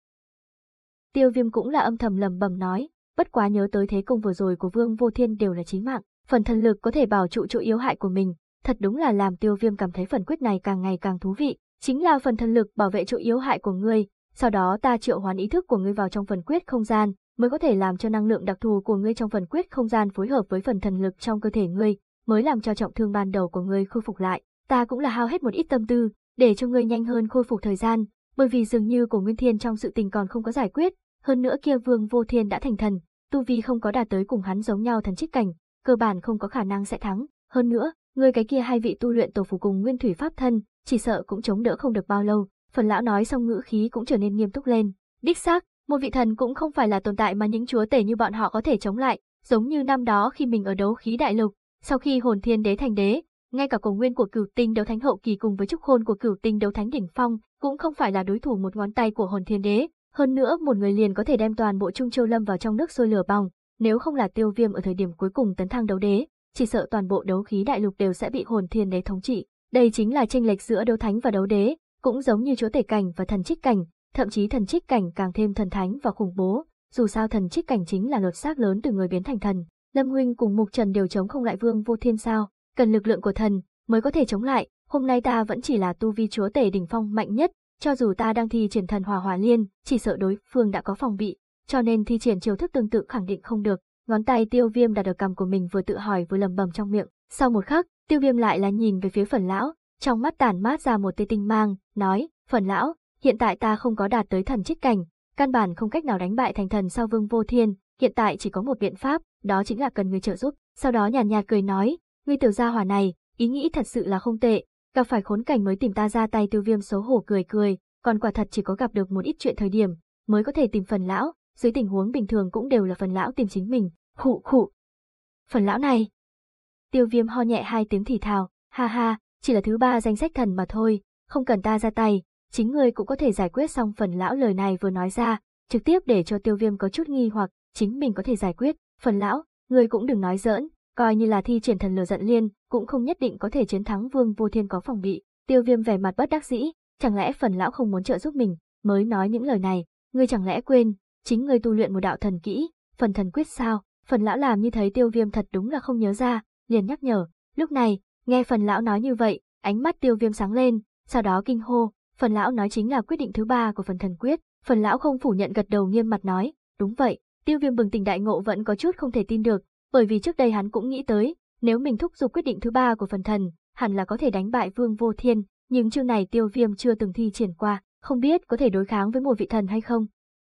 Tiêu viêm cũng là âm thầm lẩm bẩm nói, bất quá nhớ tới thế công vừa rồi của vương vô thiên đều là chí mạng, phần thần lực có thể bảo trụ chỗ yếu hại của mình, thật đúng là làm tiêu viêm cảm thấy phần quyết này càng ngày càng thú vị, chính là phần thần lực bảo vệ chỗ yếu hại của ngươi, sau đó ta triệu hoán ý thức của ngươi vào trong phần quyết không gian, mới có thể làm cho năng lượng đặc thù của ngươi trong phần quyết không gian phối hợp với phần thần lực trong cơ thể ngươi, mới làm cho trọng thương ban đầu của ngươi khôi phục lại. Ta cũng là hao hết một ít tâm tư, để cho ngươi nhanh hơn khôi phục thời gian, bởi vì dường như của Nguyên Thiên trong sự tình còn không có giải quyết, hơn nữa kia Vương Vô Thiên đã thành thần, tu vi không có đạt tới cùng hắn giống nhau thần trích cảnh, cơ bản không có khả năng sẽ thắng, hơn nữa, ngươi cái kia hai vị tu luyện tổ phù cùng Nguyên Thủy pháp thân, chỉ sợ cũng chống đỡ không được bao lâu. Phần lão nói xong ngữ khí cũng trở nên nghiêm túc lên, đích xác, một vị thần cũng không phải là tồn tại mà những chúa tể như bọn họ có thể chống lại, giống như năm đó khi mình ở đấu khí đại lục, sau khi hồn thiên đế thành đế, ngay cả cổ nguyên của cửu tinh đấu thánh hậu kỳ cùng với trúc khôn của cửu tinh đấu thánh đỉnh phong cũng không phải là đối thủ một ngón tay của hồn thiên đế. Hơn nữa một người liền có thể đem toàn bộ trung châu lâm vào trong nước sôi lửa bỏng, nếu không là tiêu viêm ở thời điểm cuối cùng tấn thăng đấu đế, chỉ sợ toàn bộ đấu khí đại lục đều sẽ bị hồn thiên đế thống trị. Đây chính là tranh lệch giữa đấu thánh và đấu đế, cũng giống như chúa tể cảnh và thần trích cảnh, thậm chí thần trích cảnh càng thêm thần thánh và khủng bố, dù sao thần trích cảnh chính là lột xác lớn từ người biến thành thần, Lâm huynh cùng Mục Trần đều chống không lại Vương Vô Thiên sao, cần lực lượng của thần mới có thể chống lại, hôm nay ta vẫn chỉ là tu vi chúa tể đỉnh phong mạnh nhất, cho dù ta đang thi triển thần hòa hòa liên, chỉ sợ đối phương đã có phòng bị, cho nên thi triển chiêu thức tương tự khẳng định không được. Ngón tay Tiêu Viêm đặt ở cầm của mình vừa tự hỏi vừa lẩm bẩm trong miệng, sau một khắc, Tiêu Viêm lại là nhìn về phía Phần lão, trong mắt tàn mát ra một tia tinh mang, nói: "Phần lão, hiện tại ta không có đạt tới thần trích cảnh, căn bản không cách nào đánh bại thành thần sau vương vô thiên, hiện tại chỉ có một biện pháp, đó chính là cần người trợ giúp. Sau đó nhàn nhạt cười nói, ngươi tiểu gia hỏa này, ý nghĩ thật sự là không tệ, gặp phải khốn cảnh mới tìm ta ra tay tiêu viêm xấu hổ cười cười, còn quả thật chỉ có gặp được một ít chuyện thời điểm, mới có thể tìm phần lão, dưới tình huống bình thường cũng đều là phần lão tìm chính mình, khụ khụ. Phần lão này. Tiêu viêm ho nhẹ hai tiếng thì thào, ha ha, chỉ là thứ ba danh sách thần mà thôi, không cần ta ra tay, chính người cũng có thể giải quyết xong phần lão lời này vừa nói ra, trực tiếp để cho tiêu viêm có chút nghi hoặc, chính mình có thể giải quyết, phần lão, người cũng đừng nói giỡn, coi như là thi triển thần lừa giận liên, cũng không nhất định có thể chiến thắng vương vô thiên có phòng bị, tiêu viêm vẻ mặt bất đắc dĩ, chẳng lẽ phần lão không muốn trợ giúp mình, mới nói những lời này, người chẳng lẽ quên, chính người tu luyện một đạo thần kỹ, phần thần quyết sao, phần lão làm như thấy tiêu viêm thật đúng là không nhớ ra, liền nhắc nhở, lúc này, nghe phần lão nói như vậy, ánh mắt tiêu viêm sáng lên, sau đó kinh hô, phần lão nói chính là quyết định thứ ba của phần thần quyết, phần lão không phủ nhận gật đầu nghiêm mặt nói, đúng vậy, tiêu viêm bừng tỉnh đại ngộ vẫn có chút không thể tin được, bởi vì trước đây hắn cũng nghĩ tới, nếu mình thúc giục quyết định thứ ba của phần thần, hẳn là có thể đánh bại vương vô thiên, nhưng chương này tiêu viêm chưa từng thi triển qua, không biết có thể đối kháng với một vị thần hay không.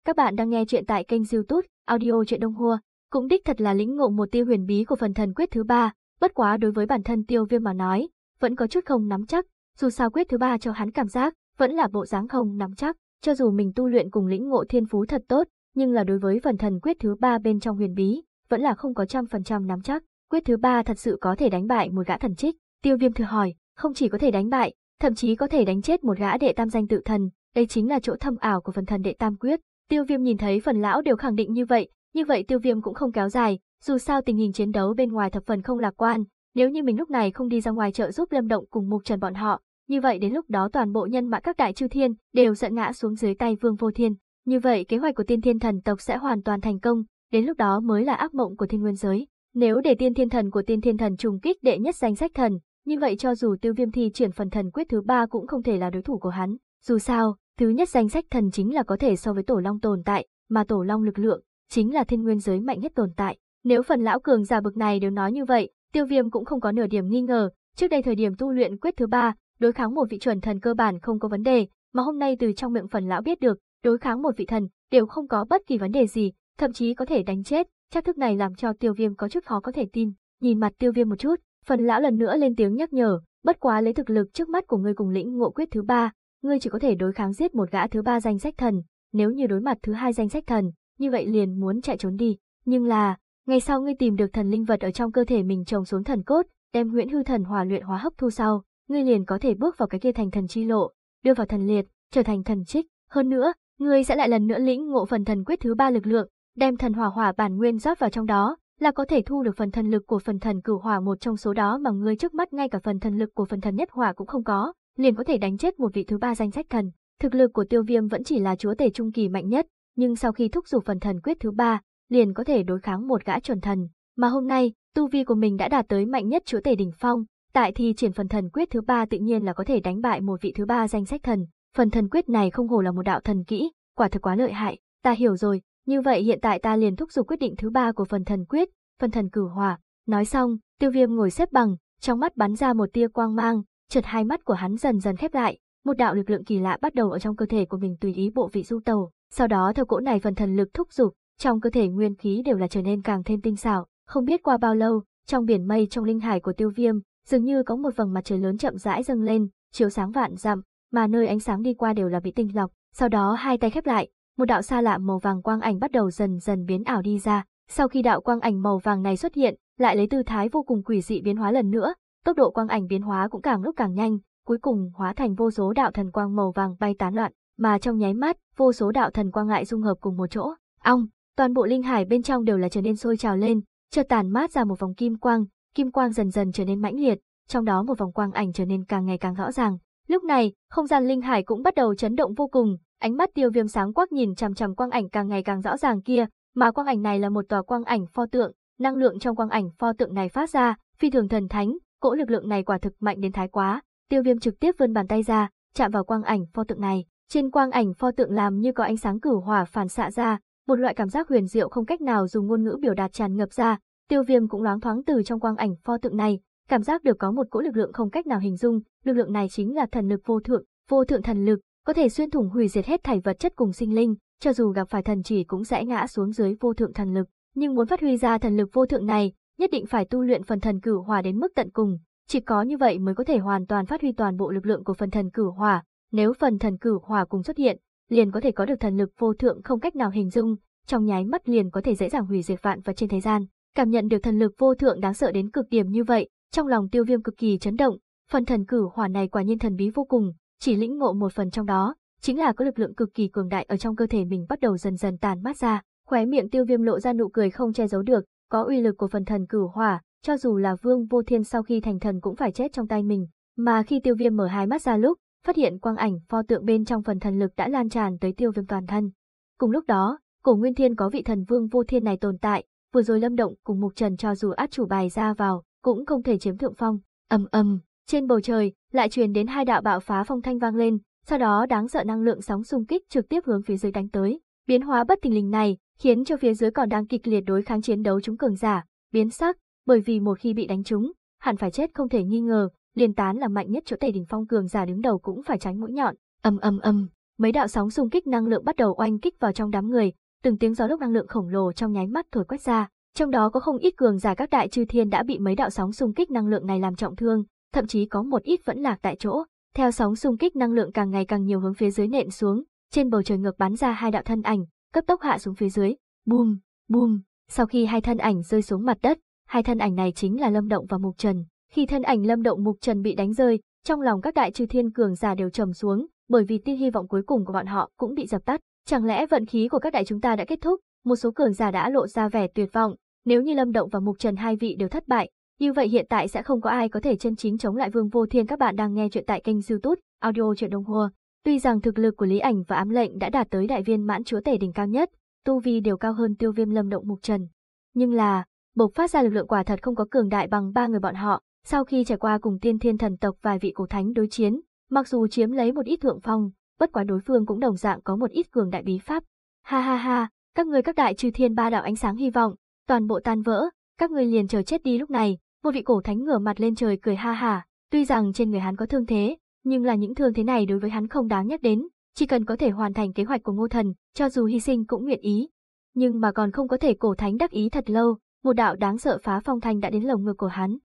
Các bạn đang nghe chuyện tại kênh youtube Audio Chuyện Đông Hua, cũng đích thật là lĩnh ngộ một tiêu huyền bí của phần thần quyết thứ ba, bất quá đối với bản thân tiêu viêm mà nói, vẫn có chút không nắm chắc, dù sao quyết thứ ba cho hắn cảm giác vẫn là bộ dáng không nắm chắc, cho dù mình tu luyện cùng lĩnh ngộ thiên phú thật tốt, nhưng là đối với phần thần quyết thứ ba bên trong huyền bí, vẫn là không có trăm phần trăm nắm chắc, quyết thứ ba thật sự có thể đánh bại một gã thần trích. Tiêu viêm thừa hỏi, không chỉ có thể đánh bại, thậm chí có thể đánh chết một gã đệ tam danh tự thần, đây chính là chỗ thâm ảo của phần thần đệ tam quyết. Tiêu viêm nhìn thấy phần lão đều khẳng định như vậy, như vậy tiêu viêm cũng không kéo dài, dù sao tình hình chiến đấu bên ngoài thập phần không lạc quan, nếu như mình lúc này không đi ra ngoài chợ giúp Lâm Động cùng Mục Trần bọn họ, như vậy đến lúc đó toàn bộ nhân mã các đại chư thiên đều giận ngã xuống dưới tay Vương Vô Thiên. Như vậy kế hoạch của tiên thiên thần tộc sẽ hoàn toàn thành công, đến lúc đó mới là ác mộng của thiên nguyên giới. Nếu để tiên thiên thần của tiên thiên thần trùng kích đệ nhất danh sách thần, như vậy cho dù tiêu viêm thi triển phần thần quyết thứ ba cũng không thể là đối thủ của hắn. Dù sao, thứ nhất danh sách thần chính là có thể so với tổ long tồn tại, mà tổ long lực lượng chính là thiên nguyên giới mạnh nhất tồn tại. Nếu phần lão cường già bực này đều nói như vậy, tiêu viêm cũng không có nửa điểm nghi ngờ. Trước đây thời điểm tu luyện quyết thứ ba, đối kháng một vị chuẩn thần cơ bản không có vấn đề, mà hôm nay từ trong miệng phần lão biết được, đối kháng một vị thần đều không có bất kỳ vấn đề gì, thậm chí có thể đánh chết, chắc thức này làm cho tiêu viêm có chút khó có thể tin, nhìn mặt tiêu viêm một chút, phần lão lần nữa lên tiếng nhắc nhở, bất quá lấy thực lực trước mắt của ngươi cùng lĩnh ngộ quyết thứ ba, ngươi chỉ có thể đối kháng giết một gã thứ ba danh sách thần, nếu như đối mặt thứ hai danh sách thần, như vậy liền muốn chạy trốn đi, nhưng là, ngày sau ngươi tìm được thần linh vật ở trong cơ thể mình trồng xuống thần cốt, đem Nguyễn hư thần hòa luyện hóa hấp thu sau, ngươi liền có thể bước vào cái kia thành thần chi lộ, đưa vào thần liệt, trở thành thần trích, hơn nữa, ngươi sẽ lại lần nữa lĩnh ngộ phần thần quyết thứ ba lực lượng, đem thần hỏa hỏa bản nguyên rót vào trong đó, là có thể thu được phần thần lực của phần thần cửu hỏa một trong số đó mà ngươi trước mắt ngay cả phần thần lực của phần thần nhất hỏa cũng không có, liền có thể đánh chết một vị thứ ba danh sách thần. Thực lực của Tiêu Viêm vẫn chỉ là chúa tể trung kỳ mạnh nhất, nhưng sau khi thúc giục phần thần quyết thứ ba, liền có thể đối kháng một gã chuẩn thần, mà hôm nay, tu vi của mình đã đạt tới mạnh nhất chúa tể đỉnh phong, Tại thi triển phần thần quyết thứ ba tự nhiên là có thể đánh bại một vị thứ ba danh sách thần. Phần thần quyết này không hồ là một đạo thần kỹ, quả thực quá lợi hại. Ta hiểu rồi, như vậy hiện tại ta liền thúc giục quyết định thứ ba của phần thần quyết, phần thần cử hỏa. Nói xong, tiêu viêm ngồi xếp bằng, trong mắt bắn ra một tia quang mang, chợt hai mắt của hắn dần dần khép lại, một đạo lực lượng kỳ lạ bắt đầu ở trong cơ thể của mình tùy ý bộ vị du tàu. Sau đó theo cỗ này phần thần lực thúc giục, trong cơ thể nguyên khí đều là trở nên càng thêm tinh xảo. Không biết qua bao lâu, trong biển mây trong linh hải của tiêu viêm, dường như có một vầng mặt trời lớn chậm rãi dâng lên, chiếu sáng vạn dặm, mà nơi ánh sáng đi qua đều là bị tinh lọc, sau đó hai tay khép lại, một đạo xa lạ màu vàng quang ảnh bắt đầu dần dần biến ảo đi ra, sau khi đạo quang ảnh màu vàng này xuất hiện, lại lấy tư thái vô cùng quỷ dị biến hóa lần nữa, tốc độ quang ảnh biến hóa cũng càng lúc càng nhanh, cuối cùng hóa thành vô số đạo thần quang màu vàng bay tán loạn, mà trong nháy mắt, vô số đạo thần quang lại dung hợp cùng một chỗ. Ong, toàn bộ linh hải bên trong đều là trở nên sôi trào lên, chợt tàn mát ra một vòng kim quang, kim quang dần dần trở nên mãnh liệt, trong đó một vòng quang ảnh trở nên càng ngày càng rõ ràng. Lúc này, không gian linh hải cũng bắt đầu chấn động vô cùng, ánh mắt Tiêu Viêm sáng quắc nhìn chằm chằm quang ảnh càng ngày càng rõ ràng kia, mà quang ảnh này là một tòa quang ảnh pho tượng, năng lượng trong quang ảnh pho tượng này phát ra, phi thường thần thánh, cỗ lực lượng này quả thực mạnh đến thái quá. Tiêu Viêm trực tiếp vươn bàn tay ra, chạm vào quang ảnh pho tượng này, trên quang ảnh pho tượng làm như có ánh sáng cửu hỏa phản xạ ra, một loại cảm giác huyền diệu không cách nào dùng ngôn ngữ biểu đạt tràn ngập ra, Tiêu viêm cũng loáng thoáng từ trong quang ảnh pho tượng này, cảm giác được có một cỗ lực lượng không cách nào hình dung, lực lượng này chính là thần lực vô thượng, vô thượng thần lực, có thể xuyên thủng hủy diệt hết thảy vật chất cùng sinh linh, cho dù gặp phải thần chỉ cũng sẽ ngã xuống dưới vô thượng thần lực, nhưng muốn phát huy ra thần lực vô thượng này, nhất định phải tu luyện phần thần cửu hỏa đến mức tận cùng, chỉ có như vậy mới có thể hoàn toàn phát huy toàn bộ lực lượng của phần thần cửu hỏa, nếu phần thần cửu hỏa cùng xuất hiện, liền có thể có được thần lực vô thượng không cách nào hình dung, trong nháy mắt liền có thể dễ dàng hủy diệt vạn vật trên thế gian. Cảm nhận được thần lực vô thượng đáng sợ đến cực điểm như vậy, trong lòng tiêu viêm cực kỳ chấn động, phần thần cử hỏa này quả nhiên thần bí vô cùng, chỉ lĩnh ngộ một phần trong đó, chính là có lực lượng cực kỳ cường đại ở trong cơ thể mình bắt đầu dần dần tàn mát ra, khóe miệng tiêu viêm lộ ra nụ cười không che giấu được, có uy lực của phần thần cử hỏa, cho dù là vương vô thiên sau khi thành thần cũng phải chết trong tay mình, mà khi tiêu viêm mở hai mắt ra lúc, phát hiện quang ảnh pho tượng bên trong phần thần lực đã lan tràn tới tiêu viêm toàn thân. Cùng lúc đó, cổ nguyên thiên có vị thần vương vô thiên này tồn tại, vừa rồi Lâm Động cùng Mục Trần cho dù át chủ bài ra vào, cũng không thể chiếm thượng phong. Ầm ầm, trên bầu trời lại truyền đến hai đạo bạo phá phong thanh vang lên, sau đó đáng sợ năng lượng sóng xung kích trực tiếp hướng phía dưới đánh tới. Biến hóa bất tình lình này khiến cho phía dưới còn đang kịch liệt đối kháng chiến đấu chúng cường giả biến sắc, bởi vì một khi bị đánh chúng hẳn phải chết không thể nghi ngờ, liền tán là mạnh nhất chỗ tề đỉnh phong cường giả đứng đầu cũng phải tránh mũi nhọn. Ầm ầm ầm, mấy đạo sóng xung kích năng lượng bắt đầu oanh kích vào trong đám người, từng tiếng gió lốc năng lượng khổng lồ trong nháy mắt thổi quét ra, trong đó có không ít cường giả các đại chư thiên đã bị mấy đạo sóng xung kích năng lượng này làm trọng thương, thậm chí có một ít vẫn lạc tại chỗ. Theo sóng xung kích năng lượng càng ngày càng nhiều hướng phía dưới nện xuống, trên bầu trời ngược bắn ra hai đạo thân ảnh, cấp tốc hạ xuống phía dưới, bùm, bùm, sau khi hai thân ảnh rơi xuống mặt đất, hai thân ảnh này chính là Lâm Động và Mục Trần. Khi thân ảnh Lâm Động Mục Trần bị đánh rơi, trong lòng các đại chư thiên cường giả đều trầm xuống, bởi vì tia hy vọng cuối cùng của bọn họ cũng bị dập tắt. Chẳng lẽ vận khí của các đại chúng ta đã kết thúc, một số cường giả đã lộ ra vẻ tuyệt vọng, nếu như Lâm Động và Mục Trần hai vị đều thất bại, như vậy hiện tại sẽ không có ai có thể chân chính chống lại Vương Vô Thiên các bạn đang nghe chuyện tại kênh YouTube Audio chuyện Đông Hùa. Tuy rằng thực lực của Lý Ảnh và Ám Lệnh đã đạt tới đại viên mãn chúa tể đỉnh cao nhất, tu vi đều cao hơn Tiêu Viêm Lâm Động Mục Trần, nhưng là bộc phát ra lực lượng quả thật không có cường đại bằng ba người bọn họ. Sau khi trải qua cùng Tiên Thiên Thần tộc vài vị cổ thánh đối chiến, mặc dù chiếm lấy một ít thượng phong, bất quá đối phương cũng đồng dạng có một ít cường đại bí pháp. Ha ha ha, các ngươi các đại trừ thiên ba đạo ánh sáng hy vọng, toàn bộ tan vỡ, các ngươi liền chờ chết đi lúc này, một vị cổ thánh ngửa mặt lên trời cười ha hả, tuy rằng trên người hắn có thương thế, nhưng là những thương thế này đối với hắn không đáng nhắc đến, chỉ cần có thể hoàn thành kế hoạch của Ngô Thần, cho dù hy sinh cũng nguyện ý. Nhưng mà còn không có thể cổ thánh đắc ý thật lâu, một đạo đáng sợ phá phong thanh đã đến lồng ngực của hắn.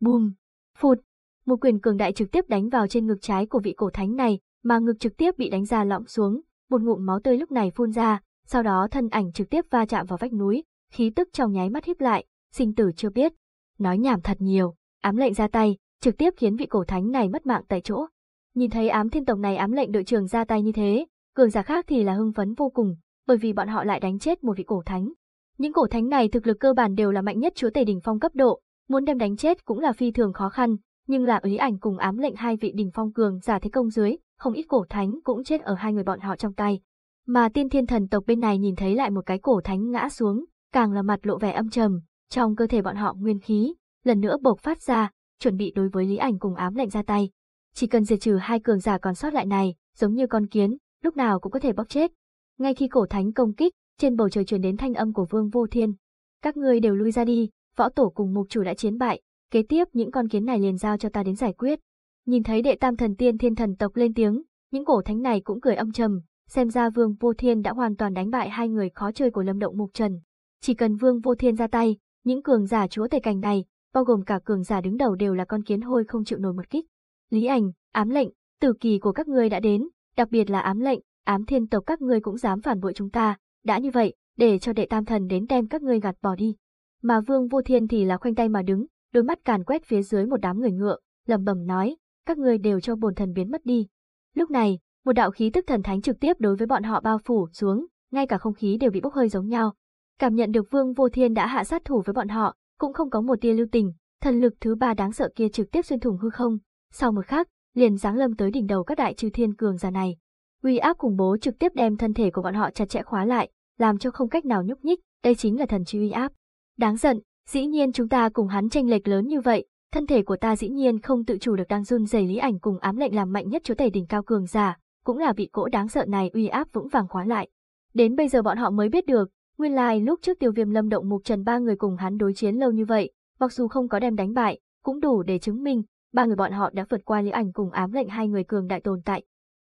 Bùm, phụt, một quyền cường đại trực tiếp đánh vào trên ngực trái của vị cổ thánh này, mà ngực trực tiếp bị đánh ra lõm xuống, một ngụm máu tươi lúc này phun ra, sau đó thân ảnh trực tiếp va chạm vào vách núi, khí tức trong nháy mắt híp lại, sinh tử chưa biết. Nói nhảm thật nhiều, ám lệnh ra tay, trực tiếp khiến vị cổ thánh này mất mạng tại chỗ. Nhìn thấy ám thiên tổng này ám lệnh đội trưởng ra tay như thế, cường giả khác thì là hưng phấn vô cùng, bởi vì bọn họ lại đánh chết một vị cổ thánh. Những cổ thánh này thực lực cơ bản đều là mạnh nhất chúa tể đỉnh phong cấp độ, muốn đem đánh chết cũng là phi thường khó khăn, nhưng là ý ảnh cùng ám lệnh hai vị đỉnh phong cường giả thế công dưới, không ít cổ thánh cũng chết ở hai người bọn họ trong tay. Mà tiên thiên thần tộc bên này nhìn thấy lại một cái cổ thánh ngã xuống, càng là mặt lộ vẻ âm trầm, trong cơ thể bọn họ nguyên khí, lần nữa bộc phát ra, chuẩn bị đối với Lý Ảnh cùng ám lệnh ra tay. Chỉ cần diệt trừ hai cường giả còn sót lại này, giống như con kiến, lúc nào cũng có thể bóc chết. Ngay khi cổ thánh công kích, trên bầu trời truyền đến thanh âm của Vương Vô Thiên. Các ngươi đều lui ra đi, võ tổ cùng mục chủ đã chiến bại, kế tiếp những con kiến này liền giao cho ta đến giải quyết. Nhìn thấy đệ tam thần tiên thiên thần tộc lên tiếng, những cổ thánh này cũng cười âm trầm, xem ra Vương Vô Thiên đã hoàn toàn đánh bại hai người khó chơi của Lâm Động Mục Trần. Chỉ cần Vương Vô Thiên ra tay, những cường giả chúa tể cảnh này, bao gồm cả cường giả đứng đầu đều là con kiến hôi không chịu nổi một kích. Lý Ảnh, ám lệnh, tử kỳ của các ngươi đã đến, đặc biệt là ám lệnh, ám thiên tộc các ngươi cũng dám phản bội chúng ta, đã như vậy, để cho đệ tam thần đến đem các ngươi gạt bỏ đi. Mà Vương Vô Thiên thì là khoanh tay mà đứng, đôi mắt càn quét phía dưới một đám người ngựa, lẩm bẩm nói, các ngươi đều cho bổn thần biến mất đi. Lúc này, một đạo khí tức thần thánh trực tiếp đối với bọn họ bao phủ xuống, ngay cả không khí đều bị bốc hơi giống nhau. Cảm nhận được Vương Vô Thiên đã hạ sát thủ với bọn họ, cũng không có một tia lưu tình, thần lực thứ ba đáng sợ kia trực tiếp xuyên thủng hư không, sau một khắc, liền giáng lâm tới đỉnh đầu các đại chư thiên cường giả này. Uy áp khủng bố trực tiếp đem thân thể của bọn họ chặt chẽ khóa lại, làm cho không cách nào nhúc nhích, đây chính là thần chi uy áp. Đáng giận, dĩ nhiên chúng ta cùng hắn tranh lệch lớn như vậy, Thân thể của ta dĩ nhiên không tự chủ được đang run rẩy lý ảnh cùng ám lệnh làm mạnh nhất chúa tể đỉnh cao cường giả, cũng là bị cỗ đáng sợ này uy áp vững vàng khóa lại. Đến bây giờ bọn họ mới biết được, nguyên lai lúc trước tiêu viêm lâm động mục trần ba người cùng hắn đối chiến lâu như vậy, mặc dù không có đem đánh bại, cũng đủ để chứng minh, ba người bọn họ đã vượt qua lý ảnh cùng ám lệnh hai người cường đại tồn tại.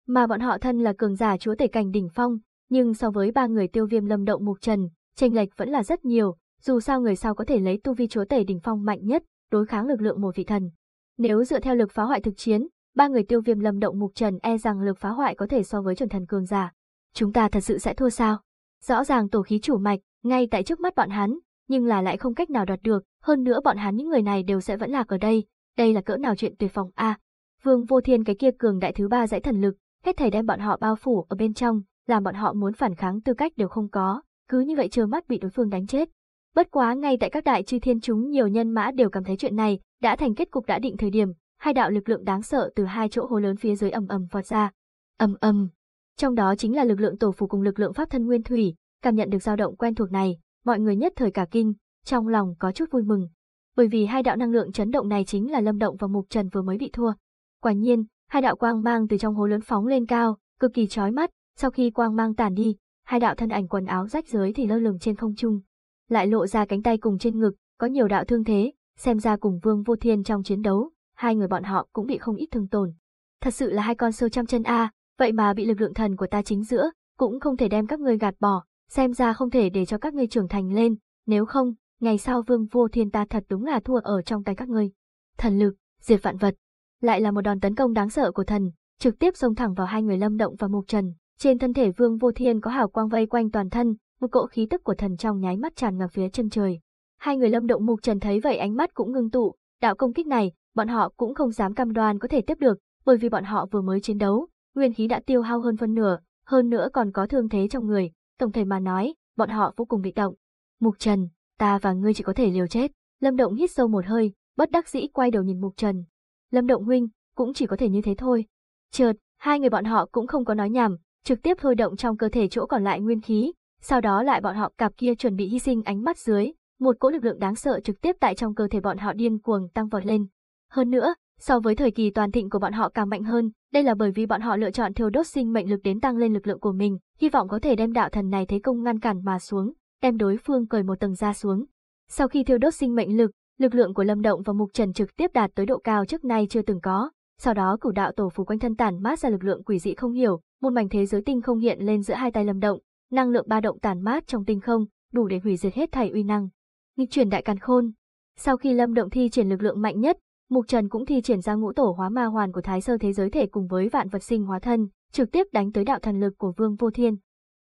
Mà bọn họ thân là cường giả chúa tể cảnh đỉnh phong, nhưng so với ba người tiêu viêm lâm động mục trần, tranh lệch vẫn là rất nhiều, dù sao người sau có thể lấy tu vi chúa tể đỉnh phong mạnh nhất, đối kháng lực lượng một vị thần. Nếu dựa theo lực phá hoại thực chiến, ba người tiêu viêm lâm động mục trần e rằng lực phá hoại có thể so với chuẩn thần cường giả. Chúng ta thật sự sẽ thua sao? Rõ ràng tổ khí chủ mạch, ngay tại trước mắt bọn hắn, nhưng là lại không cách nào đoạt được, hơn nữa bọn hắn những người này đều sẽ vẫn lạc ở đây, đây là cỡ nào chuyện tuyệt vọng a. Vương Vô Thiên cái kia cường đại thứ ba dãy thần lực, hết thảy đem bọn họ bao phủ ở bên trong, làm bọn họ muốn phản kháng tư cách đều không có, cứ như vậy chờ mắt bị đối phương đánh chết. Bất quá ngay tại các đại chư thiên chúng nhiều nhân mã đều cảm thấy chuyện này đã thành kết cục đã định thời điểm, hai đạo lực lượng đáng sợ từ hai chỗ hố lớn phía dưới ầm ầm vọt ra. Ầm ầm. Trong đó chính là lực lượng tổ phù cùng lực lượng pháp thân nguyên thủy, cảm nhận được dao động quen thuộc này, mọi người nhất thời cả kinh, trong lòng có chút vui mừng, bởi vì hai đạo năng lượng chấn động này chính là Lâm Động và Mục Trần vừa mới bị thua. Quả nhiên, hai đạo quang mang từ trong hố lớn phóng lên cao, cực kỳ chói mắt, sau khi quang mang tản đi, hai đạo thân ảnh quần áo rách rưới thì lơ lửng trên không trung, lại lộ ra cánh tay cùng trên ngực, có nhiều đạo thương thế, xem ra cùng Vương Vô Thiên trong chiến đấu, hai người bọn họ cũng bị không ít thương tổn. Thật sự là hai con sâu trăm chân a, vậy mà bị lực lượng thần của ta chính giữa, cũng không thể đem các ngươi gạt bỏ, xem ra không thể để cho các ngươi trưởng thành lên, nếu không, ngày sau Vương Vô Thiên ta thật đúng là thua ở trong tay các ngươi. Thần lực, diệt vạn vật, lại là một đòn tấn công đáng sợ của thần, trực tiếp xông thẳng vào hai người Lâm Động và Mục Trần. Trên thân thể Vương Vô Thiên có hào quang vây quanh toàn thân, một cỗ khí tức của thần trong nháy mắt tràn ngập phía chân trời. Hai người Lâm Động Mục Trần thấy vậy ánh mắt cũng ngưng tụ, đạo công kích này, bọn họ cũng không dám cam đoan có thể tiếp được, bởi vì bọn họ vừa mới chiến đấu, nguyên khí đã tiêu hao hơn phân nửa, hơn nữa còn có thương thế trong người, tổng thể mà nói, bọn họ vô cùng bị động. Mục Trần, ta và ngươi chỉ có thể liều chết. Lâm Động hít sâu một hơi, bất đắc dĩ quay đầu nhìn Mục Trần. Lâm Động huynh, cũng chỉ có thể như thế thôi. Chợt, hai người bọn họ cũng không có nói nhảm, trực tiếp thôi động trong cơ thể chỗ còn lại nguyên khí, sau đó lại bọn họ cặp kia chuẩn bị hy sinh ánh mắt dưới, một cỗ lực lượng đáng sợ trực tiếp tại trong cơ thể bọn họ điên cuồng tăng vọt lên. Hơn nữa, so với thời kỳ toàn thịnh của bọn họ càng mạnh hơn, đây là bởi vì bọn họ lựa chọn thiêu đốt sinh mệnh lực đến tăng lên lực lượng của mình, hy vọng có thể đem đạo thần này thế công ngăn cản mà xuống, đem đối phương cởi một tầng ra xuống. Sau khi thiêu đốt sinh mệnh lực, lực lượng của Lâm Động và Mục Trần trực tiếp đạt tới độ cao trước nay chưa từng có. Sau đó cửu đạo tổ phù quanh thân tản mát ra lực lượng quỷ dị không hiểu, một mảnh thế giới tinh không hiện lên giữa hai tay Lâm Động, năng lượng ba động tàn mát trong tinh không, đủ để hủy diệt hết thảy uy năng. Nghịch chuyển đại càn khôn. Sau khi Lâm Động thi triển lực lượng mạnh nhất, Mục Trần cũng thi triển ra ngũ tổ hóa ma hoàn của Thái Sơ thế giới thể cùng với vạn vật sinh hóa thân, trực tiếp đánh tới đạo thần lực của Vương Vô Thiên.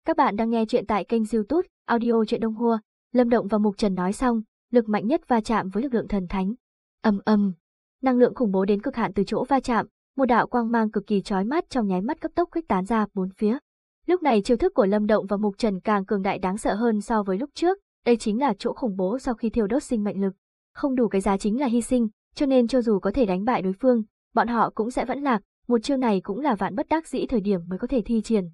Các bạn đang nghe chuyện tại kênh YouTube Audio chuyện Đông Hua. Lâm Động và Mục Trần nói xong, lực mạnh nhất va chạm với lực lượng thần thánh. Ầm ầm, năng lượng khủng bố đến cực hạn từ chỗ va chạm, một đạo quang mang cực kỳ chói mắt trong nháy mắt cấp tốc khuếch tán ra bốn phía. Lúc này chiêu thức của Lâm Động và Mục Trần càng cường đại đáng sợ hơn so với lúc trước, đây chính là chỗ khủng bố sau khi thiêu đốt sinh mệnh lực. Không đủ cái giá chính là hy sinh, cho nên cho dù có thể đánh bại đối phương, bọn họ cũng sẽ vẫn lạc, một chiêu này cũng là vạn bất đắc dĩ thời điểm mới có thể thi triển.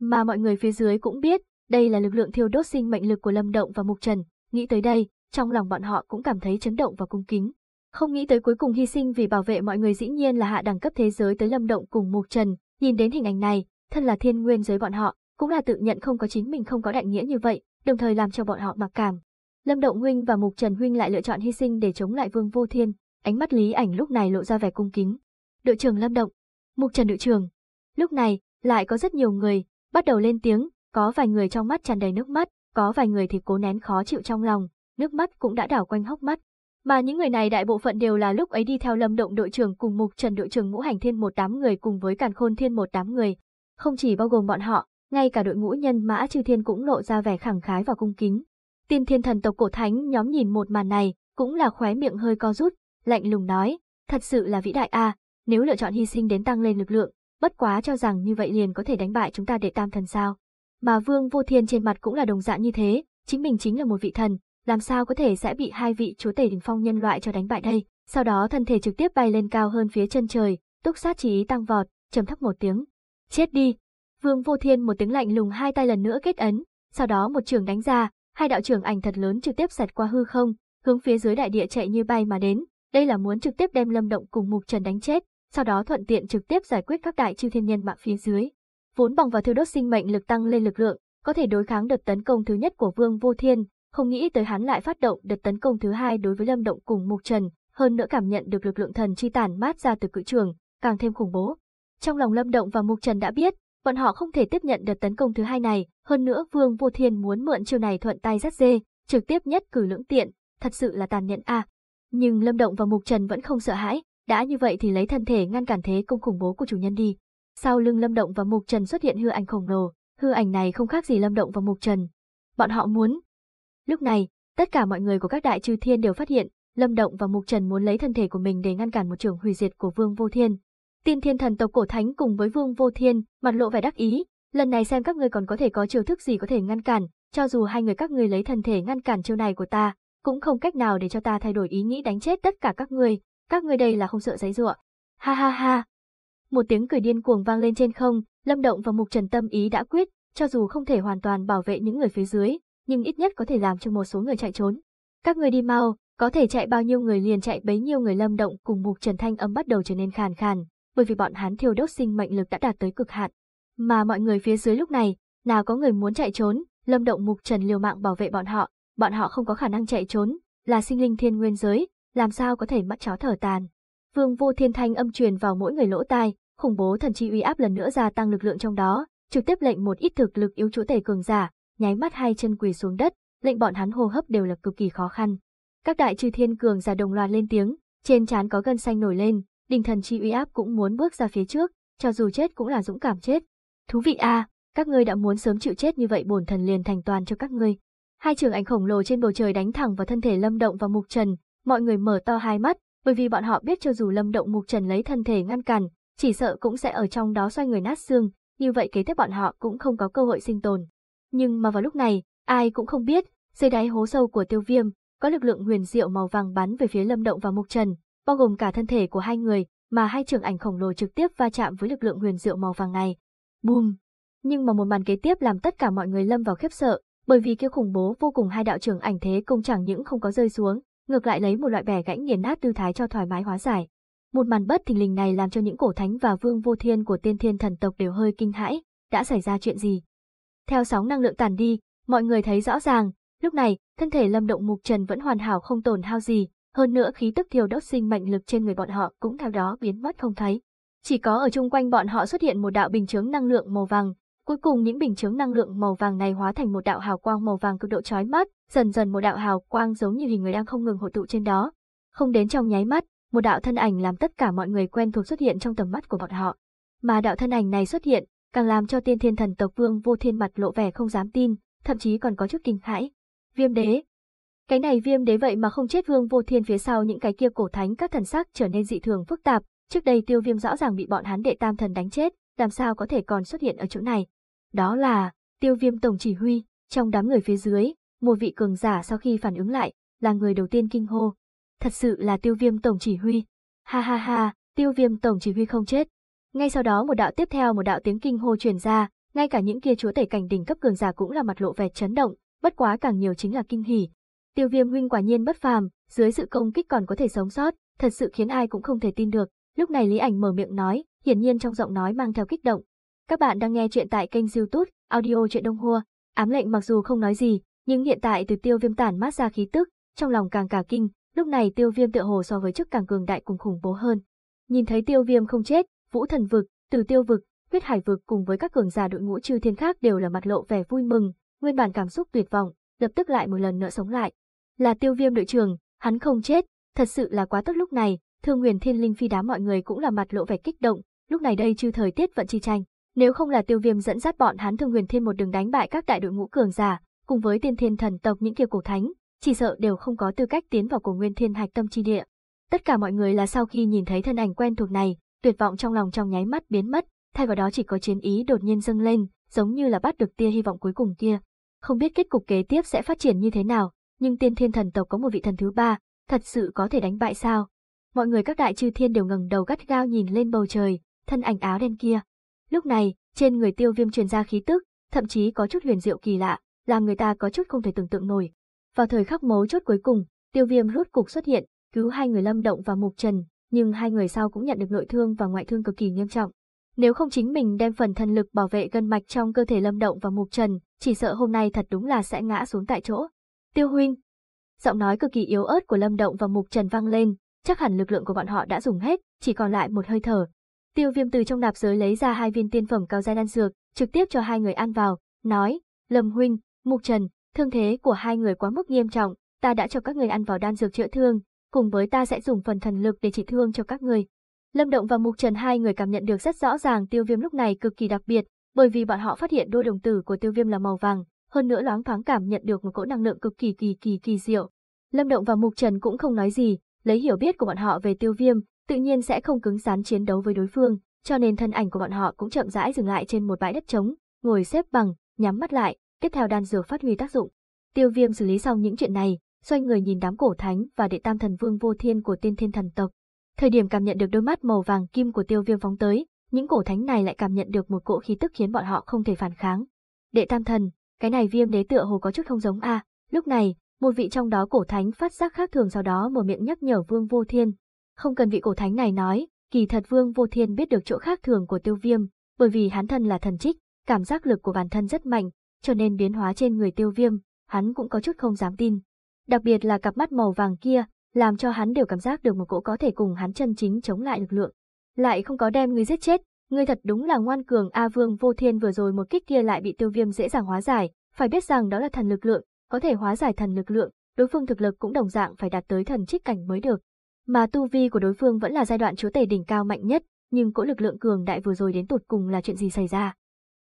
Mà mọi người phía dưới cũng biết, đây là lực lượng thiêu đốt sinh mệnh lực của Lâm Động và Mục Trần, nghĩ tới đây, trong lòng bọn họ cũng cảm thấy chấn động và cung kính. Không nghĩ tới cuối cùng hy sinh vì bảo vệ mọi người dĩ nhiên là hạ đẳng cấp thế giới tới Lâm Động cùng Mục Trần, nhìn đến hình ảnh này, thân là thiên nguyên giới bọn họ, cũng là tự nhận không có chính mình không có đại nghĩa như vậy, đồng thời làm cho bọn họ mặc cảm. Lâm Động Huynh và Mục Trần Huynh lại lựa chọn hy sinh để chống lại Vương Vô Thiên, ánh mắt Lý Ảnh lúc này lộ ra vẻ cung kính. Đội trưởng Lâm Động, Mục Trần đội trưởng. Lúc này, lại có rất nhiều người bắt đầu lên tiếng, có vài người trong mắt tràn đầy nước mắt, có vài người thì cố nén khó chịu trong lòng, nước mắt cũng đã đảo quanh hốc mắt. Mà những người này đại bộ phận đều là lúc ấy đi theo Lâm Động đội trưởng cùng Mục Trần đội trưởng ngũ hành thiên một đám người cùng với Càn Khôn thiên một đám người, không chỉ bao gồm bọn họ, ngay cả đội ngũ nhân mã chư thiên cũng lộ ra vẻ khẳng khái và cung kính. Tiên thiên thần tộc cổ thánh nhóm nhìn một màn này, cũng là khóe miệng hơi co rút, lạnh lùng nói, thật sự là vĩ đại a, à, nếu lựa chọn hy sinh đến tăng lên lực lượng, bất quá cho rằng như vậy liền có thể đánh bại chúng ta để tam thần sao. Mà vương vô thiên trên mặt cũng là đồng dạng như thế, chính mình chính là một vị thần, làm sao có thể sẽ bị hai vị chúa tể đỉnh phong nhân loại cho đánh bại đây. Sau đó thân thể trực tiếp bay lên cao hơn phía chân trời, túc sát chỉ ý tăng vọt, trầm thấp một tiếng, Chết đi! Vương Vô Thiên một tiếng lạnh lùng hai tay lần nữa kết ấn, sau đó một trường đánh ra, hai đạo trường ảnh thật lớn trực tiếp sạt qua hư không, hướng phía dưới đại địa chạy như bay mà đến, đây là muốn trực tiếp đem Lâm Động cùng Mục Trần đánh chết, sau đó thuận tiện trực tiếp giải quyết các đại chư thiên nhân mạng phía dưới. Vốn bằng vào thứ đốt sinh mệnh lực tăng lên lực lượng, có thể đối kháng đợt tấn công thứ nhất của Vương Vô Thiên, không nghĩ tới hắn lại phát động đợt tấn công thứ hai đối với Lâm Động cùng Mục Trần, hơn nữa cảm nhận được lực lượng thần chi tản mát ra từ cự trường, càng thêm khủng bố. Trong lòng Lâm Động và Mục Trần đã biết, bọn họ không thể tiếp nhận đợt tấn công thứ hai này, hơn nữa Vương Vô Thiên muốn mượn chiêu này thuận tay dắt dê, trực tiếp nhất cử lưỡng tiện, thật sự là tàn nhẫn a. Nhưng Lâm Động và Mục Trần vẫn không sợ hãi, đã như vậy thì lấy thân thể ngăn cản thế công khủng bố của chủ nhân đi. Sau lưng Lâm Động và Mục Trần xuất hiện hư ảnh khổng lồ, hư ảnh này không khác gì Lâm Động và Mục Trần. Bọn họ muốn. Lúc này, tất cả mọi người của các đại chư thiên đều phát hiện, Lâm Động và Mục Trần muốn lấy thân thể của mình để ngăn cản một trường hủy diệt của Vương Vô Thiên, Tiên thiên thần tộc cổ thánh cùng với vương vô thiên, mặt lộ vẻ đắc ý, lần này xem các người còn có thể có chiêu thức gì có thể ngăn cản, cho dù hai người các người lấy thần thể ngăn cản chiêu này của ta, cũng không cách nào để cho ta thay đổi ý nghĩ đánh chết tất cả các người. các người đây là không sợ giấy giụa. Ha ha ha. Một tiếng cười điên cuồng vang lên trên không, Lâm Động và Mục Trần tâm ý đã quyết, cho dù không thể hoàn toàn bảo vệ những người phía dưới, nhưng ít nhất có thể làm cho một số người chạy trốn. Các người đi mau, có thể chạy bao nhiêu người liền chạy bấy nhiêu người Lâm Động cùng Mục Trần Thanh âm bắt đầu trở nên khàn khàn, bởi vì bọn hắn thiêu đốt sinh mệnh lực đã đạt tới cực hạn. Mà mọi người phía dưới lúc này, nào có người muốn chạy trốn, Lâm Động Mục Trần liều mạng bảo vệ bọn họ, bọn họ không có khả năng chạy trốn, là sinh linh thiên nguyên giới, làm sao có thể mắt chó thở tàn. Vương Vô Thiên thanh âm truyền vào mỗi người lỗ tai, khủng bố thần chi uy áp lần nữa gia tăng lực lượng trong đó, trực tiếp lệnh một ít thực lực yếu chủ thể cường giả, nháy mắt hai chân quỳ xuống đất, lệnh bọn hắn hô hấp đều là cực kỳ khó khăn. Các đại chư thiên cường giả đồng loạt lên tiếng, trên trán có gân xanh nổi lên, đình thần chi uy áp cũng muốn bước ra phía trước, cho dù chết cũng là dũng cảm chết. Thú vị a, à, các ngươi đã muốn sớm chịu chết như vậy bổn thần liền thành toàn cho các ngươi. Hai trường ảnh khổng lồ trên bầu trời đánh thẳng vào thân thể Lâm Động và Mục Trần, mọi người mở to hai mắt, bởi vì bọn họ biết cho dù Lâm Động Mục Trần lấy thân thể ngăn cản, chỉ sợ cũng sẽ ở trong đó xoay người nát xương, như vậy kế tiếp bọn họ cũng không có cơ hội sinh tồn. Nhưng mà vào lúc này, ai cũng không biết, dưới đáy hố sâu của Tiêu Viêm, có lực lượng huyền diệu màu vàng bắn về phía Lâm Động và Mục Trần, bao gồm cả thân thể của hai người, mà hai trưởng ảnh khổng lồ trực tiếp va chạm với lực lượng huyền diệu màu vàng này. Bùm! Nhưng mà một màn kế tiếp làm tất cả mọi người lâm vào khiếp sợ, bởi vì kia khủng bố vô cùng hai đạo trưởng ảnh thế công chẳng những không có rơi xuống, ngược lại lấy một loại bẻ gãy nghiền nát tư thái cho thoải mái hóa giải. Một màn bất thình lình này làm cho những cổ thánh và vương vô thiên của tiên thiên thần tộc đều hơi kinh hãi, đã xảy ra chuyện gì? Theo sóng năng lượng tàn đi, mọi người thấy rõ ràng, lúc này, thân thể Lâm Động Mục Trần vẫn hoàn hảo không tổn hao gì, hơn nữa khí tức thiêu đốt sinh mệnh lực trên người bọn họ cũng theo đó biến mất không thấy. Chỉ có ở chung quanh bọn họ xuất hiện một đạo bình chướng năng lượng màu vàng, cuối cùng những bình chướng năng lượng màu vàng này hóa thành một đạo hào quang màu vàng cực độ chói mắt, dần dần một đạo hào quang giống như hình người đang không ngừng hội tụ trên đó. Không đến trong nháy mắt, một đạo thân ảnh làm tất cả mọi người quen thuộc xuất hiện trong tầm mắt của bọn họ. Mà đạo thân ảnh này xuất hiện, càng làm cho tiên thiên thần tộc vương vô thiên mặt lộ vẻ không dám tin, thậm chí còn có chút kinh hãi. Viêm đế, cái này viêm đế vậy mà không chết vương vô thiên phía sau những cái kia cổ thánh các thần sắc trở nên dị thường phức tạp, trước đây tiêu viêm rõ ràng bị bọn hắn đệ tam thần đánh chết, làm sao có thể còn xuất hiện ở chỗ này. Đó là, tiêu viêm tổng chỉ huy, trong đám người phía dưới, một vị cường giả sau khi phản ứng lại, là người đầu tiên kinh hô. Thật sự là tiêu viêm tổng chỉ huy. Ha ha ha, tiêu viêm tổng chỉ huy không chết. Ngay sau đó một đạo tiếp theo một đạo tiếng kinh hô truyền ra, ngay cả những kia chúa tể cảnh đỉnh cấp cường giả cũng là mặt lộ vẻ chấn động, bất quá càng nhiều chính là kinh hỉ, Tiêu viêm huynh quả nhiên bất phàm, dưới sự công kích còn có thể sống sót, thật sự khiến ai cũng không thể tin được. Lúc này Lý Ảnh mở miệng nói, hiển nhiên trong giọng nói mang theo kích động. Các bạn đang nghe chuyện tại kênh youtube Audio Chuyện Đông Hua. Ám lệnh mặc dù không nói gì, nhưng hiện tại từ tiêu viêm tản mát ra khí tức, trong lòng càng cả kinh, lúc này tiêu viêm tựa hồ so với trước càng cường đại cùng khủng bố hơn. Nhìn thấy tiêu viêm không chết, vũ thần vực, từ tiêu vực, huyết hải vực cùng với các cường giả đội ngũ chư thiên khác đều là mặt lộ vẻ vui mừng, nguyên bản cảm xúc tuyệt vọng, lập tức lại một lần nữa sống lại là tiêu viêm đội trưởng, hắn không chết, thật sự là quá tốt lúc này, thương nguyền thiên linh phi đá mọi người cũng là mặt lộ vẻ kích động, lúc này đây chư thời tiết vẫn chi tranh, nếu không là tiêu viêm dẫn dắt bọn hắn thương nguyền thiên một đường đánh bại các đại đội ngũ cường giả, cùng với tiên thiên thần tộc những kia cổ thánh, chỉ sợ đều không có tư cách tiến vào cổ nguyên thiên hạch tâm chi địa. Tất cả mọi người là sau khi nhìn thấy thân ảnh quen thuộc này, tuyệt vọng trong lòng trong nháy mắt biến mất, thay vào đó chỉ có chiến ý đột nhiên dâng lên, giống như là bắt được tia hy vọng cuối cùng kia. Không biết kết cục kế tiếp sẽ phát triển như thế nào, nhưng tiên thiên thần tộc có một vị thần thứ ba, thật sự có thể đánh bại sao? Mọi người các đại chư thiên đều ngẩng đầu gắt gao nhìn lên bầu trời, thân ảnh áo đen kia. Lúc này, trên người tiêu viêm truyền ra khí tức, thậm chí có chút huyền diệu kỳ lạ, làm người ta có chút không thể tưởng tượng nổi. Vào thời khắc mấu chốt cuối cùng, tiêu viêm rốt cục xuất hiện, cứu hai người lâm động và mục trần, nhưng hai người sau cũng nhận được nội thương và ngoại thương cực kỳ nghiêm trọng. Nếu không chính mình đem phần thần lực bảo vệ gân mạch trong cơ thể lâm động và mục trần, chỉ sợ hôm nay thật đúng là sẽ ngã xuống tại chỗ. Tiêu huynh. Giọng nói cực kỳ yếu ớt của Lâm Động và Mục Trần vang lên, chắc hẳn lực lượng của bọn họ đã dùng hết, chỉ còn lại một hơi thở. Tiêu Viêm từ trong nạp giới lấy ra hai viên tiên phẩm cao giai đan dược, trực tiếp cho hai người ăn vào, nói: "Lâm huynh, Mục Trần, thương thế của hai người quá mức nghiêm trọng, ta đã cho các người ăn vào đan dược chữa thương, cùng với ta sẽ dùng phần thần lực để trị thương cho các người." Lâm Động và Mục Trần hai người cảm nhận được rất rõ ràng Tiêu Viêm lúc này cực kỳ đặc biệt, bởi vì bọn họ phát hiện đôi đồng tử của Tiêu Viêm là màu vàng, hơn nữa loáng thoáng cảm nhận được một cỗ năng lượng cực kỳ kỳ kỳ kỳ diệu. Lâm Động và Mục Trần cũng không nói gì, lấy hiểu biết của bọn họ về tiêu viêm, tự nhiên sẽ không cứng rắn chiến đấu với đối phương, cho nên thân ảnh của bọn họ cũng chậm rãi dừng lại trên một bãi đất trống, ngồi xếp bằng, nhắm mắt lại, tiếp theo đan dược phát huy tác dụng. Tiêu viêm xử lý xong những chuyện này, xoay người nhìn đám cổ thánh và đệ tam thần vương vô thiên của tiên thiên thần tộc. Thời điểm cảm nhận được đôi mắt màu vàng kim của tiêu viêm phóng tới, những cổ thánh này lại cảm nhận được một cỗ khí tức khiến bọn họ không thể phản kháng. Đệ tam thần, cái này viêm đế tựa hồ có chút không giống a lúc này một vị trong đó cổ thánh phát giác khác thường sau đó mở miệng nhắc nhở vương vô thiên không cần vị cổ thánh này nói kỳ thật vương vô thiên biết được chỗ khác thường của tiêu viêm bởi vì hắn thân là thần trích cảm giác lực của bản thân rất mạnh cho nên biến hóa trên người tiêu viêm hắn cũng có chút không dám tin đặc biệt là cặp mắt màu vàng kia làm cho hắn đều cảm giác được một cỗ có thể cùng hắn chân chính chống lại lực lượng lại không có đem người giết chết Ngươi thật đúng là ngoan cường A Vương Vô Thiên vừa rồi một kích kia lại bị Tiêu Viêm dễ dàng hóa giải, phải biết rằng đó là thần lực lượng, có thể hóa giải thần lực lượng, đối phương thực lực cũng đồng dạng phải đạt tới thần trích cảnh mới được. Mà tu vi của đối phương vẫn là giai đoạn chúa tể đỉnh cao mạnh nhất, nhưng cỗ lực lượng cường đại vừa rồi đến tột cùng là chuyện gì xảy ra?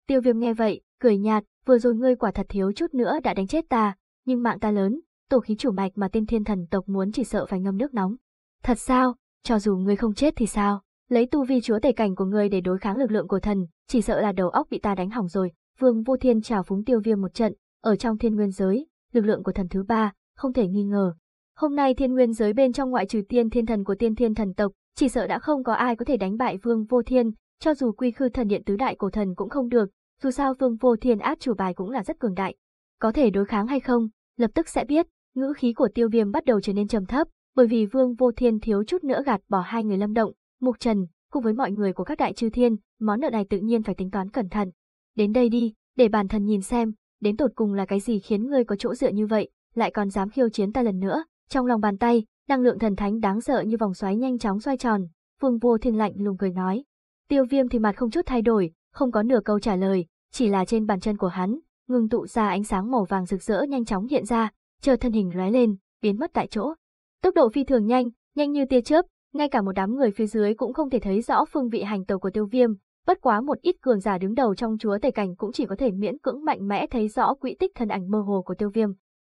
Tiêu Viêm nghe vậy, cười nhạt, vừa rồi ngươi quả thật thiếu chút nữa đã đánh chết ta, nhưng mạng ta lớn, tổ khí chủ mạch mà tiên thiên thần tộc muốn chỉ sợ phải ngâm nước nóng. Thật sao, cho dù ngươi không chết thì sao? Lấy tu vi chúa tể cảnh của ngươi để đối kháng lực lượng của thần, chỉ sợ là đầu óc bị ta đánh hỏng rồi. Vương Vô Thiên chào phúng tiêu viêm một trận, ở trong thiên nguyên giới, lực lượng của thần thứ ba, không thể nghi ngờ. Hôm nay thiên nguyên giới bên trong ngoại trừ tiên thiên thần của tiên thiên thần tộc, chỉ sợ đã không có ai có thể đánh bại Vương Vô Thiên, cho dù quy khư thần điện tứ đại cổ thần cũng không được, dù sao Vương Vô Thiên át chủ bài cũng là rất cường đại. Có thể đối kháng hay không, lập tức sẽ biết, ngữ khí của tiêu viêm bắt đầu trở nên trầm thấp, bởi vì Vương Vô Thiên thiếu chút nữa gạt bỏ hai người lâm động, Mục Trần, cùng với mọi người của các đại chư thiên, món nợ này tự nhiên phải tính toán cẩn thận. Đến đây đi, để bản thân nhìn xem, đến tột cùng là cái gì khiến ngươi có chỗ dựa như vậy, lại còn dám khiêu chiến ta lần nữa. Trong lòng bàn tay, năng lượng thần thánh đáng sợ như vòng xoáy nhanh chóng xoay tròn, Vương Vô Thiên lạnh lùng cười nói. Tiêu Viêm thì mặt không chút thay đổi, không có nửa câu trả lời, chỉ là trên bàn chân của hắn, ngừng tụ ra ánh sáng màu vàng rực rỡ nhanh chóng hiện ra, chờ thân hình lóe lên, biến mất tại chỗ. Tốc độ phi thường nhanh, nhanh như tia chớp, ngay cả một đám người phía dưới cũng không thể thấy rõ phương vị hành tàu của tiêu viêm, bất quá một ít cường giả đứng đầu trong chúa tể cảnh cũng chỉ có thể miễn cưỡng mạnh mẽ thấy rõ quỹ tích thân ảnh mơ hồ của tiêu viêm.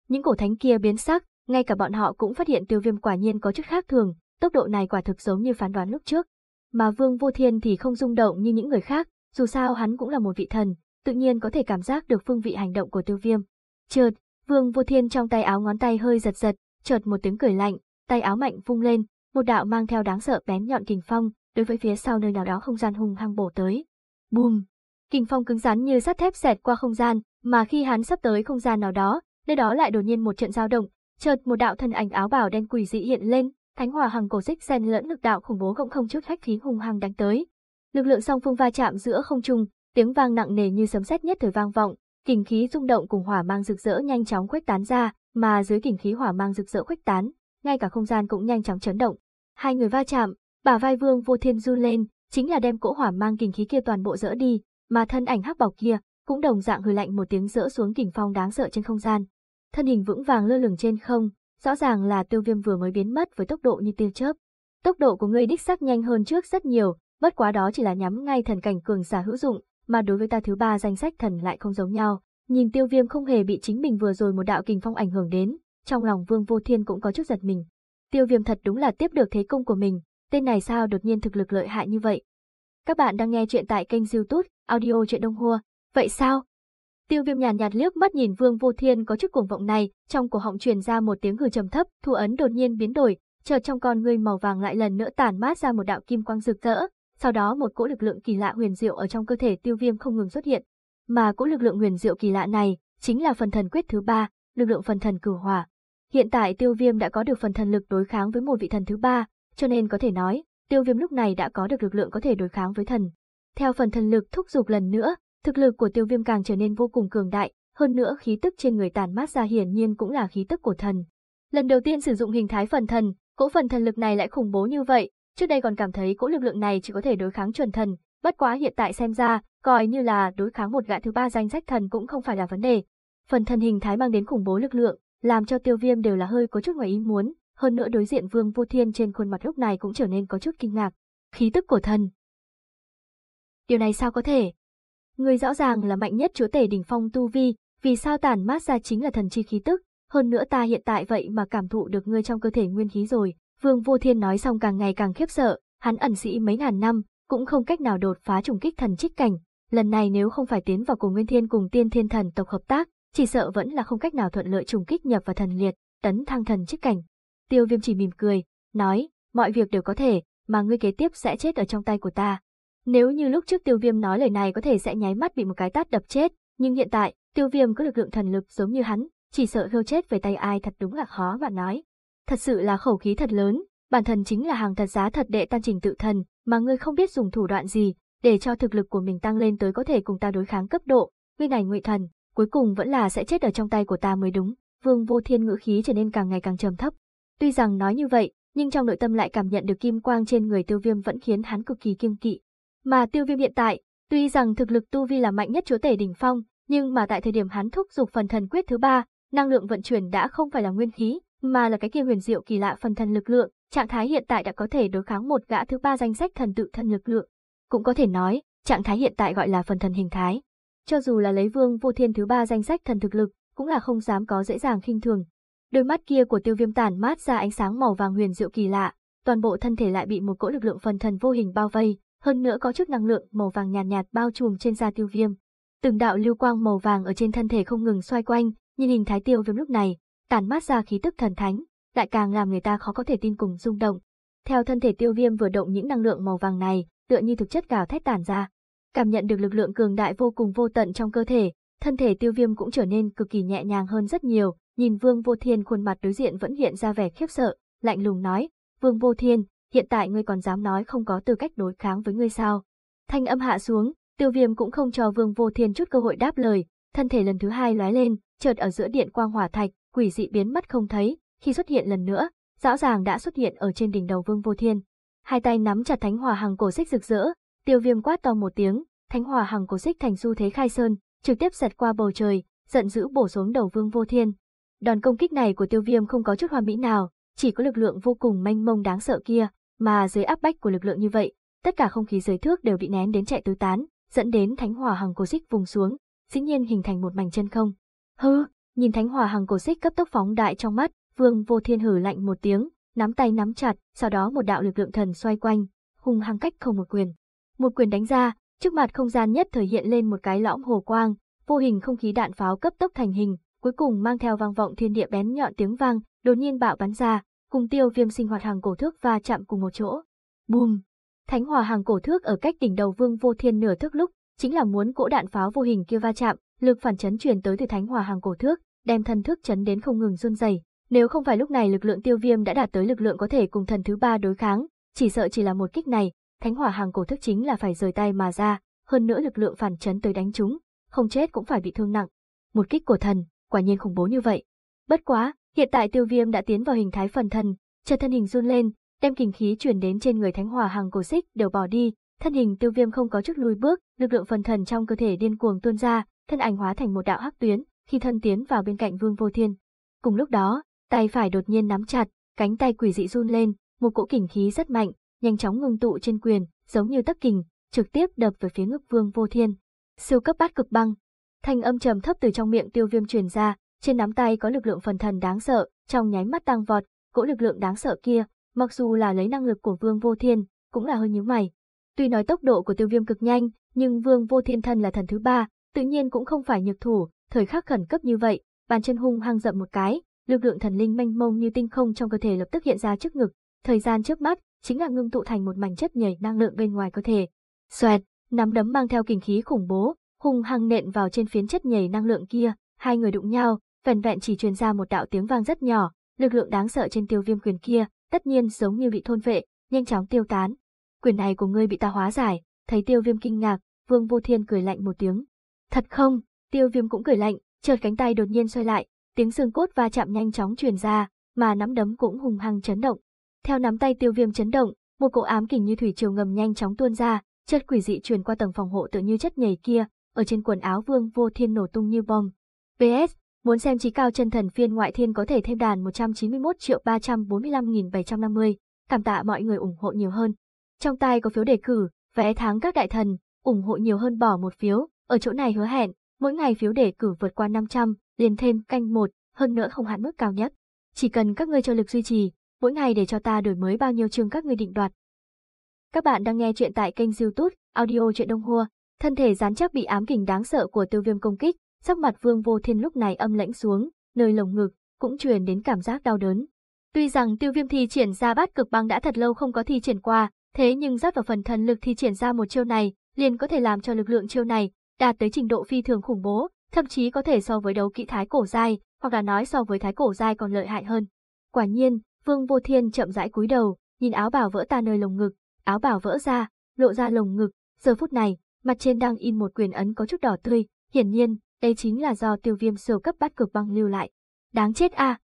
Những cổ thánh kia biến sắc, ngay cả bọn họ cũng phát hiện tiêu viêm quả nhiên có chút khác thường, tốc độ này quả thực giống như phán đoán lúc trước. Mà vương vô thiên thì không rung động như những người khác, dù sao hắn cũng là một vị thần, tự nhiên có thể cảm giác được phương vị hành động của tiêu viêm. Chợt, vương vô thiên trong tay áo ngón tay hơi giật giật, chợt một tiếng cười lạnh, tay áo mạnh vung lên, một đạo mang theo đáng sợ bén nhọn kình phong, đối với phía sau nơi nào đó không gian hùng hăng bổ tới. Bùm! Kình phong cứng rắn như sắt thép xẹt qua không gian, mà khi hắn sắp tới không gian nào đó, nơi đó lại đột nhiên một trận dao động, chợt một đạo thân ảnh áo bào đen quỷ dị hiện lên, thánh hòa hằng cổ xích xen lẫn lực đạo khủng bố cộng không chút khách khí hung hăng đánh tới. Lực lượng song phương va chạm giữa không trung, tiếng vang nặng nề như sấm sét nhất thời vang vọng, kình khí rung động cùng hỏa mang rực rỡ nhanh chóng khuếch tán ra, mà dưới kình khí hỏa mang rực rỡ khuếch tán, ngay cả không gian cũng nhanh chóng chấn động, Hai người va chạm, bả vai Vương Vô Thiên run lên, chính là đem cỗ hỏa mang kình khí kia toàn bộ dỡ đi, mà thân ảnh hắc bảo kia cũng đồng dạng hừ lạnh một tiếng dỡ xuống kình phong đáng sợ trên không gian. Thân hình vững vàng lơ lửng trên không, rõ ràng là Tiêu Viêm vừa mới biến mất với tốc độ như tiêu chớp. Tốc độ của ngươi đích xác nhanh hơn trước rất nhiều, bất quá đó chỉ là nhắm ngay thần cảnh cường giả hữu dụng, mà đối với ta thứ ba danh sách thần lại không giống nhau. Nhìn Tiêu Viêm không hề bị chính mình vừa rồi một đạo kình phong ảnh hưởng đến, trong lòng Vương Vô Thiên cũng có chút giật mình. Tiêu viêm thật đúng là tiếp được thế công của mình, tên này sao đột nhiên thực lực lợi hại như vậy. Các bạn đang nghe chuyện tại kênh youtube Audio Chuyện Đông Hua, vậy sao? Tiêu viêm nhàn nhạt, liếc mắt nhìn Vương Vô Thiên có chút cuồng vọng này, trong cổ họng truyền ra một tiếng hừ trầm thấp, thu ấn đột nhiên biến đổi, chợt trong con ngươi màu vàng lại lần nữa tản mát ra một đạo kim quang rực rỡ, sau đó một cỗ lực lượng kỳ lạ huyền diệu ở trong cơ thể tiêu viêm không ngừng xuất hiện. Mà cỗ lực lượng huyền diệu kỳ lạ này chính là phần thần quyết thứ ba, lực lượng phần thần cửu hỏa. Hiện tại tiêu viêm đã có được phần thần lực đối kháng với một vị thần thứ ba, cho nên có thể nói, tiêu viêm lúc này đã có được lực lượng có thể đối kháng với thần. Theo phần thần lực thúc giục lần nữa, thực lực của tiêu viêm càng trở nên vô cùng cường đại, hơn nữa khí tức trên người tàn mát ra hiển nhiên cũng là khí tức của thần. Lần đầu tiên sử dụng hình thái phần thần, cỗ phần thần lực này lại khủng bố như vậy, trước đây còn cảm thấy cỗ lực lượng này chỉ có thể đối kháng chuẩn thần, bất quá hiện tại xem ra, coi như là đối kháng một gã thứ ba danh sách thần cũng không phải là vấn đề. Phần thần hình thái mang đến khủng bố lực lượng, làm cho tiêu viêm đều là hơi có chút ngoài ý muốn, hơn nữa đối diện Vương Vô Thiên trên khuôn mặt lúc này cũng trở nên có chút kinh ngạc, khí tức của thần. Điều này sao có thể? Người rõ ràng là mạnh nhất chúa tể đỉnh phong tu vi, vì sao tản mát ra chính là thần chi khí tức, hơn nữa ta hiện tại vậy mà cảm thụ được ngươi trong cơ thể nguyên khí rồi, Vương Vô Thiên nói xong càng ngày càng khiếp sợ, hắn ẩn sĩ mấy ngàn năm, cũng không cách nào đột phá trùng kích thần trích cảnh, lần này nếu không phải tiến vào cùng Nguyên Thiên cùng Tiên Thiên Thần tộc hợp tác, chỉ sợ vẫn là không cách nào thuận lợi trùng kích nhập vào thần liệt, tấn thăng thần chức cảnh. Tiêu viêm chỉ mỉm cười, nói, mọi việc đều có thể, mà ngươi kế tiếp sẽ chết ở trong tay của ta. Nếu như lúc trước tiêu viêm nói lời này có thể sẽ nháy mắt bị một cái tát đập chết, nhưng hiện tại, tiêu viêm có lực lượng thần lực giống như hắn, chỉ sợ hêu chết về tay ai thật đúng là khó mà nói. Thật sự là khẩu khí thật lớn, bản thân chính là hàng thật giá thật đệ tan trình tự thần, mà ngươi không biết dùng thủ đoạn gì, để cho thực lực của mình tăng lên tới có thể cùng ta đối kháng cấp độ, ngươi này ngụy thần, cuối cùng vẫn là sẽ chết ở trong tay của ta mới đúng. Vương Vô Thiên ngữ khí trở nên càng ngày càng trầm thấp. Tuy rằng nói như vậy, nhưng trong nội tâm lại cảm nhận được kim quang trên người Tiêu Viêm vẫn khiến hắn cực kỳ kiêng kỵ. Mà Tiêu Viêm hiện tại, tuy rằng thực lực tu vi là mạnh nhất chúa tể đỉnh phong, nhưng mà tại thời điểm hắn thúc giục phần thần quyết thứ ba, năng lượng vận chuyển đã không phải là nguyên khí, mà là cái kia huyền diệu kỳ lạ phần thần lực lượng, trạng thái hiện tại đã có thể đối kháng một gã thứ ba danh sách thần tự thần lực lượng. Cũng có thể nói, trạng thái hiện tại gọi là phần thần hình thái. Cho dù là lấy vương vô thiên thứ ba danh sách thần thực lực, cũng là không dám có dễ dàng khinh thường. Đôi mắt kia của tiêu viêm tản mát ra ánh sáng màu vàng huyền diệu kỳ lạ, toàn bộ thân thể lại bị một cỗ lực lượng phần thần vô hình bao vây, hơn nữa có chút năng lượng màu vàng nhàn nhạt, nhạt bao trùm trên da tiêu viêm. Từng đạo lưu quang màu vàng ở trên thân thể không ngừng xoay quanh, nhìn hình thái tiêu viêm lúc này, tản mát ra khí tức thần thánh, lại càng làm người ta khó có thể tin cùng rung động. Theo thân thể tiêu viêm vừa động những năng lượng màu vàng này, tựa như thực chất gào thét tản ra, cảm nhận được lực lượng cường đại vô cùng vô tận trong cơ thể, thân thể tiêu viêm cũng trở nên cực kỳ nhẹ nhàng hơn rất nhiều, nhìn vương vô thiên khuôn mặt đối diện vẫn hiện ra vẻ khiếp sợ, lạnh lùng nói, vương vô thiên, hiện tại ngươi còn dám nói không có tư cách đối kháng với ngươi sao. Thanh âm hạ xuống, tiêu viêm cũng không cho vương vô thiên chút cơ hội đáp lời, thân thể lần thứ hai lóe lên, chợt ở giữa điện quang hỏa thạch, quỷ dị biến mất không thấy, khi xuất hiện lần nữa, rõ ràng đã xuất hiện ở trên đỉnh đầu vương vô thiên. Hai tay nắm chặt thánh hòa hàng cổ xích rực rỡ, Tiêu viêm quát to một tiếng, thánh hòa hằng cổ xích thành xu thế khai sơn, trực tiếp giật qua bầu trời, giận dữ bổ xuống đầu vương vô thiên. Đòn công kích này của tiêu viêm không có chút hoa mỹ nào, chỉ có lực lượng vô cùng manh mông đáng sợ kia, mà dưới áp bách của lực lượng như vậy, tất cả không khí dưới thước đều bị nén đến chạy tứ tán, dẫn đến thánh hòa hằng cổ xích vùng xuống, dĩ nhiên hình thành một mảnh chân không. Hừ, nhìn thánh hòa hằng cổ xích cấp tốc phóng đại trong mắt, Vương Vô Thiên hử lạnh một tiếng, nắm tay nắm chặt, sau đó một đạo lực lượng thần xoay quanh, hung hăng cách không một quyền, một quyền đánh ra, trước mặt không gian nhất thời hiện lên một cái lõm hồ quang, vô hình không khí đạn pháo cấp tốc thành hình, cuối cùng mang theo vang vọng thiên địa bén nhọn tiếng vang, đột nhiên bạo bắn ra, cùng tiêu viêm sinh hoạt hàng cổ thước va chạm cùng một chỗ. Bùm! Thánh hòa hàng cổ thước ở cách đỉnh đầu vương vô thiên nửa thước lúc, chính là muốn cỗ đạn pháo vô hình kia va chạm, lực phản chấn truyền tới từ thánh hòa hàng cổ thước, đem thần thước chấn đến không ngừng run rẩy. Nếu không phải lúc này lực lượng tiêu viêm đã đạt tới lực lượng có thể cùng thần thứ ba đối kháng, chỉ sợ chỉ là một kích này, thánh hỏa hàng cổ thức chính là phải rời tay mà ra, hơn nữa lực lượng phản chấn tới đánh chúng, không chết cũng phải bị thương nặng. Một kích của thần, quả nhiên khủng bố như vậy. Bất quá, hiện tại tiêu viêm đã tiến vào hình thái phần thần, chợt thân hình run lên, đem kình khí truyền đến trên người thánh hỏa hàng cổ xích đều bỏ đi, thân hình tiêu viêm không có chút lùi bước, lực lượng phần thần trong cơ thể điên cuồng tuôn ra, thân ảnh hóa thành một đạo hắc tuyến, khi thân tiến vào bên cạnh Vương Vô Thiên. Cùng lúc đó, tay phải đột nhiên nắm chặt, cánh tay quỷ dị run lên, một cỗ kình khí rất mạnh, nhanh chóng ngưng tụ trên quyền, giống như tắc kình, trực tiếp đập về phía ngực Vương Vô Thiên. Siêu cấp bát cực băng. Thanh âm trầm thấp từ trong miệng Tiêu Viêm truyền ra, trên nắm tay có lực lượng phần thần đáng sợ, trong nháy mắt tăng vọt, cỗ lực lượng đáng sợ kia, mặc dù là lấy năng lực của Vương Vô Thiên, cũng là hơi nhíu mày. Tuy nói tốc độ của Tiêu Viêm cực nhanh, nhưng Vương Vô Thiên thân là thần thứ ba, tự nhiên cũng không phải nhược thủ, thời khắc khẩn cấp như vậy, bàn chân hung hăng dậm một cái, lực lượng thần linh mênh mông như tinh không trong cơ thể lập tức hiện ra trước ngực, thời gian trước mắt, chính là ngưng tụ thành một mảnh chất nhảy năng lượng bên ngoài cơ thể. Xoẹt, nắm đấm mang theo kinh khí khủng bố, hung hăng nện vào trên phiến chất nhảy năng lượng kia, hai người đụng nhau, vẻn vẹn chỉ truyền ra một đạo tiếng vang rất nhỏ, lực lượng đáng sợ trên tiêu viêm quyền kia, tất nhiên giống như bị thôn vệ, nhanh chóng tiêu tán. Quyền này của ngươi bị ta hóa giải, thấy tiêu viêm kinh ngạc, vương vô thiên cười lạnh một tiếng. Thật không, tiêu viêm cũng cười lạnh, chợt cánh tay đột nhiên xoay lại, tiếng xương cốt va chạm nhanh chóng truyền ra, mà nắm đấm cũng hùng hăng chấn động, theo nắm tay tiêu viêm chấn động, một cỗ ám kình như thủy triều ngầm nhanh chóng tuôn ra, chất quỷ dị truyền qua tầng phòng hộ tự như chất nhảy kia, ở trên quần áo vương vô thiên nổ tung như bom. PS, muốn xem trí cao chân thần phiên ngoại thiên có thể thêm đàn một trăm chín mươi một triệu ba trăm trăm bốn mươi nghìn bảy năm mươi cảm tạ mọi người ủng hộ nhiều hơn. Trong tay có phiếu đề cử, vẽ tháng các đại thần, ủng hộ nhiều hơn bỏ một phiếu, ở chỗ này hứa hẹn, mỗi ngày phiếu đề cử vượt qua năm trăm liền thêm canh một, hơn nữa không hạn mức cao nhất. Chỉ cần các ngươi cho lực duy trì, mỗi ngày để cho ta đổi mới bao nhiêu chương các ngươi định đoạt. Các bạn đang nghe chuyện tại kênh youtube Audio Chuyện Đông Hua, thân thể rán chắc bị ám kình đáng sợ của tiêu viêm công kích, sắc mặt vương vô thiên lúc này âm lãnh xuống, nơi lồng ngực, cũng truyền đến cảm giác đau đớn. Tuy rằng tiêu viêm thi triển ra bát cực băng đã thật lâu không có thi triển qua, thế nhưng dắt vào phần thần lực thi triển ra một chiêu này, liền có thể làm cho lực lượng chiêu này đạt tới trình độ phi thường khủng bố, thậm chí có thể so với đấu kỹ thái cổ giai, hoặc là nói so với thái cổ giai còn lợi hại hơn. Quả nhiên, Vương Vô Thiên chậm rãi cúi đầu, nhìn áo bào vỡ ta nơi lồng ngực, áo bào vỡ ra, lộ ra lồng ngực, giờ phút này, mặt trên đang in một quyền ấn có chút đỏ tươi, hiển nhiên, đây chính là do tiêu viêm siêu cấp bát cực băng lưu lại. Đáng chết a!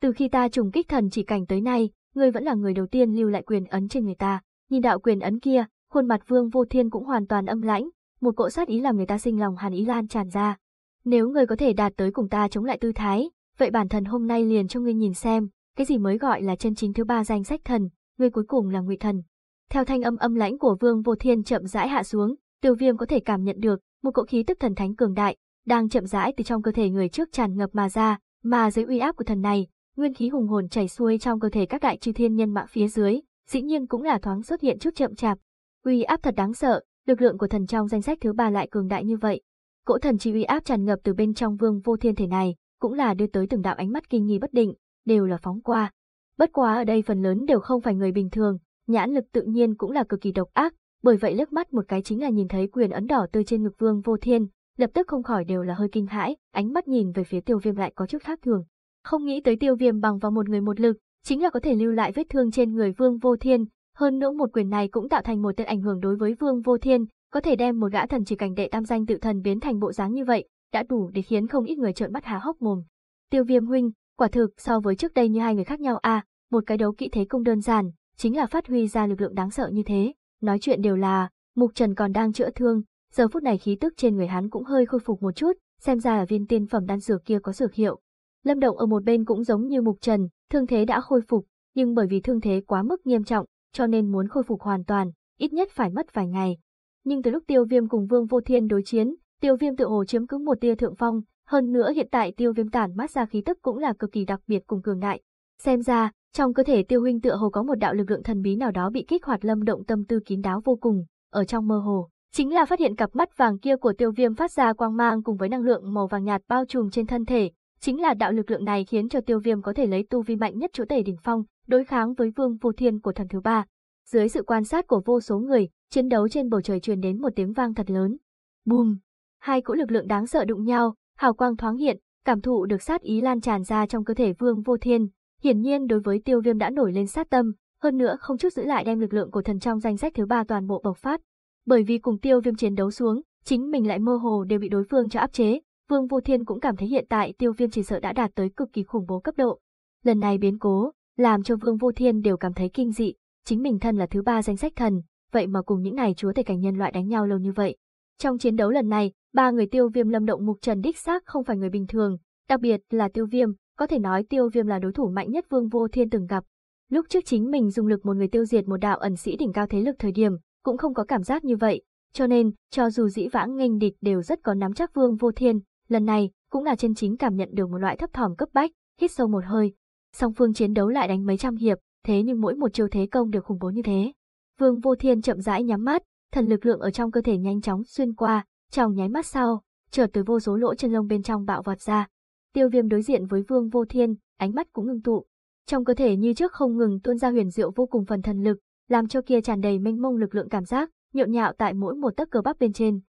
Từ khi ta trùng kích thần chỉ cảnh tới nay, ngươi vẫn là người đầu tiên lưu lại quyền ấn trên người ta, nhìn đạo quyền ấn kia, khuôn mặt Vương Vô Thiên cũng hoàn toàn âm lãnh, một cỗ sát ý làm người ta sinh lòng hàn ý lan tràn ra. Nếu ngươi có thể đạt tới cùng ta chống lại tư thái, vậy bản thân hôm nay liền cho ngươi nhìn xem, cái gì mới gọi là chân chính thứ ba danh sách thần, người cuối cùng là ngụy thần. Theo thanh âm âm lãnh của Vương Vô Thiên chậm rãi hạ xuống, Tiêu Viêm có thể cảm nhận được một cỗ khí tức thần thánh cường đại đang chậm rãi từ trong cơ thể người trước tràn ngập mà ra, mà dưới uy áp của thần này, nguyên khí hùng hồn chảy xuôi trong cơ thể các đại chư thiên nhân mạng phía dưới, dĩ nhiên cũng là thoáng xuất hiện chút chậm chạp. Uy áp thật đáng sợ, lực lượng của thần trong danh sách thứ ba lại cường đại như vậy. Cỗ thần chi uy áp tràn ngập từ bên trong Vương Vô Thiên thể này, cũng là đưa tới từng đạo ánh mắt kinh nghi bất định, đều là phóng qua. Bất quá ở đây phần lớn đều không phải người bình thường, nhãn lực tự nhiên cũng là cực kỳ độc ác, bởi vậy lướt mắt một cái chính là nhìn thấy quyền ấn đỏ tươi trên ngực Vương Vô Thiên, lập tức không khỏi đều là hơi kinh hãi, ánh mắt nhìn về phía Tiêu Viêm lại có chút khác thường. Không nghĩ tới Tiêu Viêm bằng vào một người một lực, chính là có thể lưu lại vết thương trên người Vương Vô Thiên, hơn nữa một quyền này cũng tạo thành một tật ảnh hưởng đối với Vương Vô Thiên, có thể đem một gã thần chỉ cảnh đệ tam danh tự thần biến thành bộ dáng như vậy, đã đủ để khiến không ít người trợn mắt há hốc mồm. Tiêu Viêm huynh, Quả thực so với trước đây như hai người khác nhau à, một cái đấu kỹ thế công đơn giản, chính là phát huy ra lực lượng đáng sợ như thế. Nói chuyện đều là, Mục Trần còn đang chữa thương, giờ phút này khí tức trên người hắn cũng hơi khôi phục một chút, xem ra là viên tiên phẩm đan dược kia có dược hiệu. Lâm Động ở một bên cũng giống như Mục Trần, thương thế đã khôi phục, nhưng bởi vì thương thế quá mức nghiêm trọng, cho nên muốn khôi phục hoàn toàn, ít nhất phải mất vài ngày. Nhưng từ lúc Tiêu Viêm cùng Vương Vô Thiên đối chiến, Tiêu Viêm tự hồ chiếm cứ một tia thượng phong, hơn nữa hiện tại tiêu viêm tản mát ra khí tức cũng là cực kỳ đặc biệt cùng cường đại. Xem ra, trong cơ thể tiêu huynh tựa hồ có một đạo lực lượng thần bí nào đó bị kích hoạt lâm động tâm tư kín đáo vô cùng, ở trong mơ hồ. Chính là phát hiện cặp mắt vàng kia của tiêu viêm phát ra quang mang cùng với năng lượng màu vàng nhạt bao trùm trên thân thể. Chính là đạo lực lượng này khiến cho tiêu viêm có thể lấy tu vi mạnh nhất chỗ tể đỉnh phong, đối kháng với vương vô thiên của thần thứ ba. Dưới sự quan sát của vô số người, chiến đấu trên bầu trời truyền đến một tiếng vang thật lớn. Bùm! Hai cỗ lực lượng đáng sợ đụng nhau, hào quang thoáng hiện, cảm thụ được sát ý lan tràn ra trong cơ thể Vương Vô Thiên, hiển nhiên đối với Tiêu Viêm đã nổi lên sát tâm, hơn nữa không chút giữ lại đem lực lượng của thần trong danh sách thứ ba toàn bộ bộc phát. Bởi vì cùng Tiêu Viêm chiến đấu xuống, chính mình lại mơ hồ đều bị đối phương cho áp chế, Vương Vô Thiên cũng cảm thấy hiện tại Tiêu Viêm chỉ sợ đã đạt tới cực kỳ khủng bố cấp độ. Lần này biến cố, làm cho Vương Vô Thiên đều cảm thấy kinh dị, chính mình thân là thứ ba danh sách thần, vậy mà cùng những này chúa thể cảnh nhân loại đánh nhau lâu như vậy. Trong chiến đấu lần này, Ba người tiêu viêm lâm động mục trần đích xác không phải người bình thường, đặc biệt là tiêu viêm, có thể nói tiêu viêm là đối thủ mạnh nhất vương vô thiên từng gặp. Lúc trước chính mình dùng lực một người tiêu diệt một đạo ẩn sĩ đỉnh cao thế lực thời điểm, cũng không có cảm giác như vậy, cho nên, cho dù dĩ vãng nghênh địch đều rất có nắm chắc vương vô thiên, lần này, cũng là chân chính cảm nhận được một loại thấp thỏm cấp bách, hít sâu một hơi. Song phương chiến đấu lại đánh mấy trăm hiệp, thế nhưng mỗi một chiêu thế công đều khủng bố như thế. Vương vô thiên chậm rãi nhắm mắt, thần lực lượng ở trong cơ thể nhanh chóng xuyên qua, trong nháy mắt sau, chợt từ vô số lỗ chân lông bên trong bạo vọt ra. Tiêu Viêm đối diện với Vương Vô Thiên, ánh mắt cũng ngưng tụ. Trong cơ thể như trước không ngừng tuôn ra huyền diệu vô cùng phần thần lực, làm cho kia tràn đầy mênh mông lực lượng cảm giác, nhộn nhạo tại mỗi một tấc cơ bắp bên trên.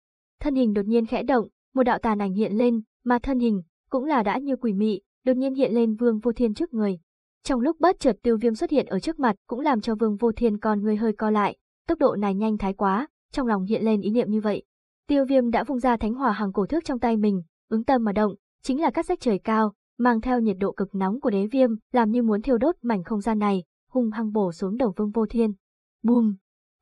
Thân hình đột nhiên khẽ động, một đạo tàn ảnh hiện lên, mà thân hình cũng là đã như quỷ mị, đột nhiên hiện lên Vương Vô Thiên trước người. Trong lúc bất chợt Tiêu Viêm xuất hiện ở trước mặt, cũng làm cho Vương Vô Thiên con người hơi co lại, tốc độ này nhanh thái quá, trong lòng hiện lên ý niệm như vậy. Tiêu viêm đã vung ra thánh hỏa hàng cổ thước trong tay mình, ứng tâm mà động, chính là cắt rách trời cao, mang theo nhiệt độ cực nóng của đế viêm, làm như muốn thiêu đốt mảnh không gian này, hung hăng bổ xuống đầu vương vô thiên. Bùm!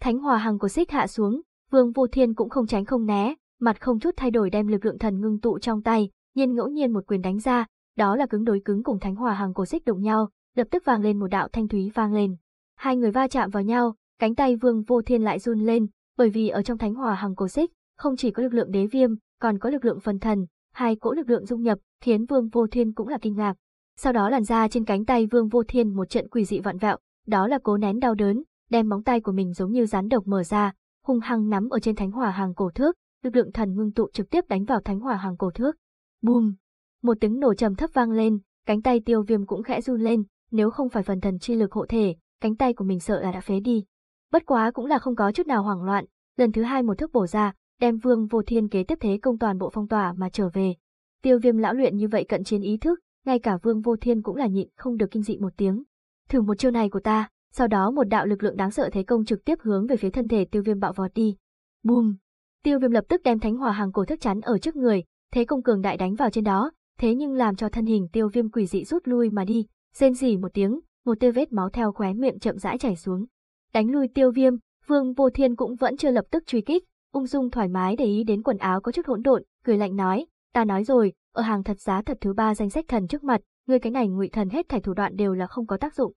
Thánh hỏa hàng của xích hạ xuống, vương vô thiên cũng không tránh không né, mặt không chút thay đổi đem lực lượng thần ngưng tụ trong tay, nhiên ngẫu nhiên một quyền đánh ra, đó là cứng đối cứng cùng thánh hỏa hàng cổ xích đụng nhau, lập tức vang lên một đạo thanh thúy vang lên. Hai người va chạm vào nhau, cánh tay Vương Vô Thiên lại run lên, bởi vì ở trong thánh hỏa hàng cổ xích, không chỉ có lực lượng đế viêm, còn có lực lượng phần thần, hai cỗ lực lượng dung nhập, khiến Vương Vô Thiên cũng là kinh ngạc. Sau đó làn da trên cánh tay Vương Vô Thiên một trận quỷ dị vặn vẹo, đó là cố nén đau đớn, đem móng tay của mình giống như rắn độc mở ra, hung hăng nắm ở trên thánh hỏa hàng cổ thước, lực lượng thần ngưng tụ trực tiếp đánh vào thánh hỏa hàng cổ thước. Bùm! Một tiếng nổ trầm thấp vang lên, cánh tay Tiêu Viêm cũng khẽ run lên, nếu không phải phần thần chi lực hộ thể, cánh tay của mình sợ là đã phế đi. Bất quá cũng là không có chút nào hoảng loạn, lần thứ hai một thước bổ ra, đem vương vô thiên kế tiếp thế công toàn bộ phong tỏa mà trở về. Tiêu viêm lão luyện như vậy cận chiến ý thức, ngay cả vương vô thiên cũng là nhịn không được kinh dị một tiếng. Thử một chiêu này của ta, sau đó một đạo lực lượng đáng sợ thế công trực tiếp hướng về phía thân thể tiêu viêm bạo vọt đi. Bùm! Tiêu viêm lập tức đem thánh hòa hàng cổ thức chắn ở trước người, thế công cường đại đánh vào trên đó, thế nhưng làm cho thân hình tiêu viêm quỷ dị rút lui mà đi, rên rỉ một tiếng, một tia vết máu theo khóe miệng chậm rãi chảy xuống. Đánh lui tiêu viêm, vương vô thiên cũng vẫn chưa lập tức truy kích, ung dung thoải mái để ý đến quần áo có chút hỗn độn, cười lạnh nói, ta nói rồi, ở hàng thật giá thật thứ ba danh sách thần trước mặt, người cái này ngụy thần hết thảy thủ đoạn đều là không có tác dụng.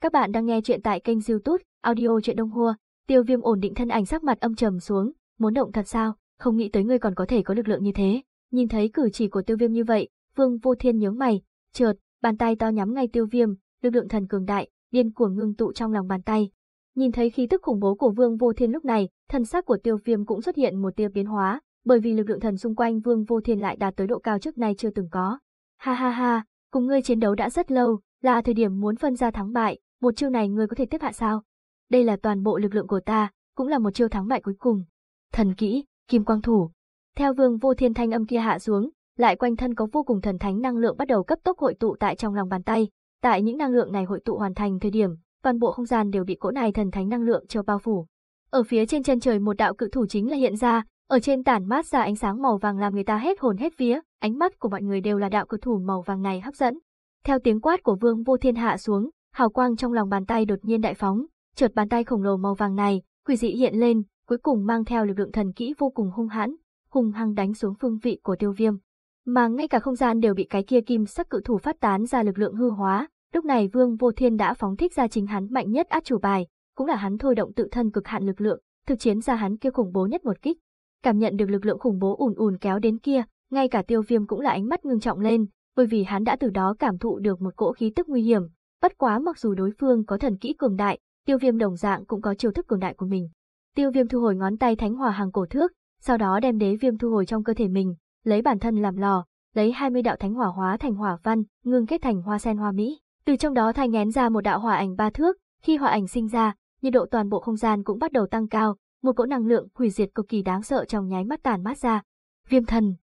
Các bạn đang nghe chuyện tại kênh youtube Audio Chuyện Đông Hua, tiêu viêm ổn định thân ảnh sắc mặt âm trầm xuống, muốn động thật sao, không nghĩ tới ngươi còn có thể có lực lượng như thế. Nhìn thấy cử chỉ của tiêu viêm như vậy, vương vô thiên nhướng mày, trượt, bàn tay to nhắm ngay tiêu viêm, lực lượng thần cường đại, điên cuồng ngưng tụ trong lòng bàn tay, Nhìn thấy khí tức khủng bố của Vương Vô Thiên lúc này, thân xác của Tiêu Viêm cũng xuất hiện một tia biến hóa, bởi vì lực lượng thần xung quanh Vương Vô Thiên lại đạt tới độ cao trước nay chưa từng có. Ha ha ha, cùng ngươi chiến đấu đã rất lâu, là thời điểm muốn phân ra thắng bại, một chiêu này ngươi có thể tiếp hạ sao? Đây là toàn bộ lực lượng của ta, cũng là một chiêu thắng bại cuối cùng. Thần kỹ, Kim Quang Thủ. Theo Vương Vô Thiên thanh âm kia hạ xuống, lại quanh thân có vô cùng thần thánh năng lượng bắt đầu cấp tốc hội tụ tại trong lòng bàn tay. Tại những năng lượng này hội tụ hoàn thành thời điểm, toàn bộ không gian đều bị cỗ này thần thánh năng lượng cho bao phủ. Ở phía trên chân trời một đạo cự thủ chính là hiện ra, ở trên tản mát ra ánh sáng màu vàng làm người ta hết hồn hết vía, ánh mắt của mọi người đều là đạo cự thủ màu vàng này hấp dẫn. Theo tiếng quát của Vương Vô Thiên hạ xuống, hào quang trong lòng bàn tay đột nhiên đại phóng, chợt bàn tay khổng lồ màu vàng này, quỷ dị hiện lên, cuối cùng mang theo lực lượng thần kỹ vô cùng hung hãn, hùng hăng đánh xuống phương vị của Tiêu Viêm. Mà ngay cả không gian đều bị cái kia kim sắc cự thủ phát tán ra lực lượng hư hóa, Lúc này Vương Vô Thiên đã phóng thích ra chính hắn mạnh nhất át chủ bài, cũng là hắn thôi động tự thân cực hạn lực lượng, thực chiến ra hắn kia khủng bố nhất một kích. Cảm nhận được lực lượng khủng bố ùn ùn kéo đến kia, ngay cả Tiêu Viêm cũng là ánh mắt ngưng trọng lên, bởi vì hắn đã từ đó cảm thụ được một cỗ khí tức nguy hiểm. Bất quá mặc dù đối phương có thần kỹ cường đại, Tiêu Viêm đồng dạng cũng có chiêu thức cường đại của mình. Tiêu Viêm thu hồi ngón tay Thánh Hòa hàng cổ thước, sau đó đem đế viêm thu hồi trong cơ thể mình, lấy bản thân làm lò, lấy 20 đạo thánh hỏa hóa thành hỏa văn, ngưng kết thành hoa sen hoa mỹ. Từ trong đó thai ngén ra một đạo hỏa ảnh ba thước, khi hỏa ảnh sinh ra, nhiệt độ toàn bộ không gian cũng bắt đầu tăng cao, một cỗ năng lượng hủy diệt cực kỳ đáng sợ trong nháy mắt tàn mát ra. Viêm thần.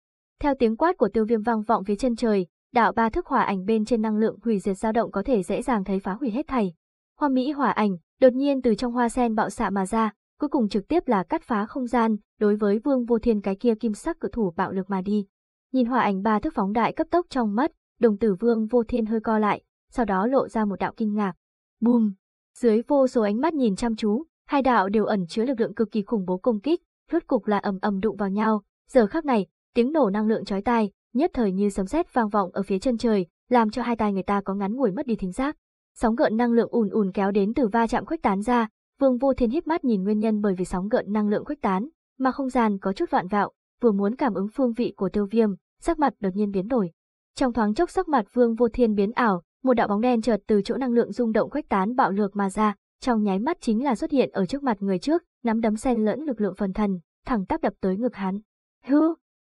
Theo tiếng quát của Tiêu Viêm vang vọng phía chân trời, đạo ba thước hỏa ảnh bên trên năng lượng hủy diệt dao động có thể dễ dàng thấy phá hủy hết thảy. Hoa mỹ hỏa ảnh đột nhiên từ trong hoa sen bạo xạ mà ra, cuối cùng trực tiếp là cắt phá không gian, đối với Vương Vô Thiên cái kia kim sắc cự thủ bạo lực mà đi. Nhìn hỏa ảnh ba thước phóng đại cấp tốc trong mắt, đồng tử Vương Vô Thiên hơi co lại, sau đó lộ ra một đạo kinh ngạc. Bùm! Dưới vô số ánh mắt nhìn chăm chú, hai đạo đều ẩn chứa lực lượng cực kỳ khủng bố công kích, rốt cục là ầm ầm đụng vào nhau. Giờ khắc này, tiếng nổ năng lượng chói tai, nhất thời như sấm sét vang vọng ở phía chân trời, làm cho hai tai người ta có ngắn ngủi mất đi thính giác. Sóng gợn năng lượng ùn ùn kéo đến từ va chạm khuếch tán ra, Vương Vô Thiên híp mắt nhìn nguyên nhân bởi vì sóng gợn năng lượng khuếch tán, mà không gian có chút vạn vẹo, vừa muốn cảm ứng phương vị của Tiêu Viêm, sắc mặt đột nhiên biến đổi. Trong thoáng chốc sắc mặt Vương Vô Thiên biến ảo, một đạo bóng đen chợt từ chỗ năng lượng rung động khuếch tán bạo lược mà ra, trong nháy mắt chính là xuất hiện ở trước mặt người trước, nắm đấm xen lẫn lực lượng phần thần, thẳng tắp đập tới ngực hắn. Hư!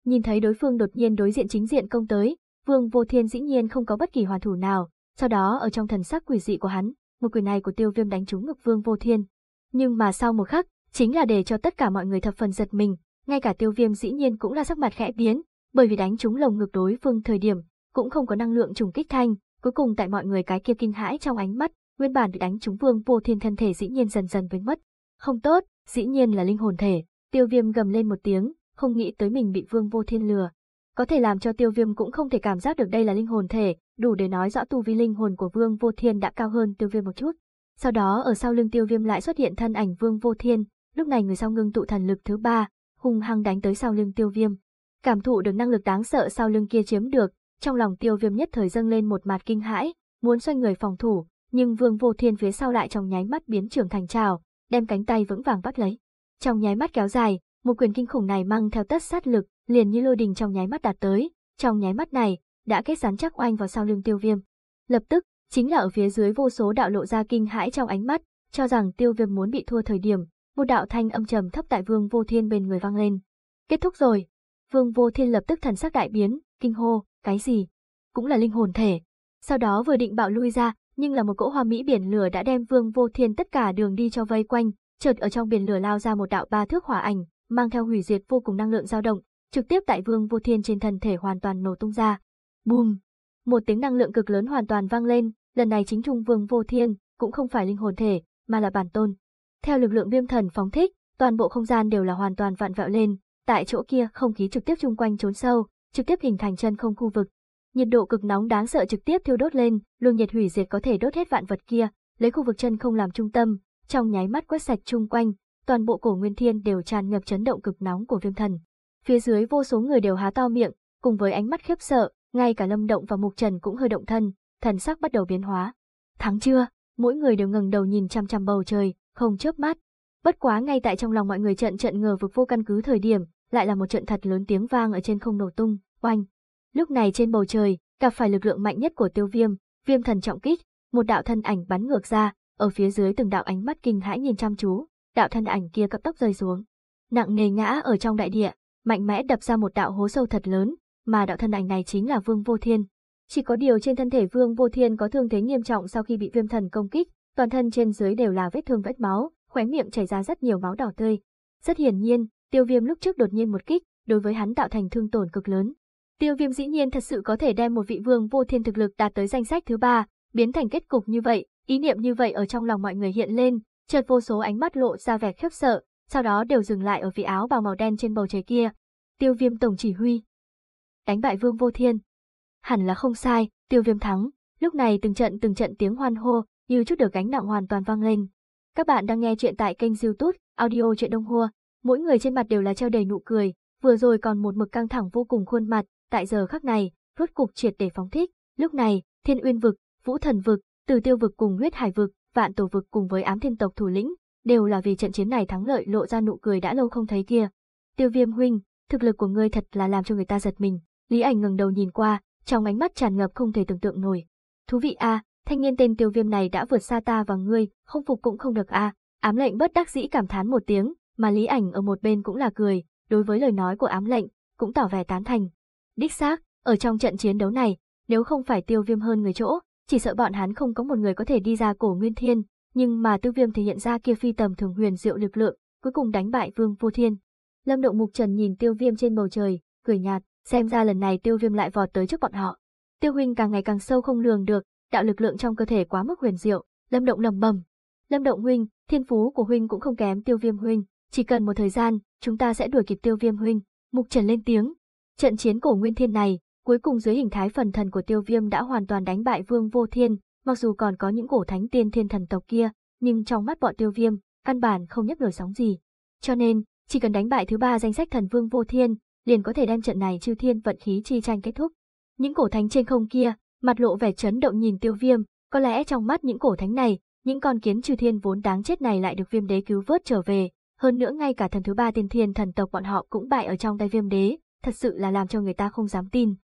Nhìn thấy đối phương đột nhiên đối diện chính diện công tới, Vương Vô Thiên dĩ nhiên không có bất kỳ hoàn thủ nào, sau đó ở trong thần sắc quỷ dị của hắn, một quyền này của Tiêu Viêm đánh trúng ngực Vương Vô Thiên. Nhưng mà sau một khắc, chính là để cho tất cả mọi người thập phần giật mình, ngay cả Tiêu Viêm dĩ nhiên cũng là sắc mặt khẽ biến, bởi vì đánh trúng lồng ngực đối phương thời điểm, cũng không có năng lượng trùng kích thanh, Cuối cùng tại mọi người cái kia kinh hãi trong ánh mắt, nguyên bản bị đánh trúng vương vô thiên thân thể dĩ nhiên dần dần biến mất. Không tốt, dĩ nhiên là linh hồn thể, tiêu viêm gầm lên một tiếng, không nghĩ tới mình bị vương vô thiên lừa. Có thể làm cho tiêu viêm cũng không thể cảm giác được đây là linh hồn thể, đủ để nói rõ tu vi linh hồn của vương vô thiên đã cao hơn tiêu viêm một chút. Sau đó ở sau lưng tiêu viêm lại xuất hiện thân ảnh vương vô thiên, lúc này người sau ngưng tụ thần lực thứ ba, hung hăng đánh tới sau lưng tiêu viêm. Cảm thụ được năng lực đáng sợ sau lưng kia chiếm được, trong lòng tiêu viêm nhất thời dâng lên một mặt kinh hãi, muốn xoay người phòng thủ, nhưng vương vô thiên phía sau lại trong nháy mắt biến trưởng thành trào, đem cánh tay vững vàng bắt lấy. Trong nháy mắt kéo dài, một quyền kinh khủng này mang theo tất sát lực, liền như lôi đình trong nháy mắt đạt tới, trong nháy mắt này, đã kết rắn chắc oanh vào sau lưng tiêu viêm. Lập tức, chính là ở phía dưới vô số đạo lộ ra kinh hãi trong ánh mắt, cho rằng tiêu viêm muốn bị thua thời điểm, một đạo thanh âm trầm thấp tại vương vô thiên bên người vang lên. Kết thúc rồi. Vương vô thiên lập tức thần sắc đại biến, kinh hô, cái gì? Cũng là linh hồn thể. Sau đó vừa định bạo lui ra, nhưng là một cỗ hoa mỹ biển lửa đã đem Vương Vô Thiên tất cả đường đi cho vây quanh, chợt ở trong biển lửa lao ra một đạo ba thước hỏa ảnh, mang theo hủy diệt vô cùng năng lượng dao động, trực tiếp tại Vương Vô Thiên trên thân thể hoàn toàn nổ tung ra. Bùm! Một tiếng năng lượng cực lớn hoàn toàn vang lên, lần này chính trung Vương Vô Thiên cũng không phải linh hồn thể, mà là bản tôn. Theo lực lượng viêm thần phóng thích, toàn bộ không gian đều là hoàn toàn vạn vẹo lên, tại chỗ kia không khí trực tiếp chung quanh trốn sâu, trực tiếp hình thành chân không khu vực. Nhiệt độ cực nóng đáng sợ trực tiếp thiêu đốt lên, luồng nhiệt hủy diệt có thể đốt hết vạn vật kia, lấy khu vực chân không làm trung tâm, trong nháy mắt quét sạch chung quanh, toàn bộ cổ nguyên thiên đều tràn ngập chấn động cực nóng của viêm thần. Phía dưới vô số người đều há to miệng, cùng với ánh mắt khiếp sợ, ngay cả Lâm Động và Mục Trần cũng hơi động thân, thần sắc bắt đầu biến hóa. Thắng chưa? Mỗi người đều ngẩng đầu nhìn chăm chăm bầu trời, không chớp mắt. Bất quá ngay tại trong lòng mọi người trận trận ngờ vực vô căn cứ thời điểm, lại là một trận thật lớn tiếng vang ở trên không nổ tung. Oanh! Lúc này trên bầu trời, gặp phải lực lượng mạnh nhất của tiêu viêm, viêm thần trọng kích, một đạo thân ảnh bắn ngược ra, ở phía dưới từng đạo ánh mắt kinh hãi nhìn chăm chú, đạo thân ảnh kia cấp tốc rơi xuống. Nặng nề ngã ở trong đại địa, mạnh mẽ đập ra một đạo hố sâu thật lớn, mà đạo thân ảnh này chính là Vương Vô Thiên. Chỉ có điều trên thân thể Vương Vô Thiên có thương thế nghiêm trọng sau khi bị viêm thần công kích, toàn thân trên dưới đều là vết thương vết máu, khóe miệng chảy ra rất nhiều máu đỏ tươi. Rất hiển nhiên, tiêu viêm lúc trước đột nhiên một kích, đối với hắn tạo thành thương tổn cực lớn. Tiêu viêm dĩ nhiên thật sự có thể đem một vị vương vô thiên thực lực đạt tới danh sách thứ ba, biến thành kết cục như vậy, ý niệm như vậy ở trong lòng mọi người hiện lên, chợt vô số ánh mắt lộ ra vẻ khiếp sợ, sau đó đều dừng lại ở vị áo bào màu đen trên bầu trời kia. Tiêu viêm tổng chỉ huy. Đánh bại vương vô thiên. Hẳn là không sai, tiêu viêm thắng. Lúc này từng trận từng trận tiếng hoan hô, như chút được gánh nặng hoàn toàn vang lên. Các bạn đang nghe chuyện tại kênh youtube Audio Chuyện Đông Hua. Mỗi người trên mặt đều là treo đầy nụ cười, vừa rồi còn một mực căng thẳng vô cùng khuôn mặt, tại giờ khắc này, rốt cục triệt để phóng thích, lúc này, Thiên Uyên vực, Vũ Thần vực, Từ Tiêu vực cùng Huyết Hải vực, Vạn Tổ vực cùng với Ám Thiên tộc thủ lĩnh, đều là vì trận chiến này thắng lợi lộ ra nụ cười đã lâu không thấy kia. Tiêu Viêm huynh, thực lực của ngươi thật là làm cho người ta giật mình. Lý Ảnh ngẩng đầu nhìn qua, trong ánh mắt tràn ngập không thể tưởng tượng nổi. Thú vị a, thanh niên tên Tiêu Viêm này đã vượt xa ta và ngươi, không phục cũng không được a. Ám lệnh bất đắc dĩ cảm thán một tiếng, mà Lý Ảnh ở một bên cũng là cười, đối với lời nói của ám lệnh, cũng tỏ vẻ tán thành. Đích xác, ở trong trận chiến đấu này, nếu không phải tiêu viêm hơn người chỗ, chỉ sợ bọn hắn không có một người có thể đi ra cổ nguyên thiên, nhưng mà tiêu viêm thể hiện ra kia phi tầm thường huyền diệu lực lượng, cuối cùng đánh bại vương vô thiên. Lâm Động Mục Trần nhìn tiêu viêm trên bầu trời, cười nhạt, xem ra lần này tiêu viêm lại vọt tới trước bọn họ. Tiêu huynh càng ngày càng sâu không lường được, đạo lực lượng trong cơ thể quá mức huyền diệu, Lâm Động lầm bầm. Lâm Động huynh, thiên phú của huynh cũng không kém tiêu viêm huynh, chỉ cần một thời gian, chúng ta sẽ đuổi kịp tiêu viêm huynh. Mục Trần lên tiếng, Trận chiến cổ Nguyên Thiên này, cuối cùng dưới hình thái phần thần của Tiêu Viêm đã hoàn toàn đánh bại Vương Vô Thiên, mặc dù còn có những cổ thánh tiên thiên thần tộc kia, nhưng trong mắt bọn Tiêu Viêm, căn bản không nhấc nổi sóng gì. Cho nên, chỉ cần đánh bại thứ ba danh sách thần Vương Vô Thiên, liền có thể đem trận này chư thiên vận khí chi tranh kết thúc. Những cổ thánh trên không kia, mặt lộ vẻ chấn động nhìn Tiêu Viêm, có lẽ trong mắt những cổ thánh này, những con kiến chư thiên vốn đáng chết này lại được Viêm Đế cứu vớt trở về, hơn nữa ngay cả thần thứ ba tiên thiên thần tộc bọn họ cũng bại ở trong tay Viêm Đế, thật sự là làm cho người ta không dám tin.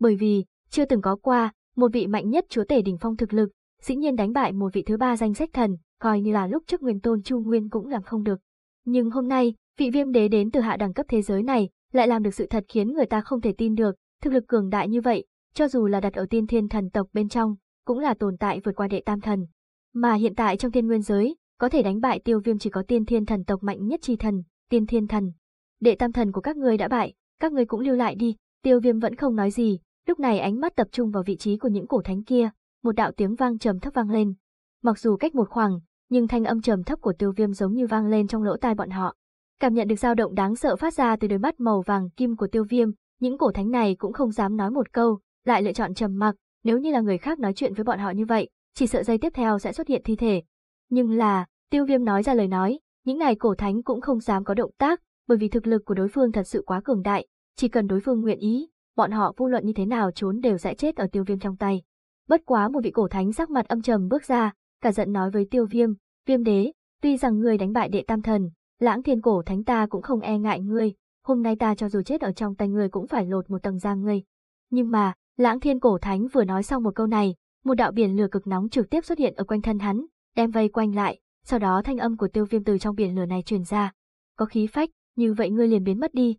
Bởi vì, chưa từng có qua, một vị mạnh nhất chúa tể đỉnh phong thực lực, dĩ nhiên đánh bại một vị thứ ba danh sách thần, coi như là lúc trước nguyên tôn Chu Nguyên cũng làm không được. Nhưng hôm nay, vị viêm đế đến từ hạ đẳng cấp thế giới này, lại làm được sự thật khiến người ta không thể tin được, thực lực cường đại như vậy, cho dù là đặt ở tiên thiên thần tộc bên trong, cũng là tồn tại vượt qua đệ tam thần. Mà hiện tại trong thiên nguyên giới, có thể đánh bại tiêu viêm chỉ có tiên thiên thần tộc mạnh nhất chi thần, tiên thiên thần. Đệ tam thần của các ngươi đã bại, các ngươi cũng lưu lại đi, tiêu viêm vẫn không nói gì, lúc này ánh mắt tập trung vào vị trí của những cổ thánh kia, một đạo tiếng vang trầm thấp vang lên. Mặc dù cách một khoảng, nhưng thanh âm trầm thấp của tiêu viêm giống như vang lên trong lỗ tai bọn họ. Cảm nhận được dao động đáng sợ phát ra từ đôi mắt màu vàng kim của tiêu viêm, những cổ thánh này cũng không dám nói một câu, lại lựa chọn trầm mặc, nếu như là người khác nói chuyện với bọn họ như vậy, chỉ sợ giây tiếp theo sẽ xuất hiện thi thể. Nhưng là, tiêu viêm nói ra lời nói, những ngày cổ thánh cũng không dám có động tác, bởi vì thực lực của đối phương thật sự quá cường đại, chỉ cần đối phương nguyện ý, bọn họ vô luận như thế nào trốn đều sẽ chết ở tiêu viêm trong tay. Bất quá một vị cổ thánh sắc mặt âm trầm bước ra, cả giận nói với tiêu viêm, viêm đế, tuy rằng ngươi đánh bại đệ tam thần, lãng thiên cổ thánh ta cũng không e ngại ngươi, hôm nay ta cho dù chết ở trong tay ngươi cũng phải lột một tầng da ngươi. Nhưng mà, lãng thiên cổ thánh vừa nói xong một câu này, một đạo biển lửa cực nóng trực tiếp xuất hiện ở quanh thân hắn, đem vây quanh lại, sau đó thanh âm của tiêu viêm từ trong biển lửa này truyền ra. Có khí phách, như vậy ngươi liền biến mất đi,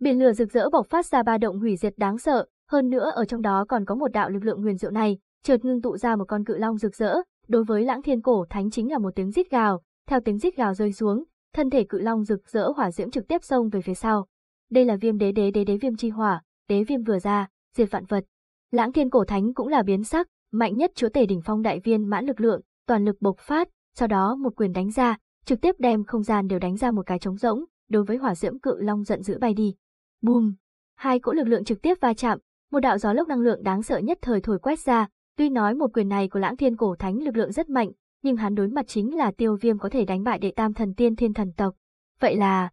Biển lửa rực rỡ bộc phát ra ba động hủy diệt đáng sợ, hơn nữa ở trong đó còn có một đạo lực lượng huyền diệu này, chợt ngưng tụ ra một con cự long rực rỡ, đối với Lãng Thiên Cổ Thánh chính là một tiếng rít gào, theo tiếng rít gào rơi xuống, thân thể cự long rực rỡ hỏa diễm trực tiếp xông về phía sau. Đây là Viêm Đế Đế Đế Đế Viêm chi hỏa, đế viêm vừa ra, diệt vạn vật. Lãng Thiên Cổ Thánh cũng là biến sắc, mạnh nhất chúa tể đỉnh phong đại viên mãn lực lượng, toàn lực bộc phát, sau đó một quyền đánh ra, trực tiếp đem không gian đều đánh ra một cái trống rỗng, đối với hỏa diễm cự long giận dữ bay đi. Bùm! Hai cỗ lực lượng trực tiếp va chạm, một đạo gió lốc năng lượng đáng sợ nhất thời thổi quét ra, tuy nói một quyền này của lãng thiên cổ thánh lực lượng rất mạnh, nhưng hắn đối mặt chính là tiêu viêm có thể đánh bại đệ tam thần tiên thiên thần tộc. Vậy là...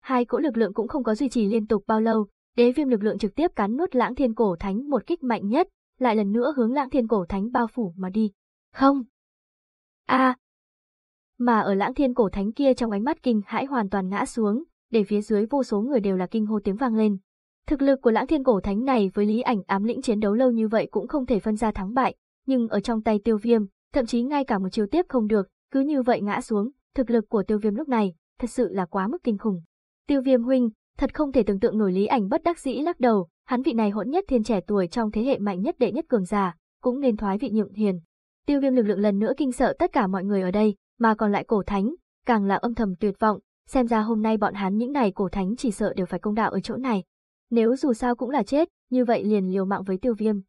Hai cỗ lực lượng cũng không có duy trì liên tục bao lâu, đế viêm lực lượng trực tiếp cắn nuốt lãng thiên cổ thánh một kích mạnh nhất, lại lần nữa hướng lãng thiên cổ thánh bao phủ mà đi. Không! a Mà ở lãng thiên cổ thánh kia trong ánh mắt kinh hãi hoàn toàn ngã xuống, để phía dưới vô số người đều là kinh hô tiếng vang lên. Thực lực của lãng thiên cổ thánh này với lý ảnh ám lĩnh chiến đấu lâu như vậy cũng không thể phân ra thắng bại, nhưng ở trong tay tiêu viêm, thậm chí ngay cả một chiêu tiếp không được, cứ như vậy ngã xuống, thực lực của tiêu viêm lúc này, thật sự là quá mức kinh khủng. Tiêu viêm huynh, thật không thể tưởng tượng nổi lý ảnh bất đắc dĩ lắc đầu, hắn vị này hỗn nhất thiên trẻ tuổi trong thế hệ mạnh nhất đệ nhất cường giả, cũng nên thoái vị nhượng hiền. Tiêu viêm lực lượng lần nữa kinh sợ tất cả mọi người ở đây, mà còn lại cổ thánh, càng là âm thầm tuyệt vọng, xem ra hôm nay bọn hắn những này cổ thánh chỉ sợ đều phải công đạo ở chỗ này. Nếu dù sao cũng là chết, như vậy liền liều mạng với tiêu viêm.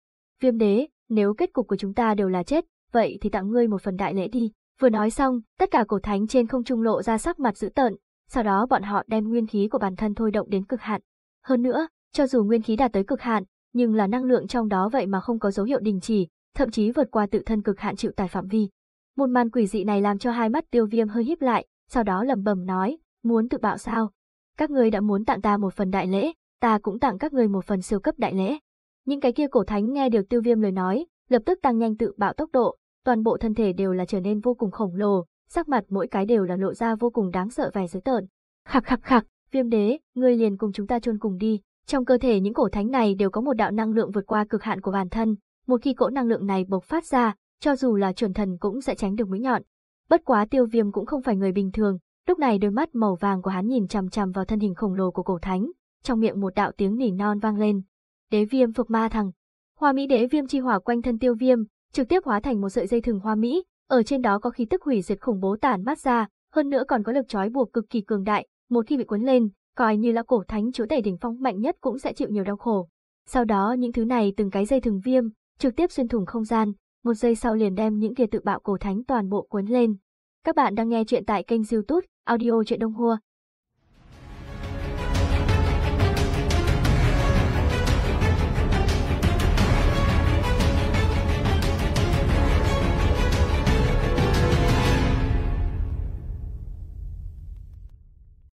Viêm đế, nếu kết cục của chúng ta đều là chết, vậy thì tặng ngươi một phần đại lễ đi. Vừa nói xong, tất cả cổ thánh trên không trung lộ ra sắc mặt dữ tợn, sau đó bọn họ đem nguyên khí của bản thân thôi động đến cực hạn. Hơn nữa, cho dù nguyên khí đạt tới cực hạn, nhưng là năng lượng trong đó vậy mà không có dấu hiệu đình chỉ, thậm chí vượt qua tự thân cực hạn chịu tải phạm vi. Một màn quỷ dị này làm cho hai mắt tiêu viêm hơi híp lại, sau đó lẩm bẩm nói, Muốn tự bạo sao? Các ngươi đã muốn tặng ta một phần đại lễ, ta cũng tặng các ngươi một phần siêu cấp đại lễ. Những cái kia cổ thánh nghe được tiêu viêm lời nói, lập tức tăng nhanh tự bạo tốc độ, toàn bộ thân thể đều là trở nên vô cùng khổng lồ, sắc mặt mỗi cái đều là lộ ra vô cùng đáng sợ vẻ dữ tợn. Khạc khạc khạc, viêm đế, ngươi liền cùng chúng ta chôn cùng đi. Trong cơ thể những cổ thánh này đều có một đạo năng lượng vượt qua cực hạn của bản thân, một khi cỗ năng lượng này bộc phát ra, cho dù là chuẩn thần cũng sẽ tránh được mũi nhọn. Bất quá tiêu viêm cũng không phải người bình thường, Lúc này đôi mắt màu vàng của hắn nhìn chằm chằm vào thân hình khổng lồ của cổ thánh, trong miệng một đạo tiếng nỉ non vang lên. Đế viêm phục ma thằng. Hoa mỹ đế viêm chi hỏa quanh thân tiêu viêm, trực tiếp hóa thành một sợi dây thừng hoa mỹ, ở trên đó có khí tức hủy diệt khủng bố tản mát ra, hơn nữa còn có lực trói buộc cực kỳ cường đại, một khi bị cuốn lên, coi như là cổ thánh chúa tể đỉnh phong mạnh nhất cũng sẽ chịu nhiều đau khổ. Sau đó những thứ này từng cái dây thừng viêm, trực tiếp xuyên thủng không gian, một giây sau liền đem những kia tự bạo cổ thánh toàn bộ cuốn lên. Các bạn đang nghe chuyện tại kênh youtube Audio Chuyện Đông Hua.